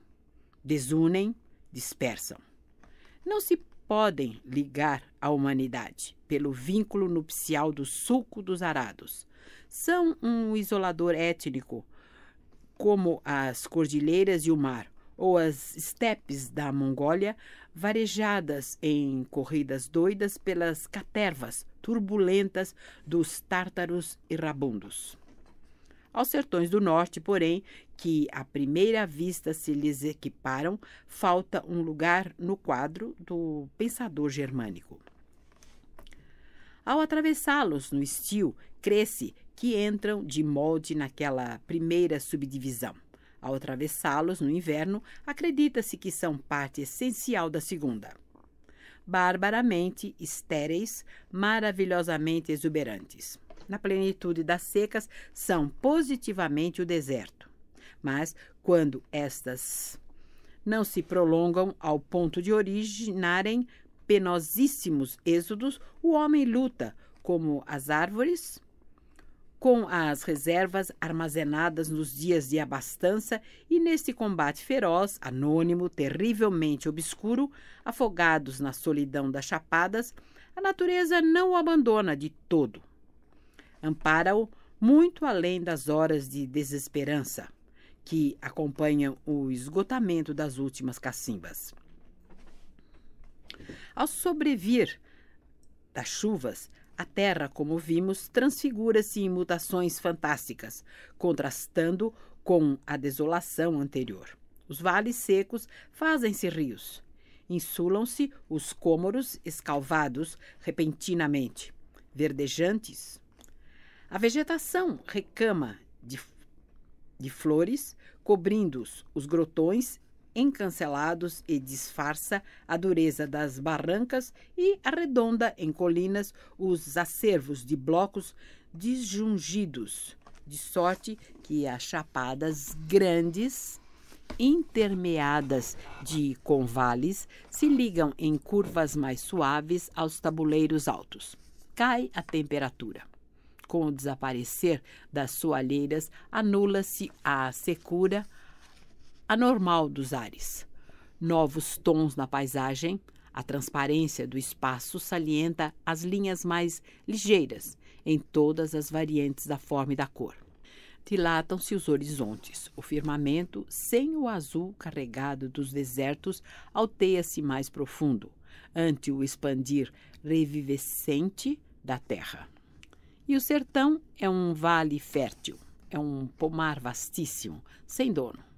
desunem, dispersam. Não se podem ligar à humanidade pelo vínculo nupcial do sulco dos arados. São um isolador étnico, como as cordilheiras e o mar, ou as estepes da Mongólia, varejadas em corridas doidas pelas catervas turbulentas dos tártaros irrabundos. Aos sertões do norte, porém, que à primeira vista se lhes equiparam, falta um lugar no quadro do pensador germânico. Ao atravessá-los no estio, cresce que entram de molde naquela primeira subdivisão. Ao atravessá-los no inverno, acredita-se que são parte essencial da segunda. Barbaramente estéreis, maravilhosamente exuberantes. Na plenitude das secas, são positivamente o deserto. Mas, quando estas não se prolongam ao ponto de originarem penosíssimos êxodos, o homem luta, como as árvores, com as reservas armazenadas nos dias de abastança e neste combate feroz, anônimo, terrivelmente obscuro, afogados na solidão das chapadas, a natureza não o abandona de todo. Ampara-o muito além das horas de desesperança que acompanham o esgotamento das últimas cacimbas. Ao sobrevir das chuvas, a Terra, como vimos, transfigura-se em mutações fantásticas, contrastando com a desolação anterior. Os vales secos fazem-se rios. Insulam-se os cômoros escalvados repentinamente, verdejantes. A vegetação recama de, de flores, cobrindo-os os grotões encancelados e disfarça a dureza das barrancas e arredonda em colinas os acervos de blocos disjungidos, de sorte que as chapadas grandes, intermeadas de convales, se ligam em curvas mais suaves aos tabuleiros altos. Cai a temperatura com o desaparecer das soalheiras, anula-se a secura, anormal dos ares. Novos tons na paisagem, a transparência do espaço salienta as linhas mais ligeiras em todas as variantes da forma e da cor. Dilatam-se os horizontes. O firmamento, sem o azul carregado dos desertos, alteia-se mais profundo, ante o expandir revivescente da terra. E o sertão é um vale fértil, é um pomar vastíssimo, sem dono.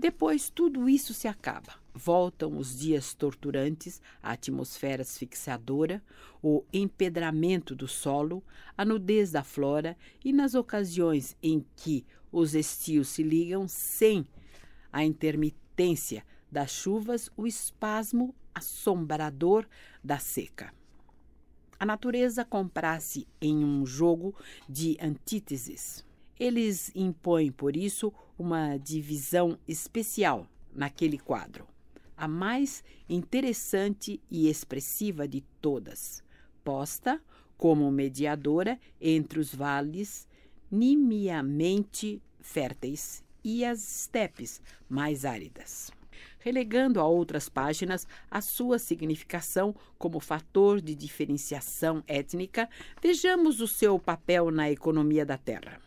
Depois, tudo isso se acaba. Voltam os dias torturantes, a atmosfera asfixiadora, o empedramento do solo, a nudez da flora e, nas ocasiões em que os estios se ligam sem a intermitência das chuvas, o espasmo assombrador da seca. A natureza comprasse em um jogo de antíteses. Eles impõem, por isso, uma divisão especial naquele quadro, a mais interessante e expressiva de todas, posta como mediadora entre os vales nimiamente férteis e as estepes mais áridas relegando a outras páginas a sua significação como fator de diferenciação étnica, vejamos o seu papel na economia da terra.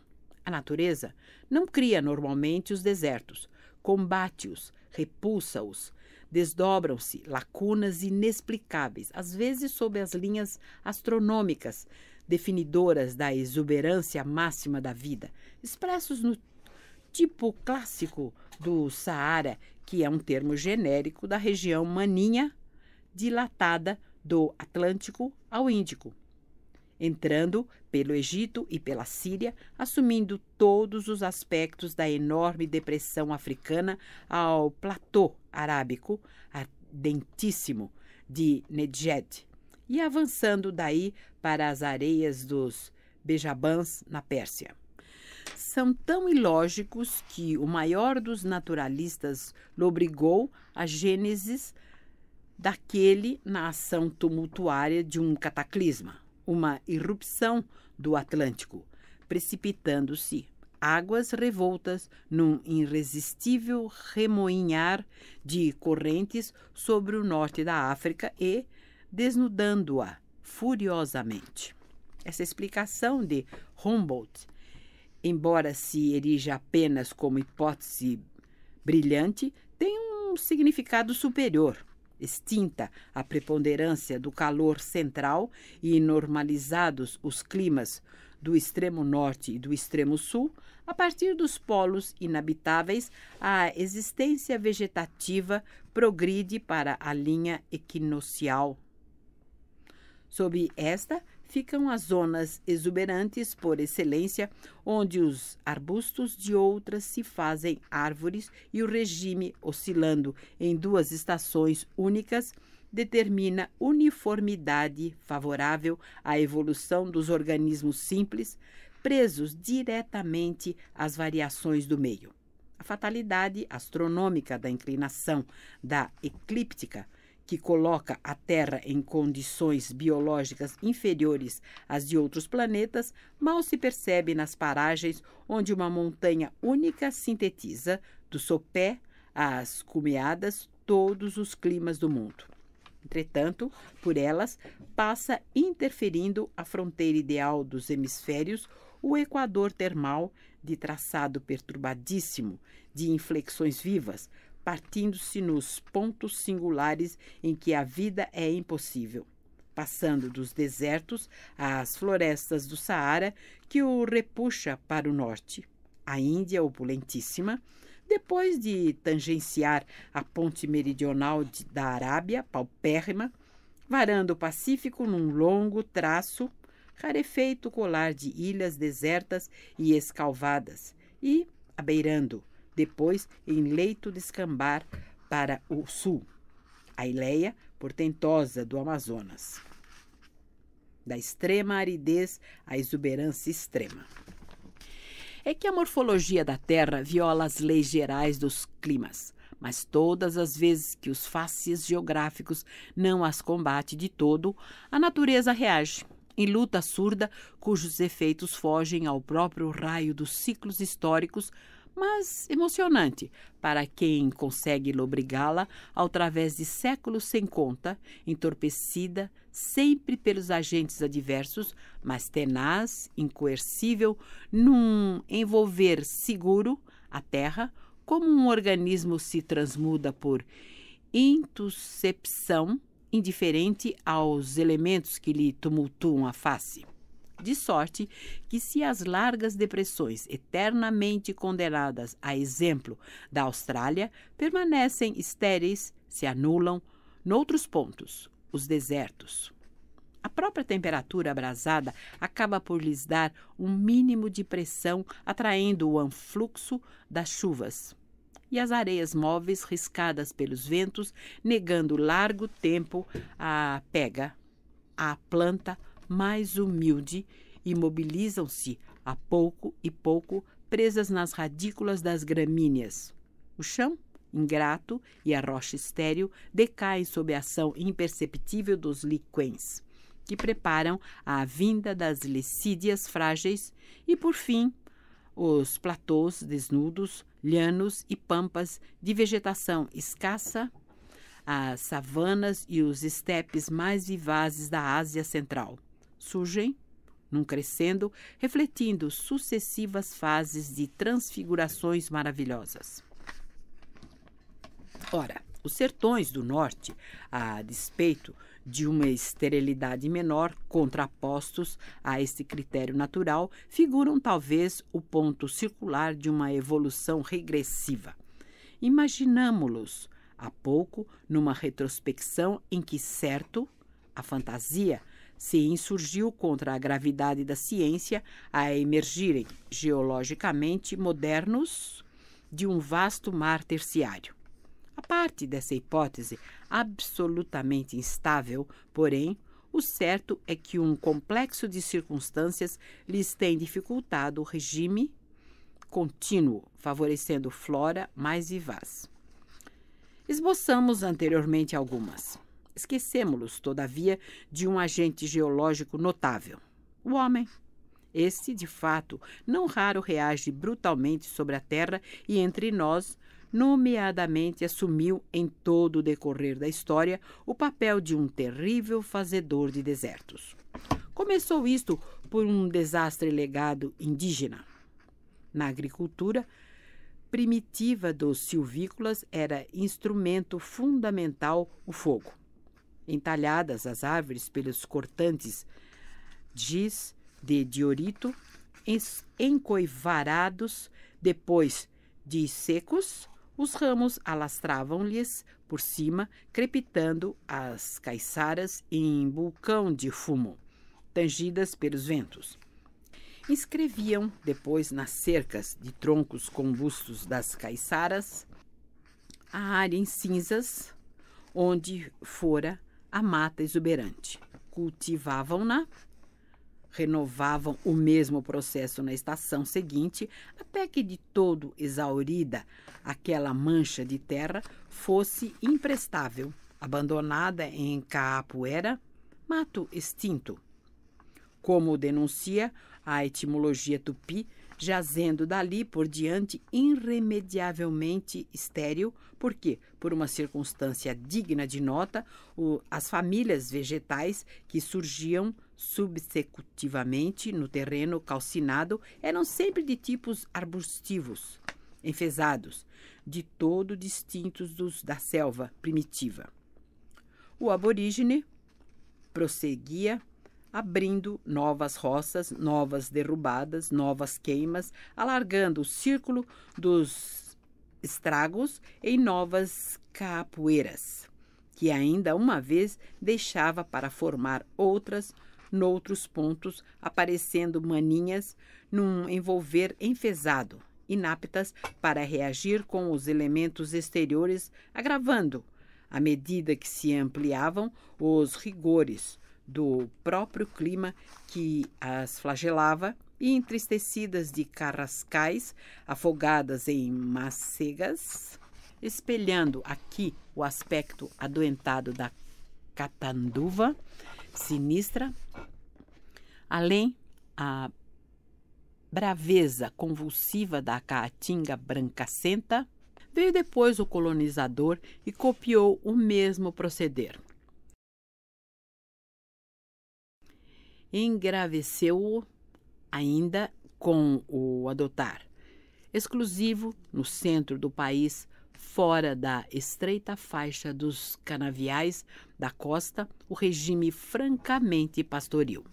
A natureza não cria normalmente os desertos, combate-os, repulsa-os, desdobram-se lacunas inexplicáveis, às vezes sob as linhas astronômicas, definidoras da exuberância máxima da vida, expressos no tipo clássico do Saara, que é um termo genérico da região maninha dilatada do Atlântico ao Índico entrando pelo Egito e pela Síria, assumindo todos os aspectos da enorme depressão africana ao platô arábico ardentíssimo de Nejed, e avançando daí para as areias dos Bejabans na Pérsia. São tão ilógicos que o maior dos naturalistas lobrigou a Gênesis daquele na ação tumultuária de um cataclisma uma irrupção do Atlântico, precipitando-se águas revoltas num irresistível remoinhar de correntes sobre o norte da África e desnudando-a furiosamente. Essa explicação de Humboldt, embora se erija apenas como hipótese brilhante, tem um significado superior extinta a preponderância do calor central e normalizados os climas do extremo norte e do extremo sul, a partir dos polos inabitáveis, a existência vegetativa progride para a linha equinocial. Sob esta ficam as zonas exuberantes por excelência, onde os arbustos de outras se fazem árvores e o regime, oscilando em duas estações únicas, determina uniformidade favorável à evolução dos organismos simples, presos diretamente às variações do meio. A fatalidade astronômica da inclinação da eclíptica que coloca a Terra em condições biológicas inferiores às de outros planetas, mal se percebe nas paragens onde uma montanha única sintetiza, do sopé às cumeadas, todos os climas do mundo. Entretanto, por elas passa interferindo a fronteira ideal dos hemisférios o equador termal de traçado perturbadíssimo, de inflexões vivas, partindo-se nos pontos singulares em que a vida é impossível, passando dos desertos às florestas do Saara, que o repuxa para o norte. A Índia opulentíssima, depois de tangenciar a ponte meridional de, da Arábia, paupérrima, varando o Pacífico num longo traço, rarefeito colar de ilhas desertas e escalvadas, e, abeirando depois em leito descambar de para o sul, a Iléia, portentosa do Amazonas. Da extrema aridez à exuberância extrema. É que a morfologia da Terra viola as leis gerais dos climas, mas todas as vezes que os faces geográficos não as combate de todo, a natureza reage em luta surda cujos efeitos fogem ao próprio raio dos ciclos históricos, mas emocionante para quem consegue lobrigá-la através de séculos sem conta, entorpecida sempre pelos agentes adversos, mas tenaz, incoercível, num envolver seguro a terra, como um organismo se transmuda por intuscepção indiferente aos elementos que lhe tumultuam a face de sorte que, se as largas depressões, eternamente condenadas a exemplo da Austrália, permanecem estéreis, se anulam, noutros pontos, os desertos. A própria temperatura abrasada acaba por lhes dar um mínimo de pressão, atraindo o anfluxo das chuvas. E as areias móveis riscadas pelos ventos, negando largo tempo a pega, à planta mais humilde e mobilizam-se a pouco e pouco presas nas radículas das gramíneas. O chão, ingrato, e a rocha estéril decaem sob a ação imperceptível dos liquens, que preparam a vinda das lecídias frágeis e, por fim, os platôs desnudos, llanos e pampas de vegetação escassa, as savanas e os estepes mais vivazes da Ásia Central surgem num crescendo, refletindo sucessivas fases de transfigurações maravilhosas. Ora, os sertões do norte, a despeito de uma esterilidade menor, contrapostos a este critério natural, figuram talvez o ponto circular de uma evolução regressiva. Imaginámo-los há pouco numa retrospecção em que, certo, a fantasia se insurgiu contra a gravidade da ciência a emergirem geologicamente modernos de um vasto mar terciário. A parte dessa hipótese absolutamente instável, porém, o certo é que um complexo de circunstâncias lhes tem dificultado o regime contínuo, favorecendo flora mais vivaz. Esboçamos anteriormente algumas. Esquecemos-los, todavia, de um agente geológico notável: o homem. Esse, de fato, não raro reage brutalmente sobre a Terra e entre nós, nomeadamente assumiu em todo o decorrer da história o papel de um terrível fazedor de desertos. Começou isto por um desastre legado indígena. Na agricultura primitiva dos silvícolas era instrumento fundamental o fogo entalhadas as árvores pelos cortantes diz de diorito, encoivarados, depois de secos, os ramos alastravam-lhes por cima, crepitando as caiçaras em bulcão de fumo, tangidas pelos ventos. Escreviam depois nas cercas de troncos combustos das caiçaras a área em cinzas, onde fora a mata exuberante. Cultivavam-na, renovavam o mesmo processo na estação seguinte, até que de todo exaurida aquela mancha de terra fosse imprestável, abandonada em caapuera, mato extinto. Como denuncia a etimologia tupi, jazendo dali por diante irremediavelmente estéril, porque, por uma circunstância digna de nota, o, as famílias vegetais que surgiam subsecutivamente no terreno calcinado eram sempre de tipos arbustivos, enfesados, de todo distintos dos da selva primitiva. O aborígene prosseguia abrindo novas roças, novas derrubadas, novas queimas, alargando o círculo dos estragos em novas capoeiras, que ainda uma vez deixava para formar outras noutros pontos, aparecendo maninhas num envolver enfesado, inaptas para reagir com os elementos exteriores, agravando, à medida que se ampliavam os rigores, do próprio clima que as flagelava e entristecidas de carrascais afogadas em macegas, espelhando aqui o aspecto adoentado da catanduva sinistra, além a braveza convulsiva da caatinga brancacenta, veio depois o colonizador e copiou o mesmo proceder. engraveceu-o ainda com o adotar, exclusivo no centro do país, fora da estreita faixa dos canaviais da costa, o regime francamente pastoril.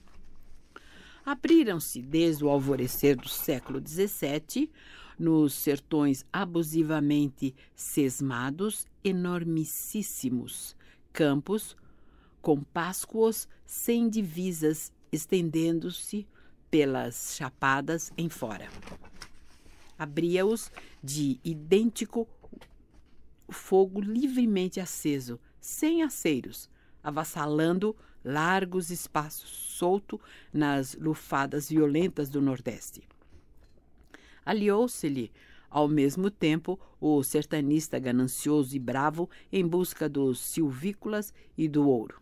Abriram-se desde o alvorecer do século XVII, nos sertões abusivamente sesmados, enormicíssimos campos, com compáscuos sem divisas estendendo-se pelas chapadas em fora. Abria-os de idêntico fogo livremente aceso, sem aceiros, avassalando largos espaços solto nas lufadas violentas do Nordeste. Aliou-se-lhe, ao mesmo tempo, o sertanista ganancioso e bravo em busca dos silvícolas e do ouro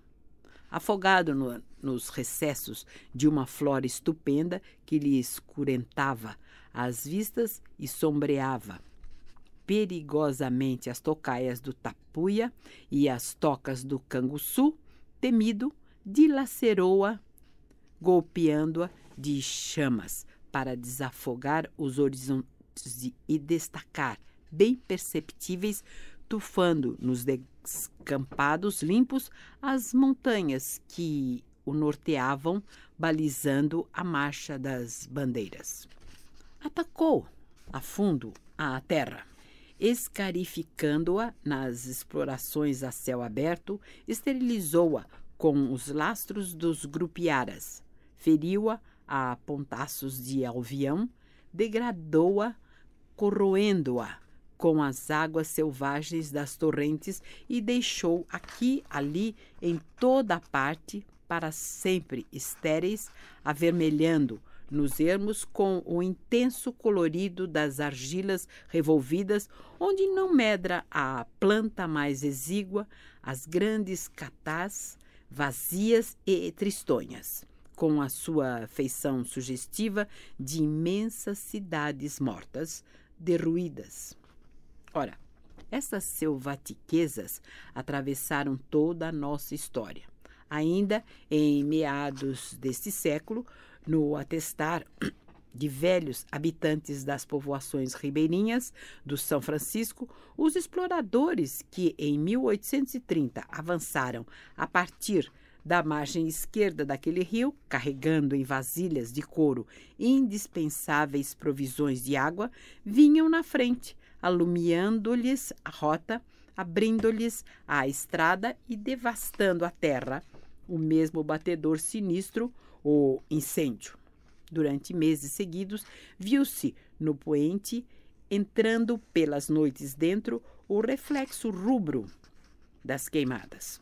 afogado no, nos recessos de uma flora estupenda que lhe escurentava as vistas e sombreava perigosamente as tocaias do tapuia e as tocas do canguçu, temido, dilacerou-a, golpeando-a de chamas para desafogar os horizontes e destacar, bem perceptíveis, tufando nos degraus escampados limpos as montanhas que o norteavam, balizando a marcha das bandeiras. Atacou a fundo a terra, escarificando-a nas explorações a céu aberto, esterilizou-a com os lastros dos grupiaras, feriu-a a pontaços de alvião, degradou-a, corroendo-a com as águas selvagens das torrentes e deixou aqui, ali, em toda a parte, para sempre estéreis, avermelhando nos ermos com o intenso colorido das argilas revolvidas, onde não medra a planta mais exígua, as grandes catás vazias e tristonhas, com a sua feição sugestiva de imensas cidades mortas, derruídas. Ora, essas selvatiquezas atravessaram toda a nossa história. Ainda em meados deste século, no atestar de velhos habitantes das povoações ribeirinhas do São Francisco, os exploradores que em 1830 avançaram a partir da margem esquerda daquele rio, carregando em vasilhas de couro indispensáveis provisões de água, vinham na frente, alumiando-lhes a rota, abrindo-lhes a estrada e devastando a terra. O mesmo batedor sinistro, o incêndio. Durante meses seguidos, viu-se no poente, entrando pelas noites dentro, o reflexo rubro das queimadas.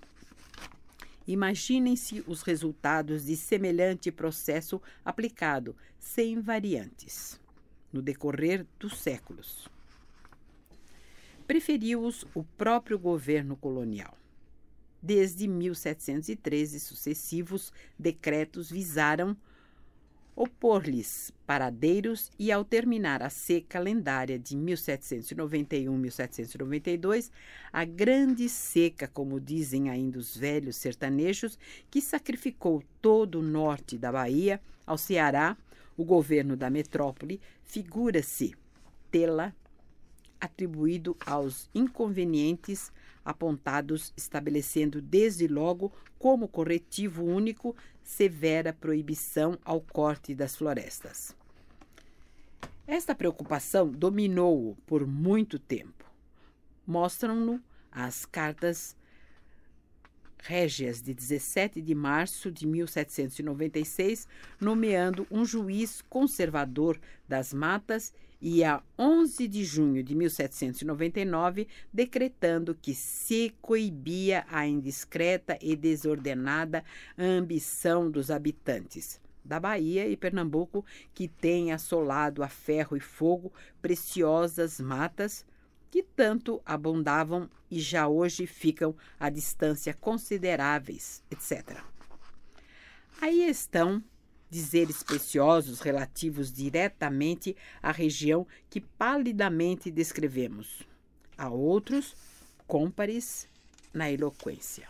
Imaginem-se os resultados de semelhante processo aplicado, sem variantes, no decorrer dos séculos preferiu-os o próprio governo colonial. Desde 1713, sucessivos decretos visaram opor-lhes paradeiros e, ao terminar a seca lendária de 1791-1792, a grande seca, como dizem ainda os velhos sertanejos, que sacrificou todo o norte da Bahia ao Ceará, o governo da metrópole figura-se tê-la atribuído aos inconvenientes apontados, estabelecendo desde logo como corretivo único severa proibição ao corte das florestas. Esta preocupação dominou-o por muito tempo. Mostram-no as cartas régias de 17 de março de 1796, nomeando um juiz conservador das matas e a 11 de junho de 1799 decretando que se coibia a indiscreta e desordenada ambição dos habitantes da Bahia e Pernambuco que têm assolado a ferro e fogo preciosas matas que tanto abundavam e já hoje ficam a distância consideráveis, etc. Aí estão dizeres preciosos relativos diretamente à região que palidamente descrevemos, a outros cômpares na eloquência.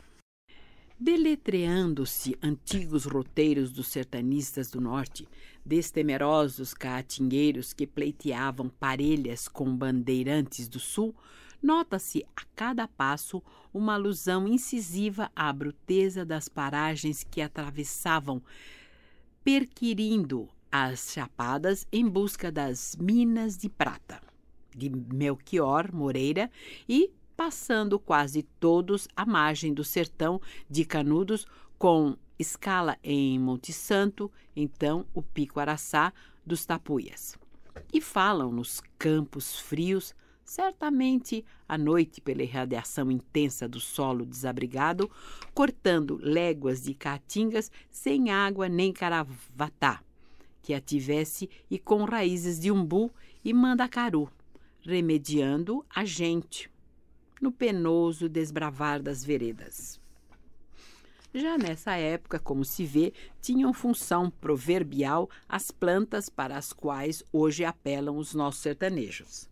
Deletreando-se antigos roteiros dos sertanistas do norte, destemerosos caatingueiros que pleiteavam parelhas com bandeirantes do sul, nota-se a cada passo uma alusão incisiva à bruteza das paragens que atravessavam, perquirindo as chapadas em busca das minas de prata de Melchior Moreira e passando quase todos à margem do sertão de Canudos, com escala em Monte Santo, então o Pico Araçá dos Tapuias. E falam nos campos frios, certamente à noite pela irradiação intensa do solo desabrigado, cortando léguas de caatingas sem água nem caravatá, que a tivesse e com raízes de umbu e mandacaru, remediando a gente no penoso desbravar das veredas. Já nessa época, como se vê, tinham função proverbial as plantas para as quais hoje apelam os nossos sertanejos.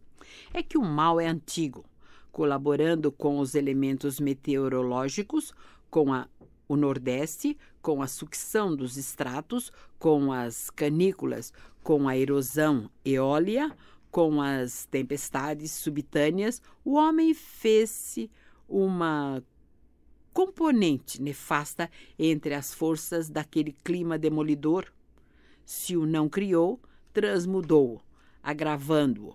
É que o mal é antigo, colaborando com os elementos meteorológicos, com a, o Nordeste, com a sucção dos estratos, com as canículas, com a erosão eólia, com as tempestades subitâneas, o homem fez-se uma componente nefasta entre as forças daquele clima demolidor. Se o não criou, transmudou-o, agravando-o.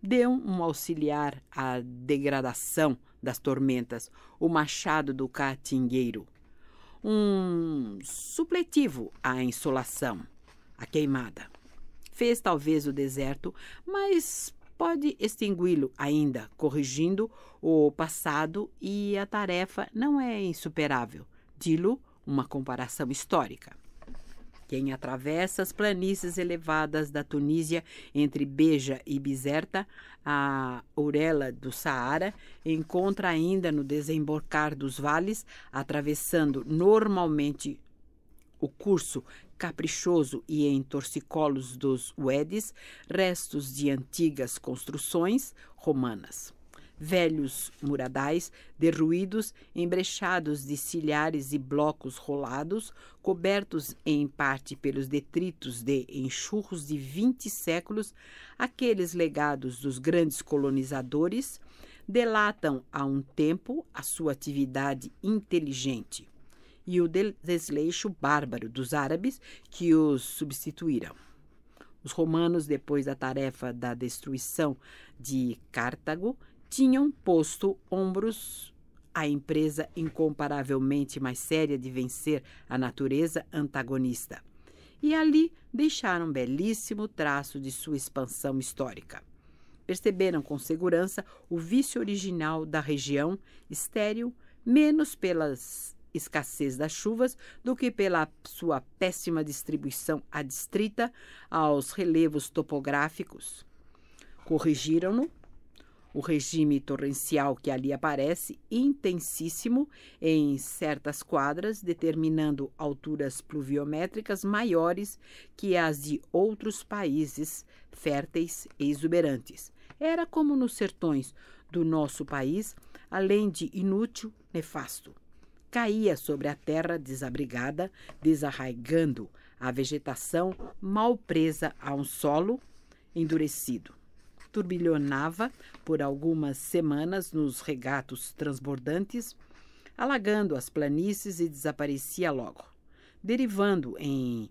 Deu um auxiliar à degradação das tormentas, o machado do catingueiro. Um supletivo à insolação, a queimada fez talvez o deserto, mas pode extingui-lo ainda, corrigindo o passado e a tarefa não é insuperável. Dilo uma comparação histórica. Quem atravessa as planícies elevadas da Tunísia entre Beja e Bizerta, a urela do Saara, encontra ainda no desembocar dos vales, atravessando normalmente o curso caprichoso e em torcicolos dos Uedes, restos de antigas construções romanas. Velhos muradais derruídos, embrechados de silhares e blocos rolados, cobertos em parte pelos detritos de enxurros de 20 séculos, aqueles legados dos grandes colonizadores, delatam a um tempo a sua atividade inteligente e o desleixo bárbaro dos árabes que os substituíram. Os romanos, depois da tarefa da destruição de Cartago, tinham posto ombros à empresa incomparavelmente mais séria de vencer a natureza antagonista. E ali deixaram um belíssimo traço de sua expansão histórica. Perceberam com segurança o vício original da região, estéril, menos pelas escassez das chuvas do que pela sua péssima distribuição adstrita aos relevos topográficos. Corrigiram-no. O regime torrencial que ali aparece, intensíssimo em certas quadras, determinando alturas pluviométricas maiores que as de outros países férteis e exuberantes. Era como nos sertões do nosso país, além de inútil, nefasto caía sobre a terra desabrigada, desarraigando a vegetação mal presa a um solo endurecido. Turbilhonava por algumas semanas nos regatos transbordantes, alagando as planícies e desaparecia logo, derivando em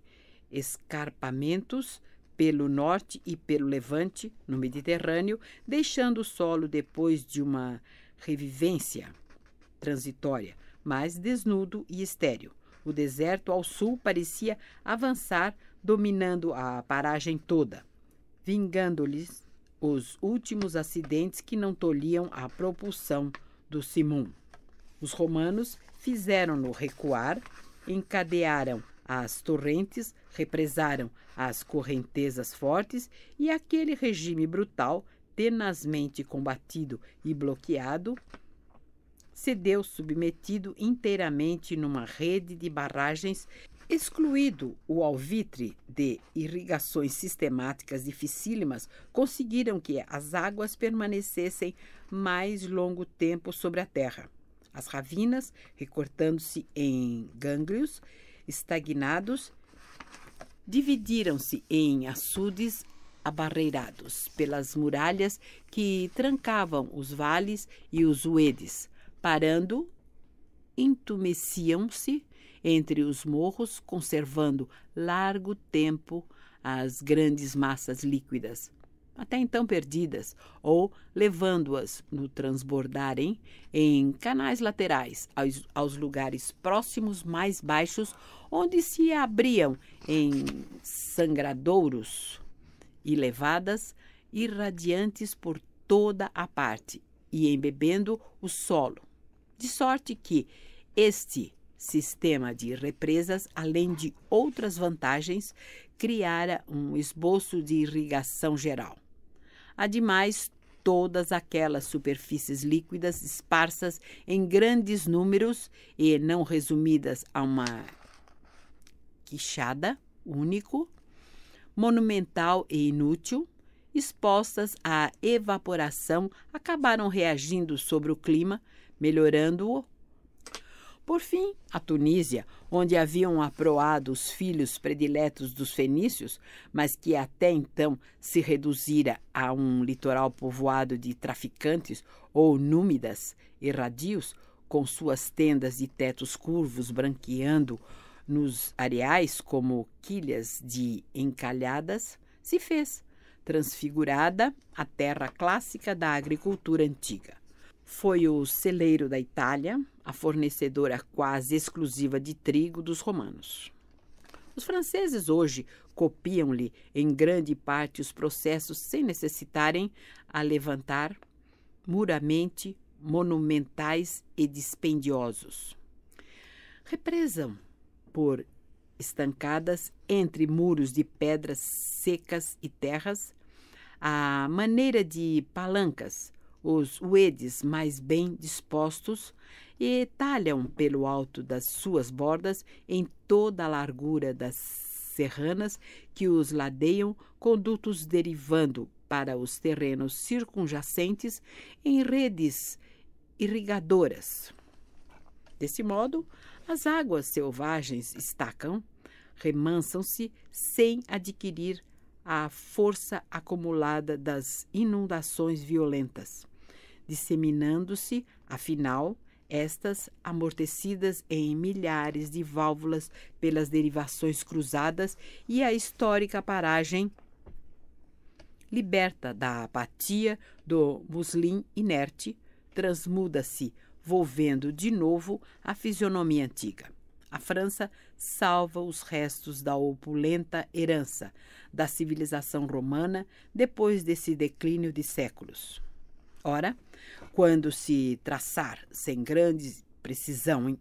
escarpamentos pelo norte e pelo levante no Mediterrâneo, deixando o solo depois de uma revivência transitória mas desnudo e estéril. O deserto ao sul parecia avançar, dominando a paragem toda, vingando-lhes os últimos acidentes que não tolhiam a propulsão do Simum. Os romanos fizeram-no recuar, encadearam as torrentes, represaram as correntezas fortes e aquele regime brutal, tenazmente combatido e bloqueado, se deu submetido inteiramente numa rede de barragens, excluído o alvitre de irrigações sistemáticas dificílimas, conseguiram que as águas permanecessem mais longo tempo sobre a terra. As ravinas, recortando-se em gânglios estagnados, dividiram-se em açudes abarreirados pelas muralhas que trancavam os vales e os uedes. Parando, entumeciam-se entre os morros, conservando largo tempo as grandes massas líquidas, até então perdidas, ou levando-as no transbordarem em canais laterais aos, aos, lugares próximos mais baixos, onde se abriam em sangradouros e levadas irradiantes por toda a parte e embebendo o solo de sorte que este sistema de represas, além de outras vantagens, criara um esboço de irrigação geral. Ademais, todas aquelas superfícies líquidas esparsas em grandes números e não resumidas a uma quixada único, monumental e inútil, expostas à evaporação, acabaram reagindo sobre o clima, melhorando-o. Por fim, a Tunísia, onde haviam aproado os filhos prediletos dos fenícios, mas que até então se reduzira a um litoral povoado de traficantes ou númidas erradios, com suas tendas de tetos curvos branqueando nos areais como quilhas de encalhadas, se fez, transfigurada a terra clássica da agricultura antiga. Foi o celeiro da Itália, a fornecedora quase exclusiva de trigo dos romanos. Os franceses hoje copiam-lhe em grande parte os processos sem necessitarem a levantar muramente monumentais e dispendiosos. Represam por estancadas entre muros de pedras secas e terras, a maneira de palancas os uedes mais bem dispostos, e talham pelo alto das suas bordas em toda a largura das serranas que os ladeiam condutos derivando para os terrenos circunjacentes em redes irrigadoras. Desse modo, as águas selvagens estacam, remansam-se sem adquirir a força acumulada das inundações violentas disseminando-se, afinal, estas amortecidas em milhares de válvulas pelas derivações cruzadas e a histórica paragem liberta da apatia do muslim inerte, transmuda-se, volvendo de novo a fisionomia antiga. A França salva os restos da opulenta herança da civilização romana depois desse declínio de séculos. Ora, quando se traçar sem grande precisão,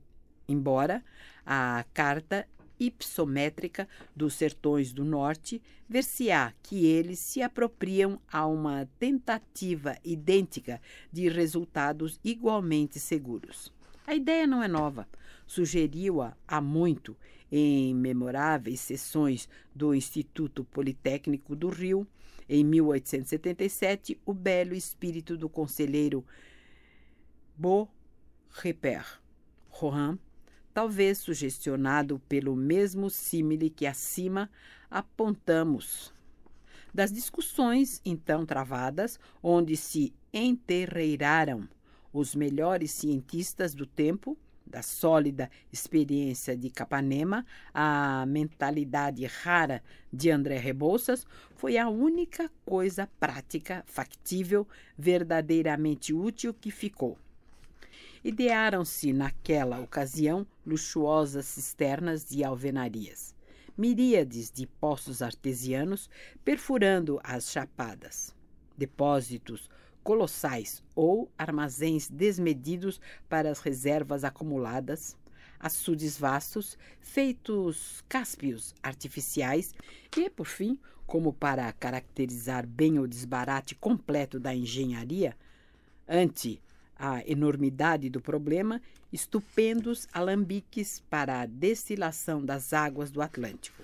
embora, a carta ipsométrica dos sertões do norte, ver-se-á que eles se apropriam a uma tentativa idêntica de resultados igualmente seguros. A ideia não é nova. Sugeriu-a há muito, em memoráveis sessões do Instituto Politécnico do Rio, em 1877, o belo espírito do conselheiro Beaurepaire Rohan, talvez sugestionado pelo mesmo símile que acima apontamos, das discussões então travadas, onde se enterreiraram os melhores cientistas do tempo, da sólida experiência de Capanema, a mentalidade rara de André Rebouças, foi a única coisa prática, factível, verdadeiramente útil que ficou. Idearam-se naquela ocasião luxuosas cisternas de alvenarias, miríades de poços artesianos perfurando as chapadas, depósitos colossais ou armazéns desmedidos para as reservas acumuladas, açudes vastos, feitos cáspios artificiais e, por fim, como para caracterizar bem o desbarate completo da engenharia, ante a enormidade do problema, estupendos alambiques para a destilação das águas do Atlântico.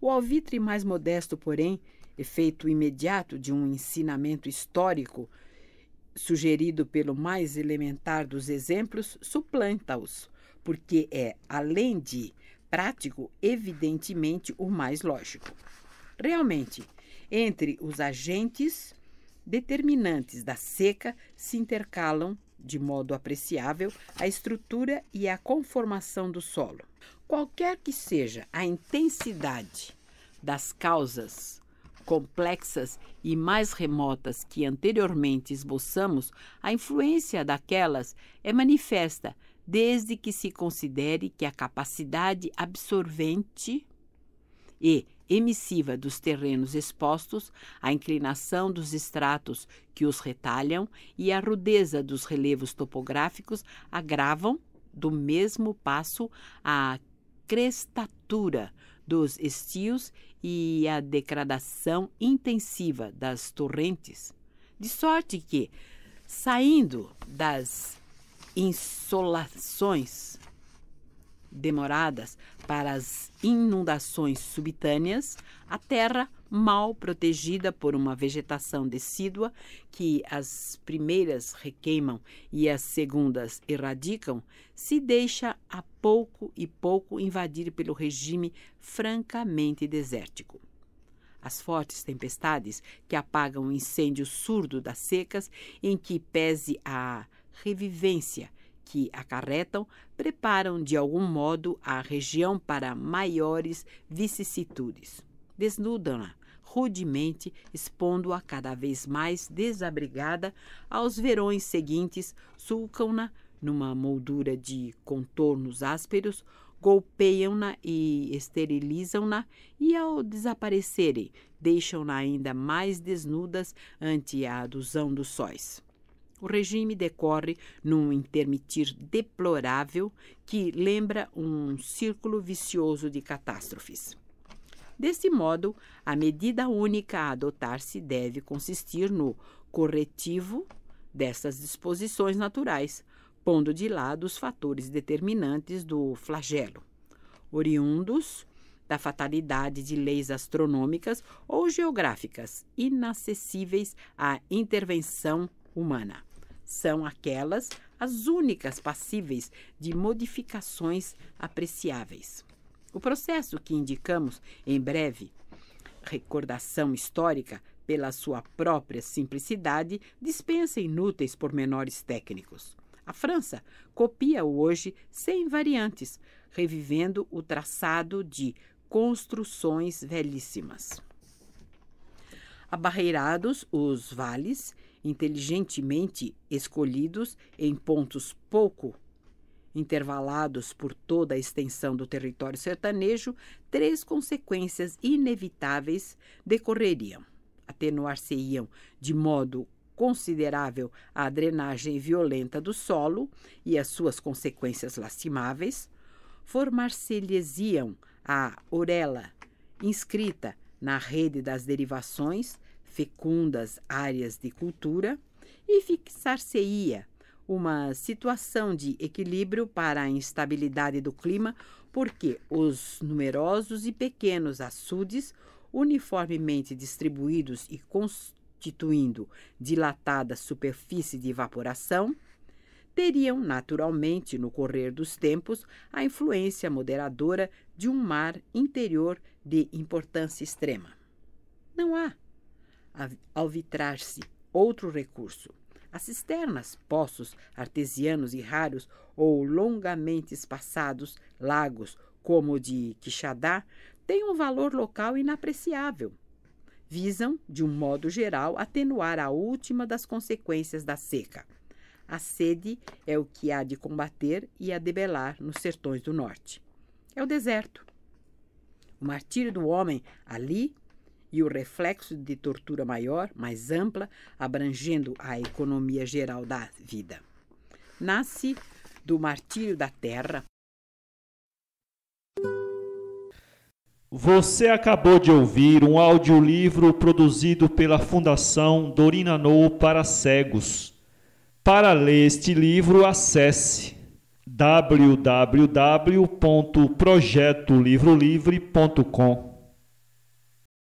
O alvitre mais modesto, porém, efeito imediato de um ensinamento histórico sugerido pelo mais elementar dos exemplos, suplanta-os, porque é, além de prático, evidentemente o mais lógico. Realmente, entre os agentes determinantes da seca se intercalam, de modo apreciável, a estrutura e a conformação do solo. Qualquer que seja a intensidade das causas complexas e mais remotas que anteriormente esboçamos, a influência daquelas é manifesta desde que se considere que a capacidade absorvente e emissiva dos terrenos expostos, a inclinação dos estratos que os retalham e a rudeza dos relevos topográficos agravam, do mesmo passo, a crestatura dos estios e a degradação intensiva das torrentes, de sorte que, saindo das insolações demoradas para as inundações subitâneas, a terra mal protegida por uma vegetação decídua que as primeiras requeimam e as segundas erradicam, se deixa a pouco e pouco invadir pelo regime francamente desértico. As fortes tempestades que apagam o incêndio surdo das secas, em que pese a revivência que acarretam, preparam de algum modo a região para maiores vicissitudes desnudam-na rudemente, expondo-a cada vez mais desabrigada aos verões seguintes, sulcam-na numa moldura de contornos ásperos, golpeiam-na e esterilizam-na e, ao desaparecerem, deixam-na ainda mais desnudas ante a adusão dos sóis. O regime decorre num intermitir deplorável que lembra um círculo vicioso de catástrofes. Desse modo, a medida única a adotar-se deve consistir no corretivo dessas disposições naturais, pondo de lado os fatores determinantes do flagelo, oriundos da fatalidade de leis astronômicas ou geográficas inacessíveis à intervenção humana. São aquelas as únicas passíveis de modificações apreciáveis. O processo que indicamos em breve, recordação histórica, pela sua própria simplicidade, dispensa inúteis pormenores técnicos. A França copia-o hoje sem variantes, revivendo o traçado de construções velhíssimas. Abarreirados os vales, inteligentemente escolhidos em pontos pouco intervalados por toda a extensão do território sertanejo, três consequências inevitáveis decorreriam. Atenuar-se-iam de modo considerável a drenagem violenta do solo e as suas consequências lastimáveis, formar-se-lhes-iam a orela inscrita na rede das derivações, fecundas áreas de cultura, e fixar-se-ia uma situação de equilíbrio para a instabilidade do clima, porque os numerosos e pequenos açudes, uniformemente distribuídos e constituindo dilatada superfície de evaporação, teriam naturalmente, no correr dos tempos, a influência moderadora de um mar interior de importância extrema. Não há, alvitrar-se, outro recurso. As cisternas, poços artesianos e raros ou longamente espaçados, lagos, como o de Quixadá, têm um valor local inapreciável. Visam, de um modo geral, atenuar a última das consequências da seca. A sede é o que há de combater e a debelar nos sertões do norte. É o deserto. O martírio do homem ali e o reflexo de tortura maior, mais ampla, abrangendo a economia geral da vida. Nasce do martírio da terra. Você acabou de ouvir um audiolivro produzido pela Fundação Dorina Nou para cegos. Para ler este livro, acesse www.projetolivrolivre.com.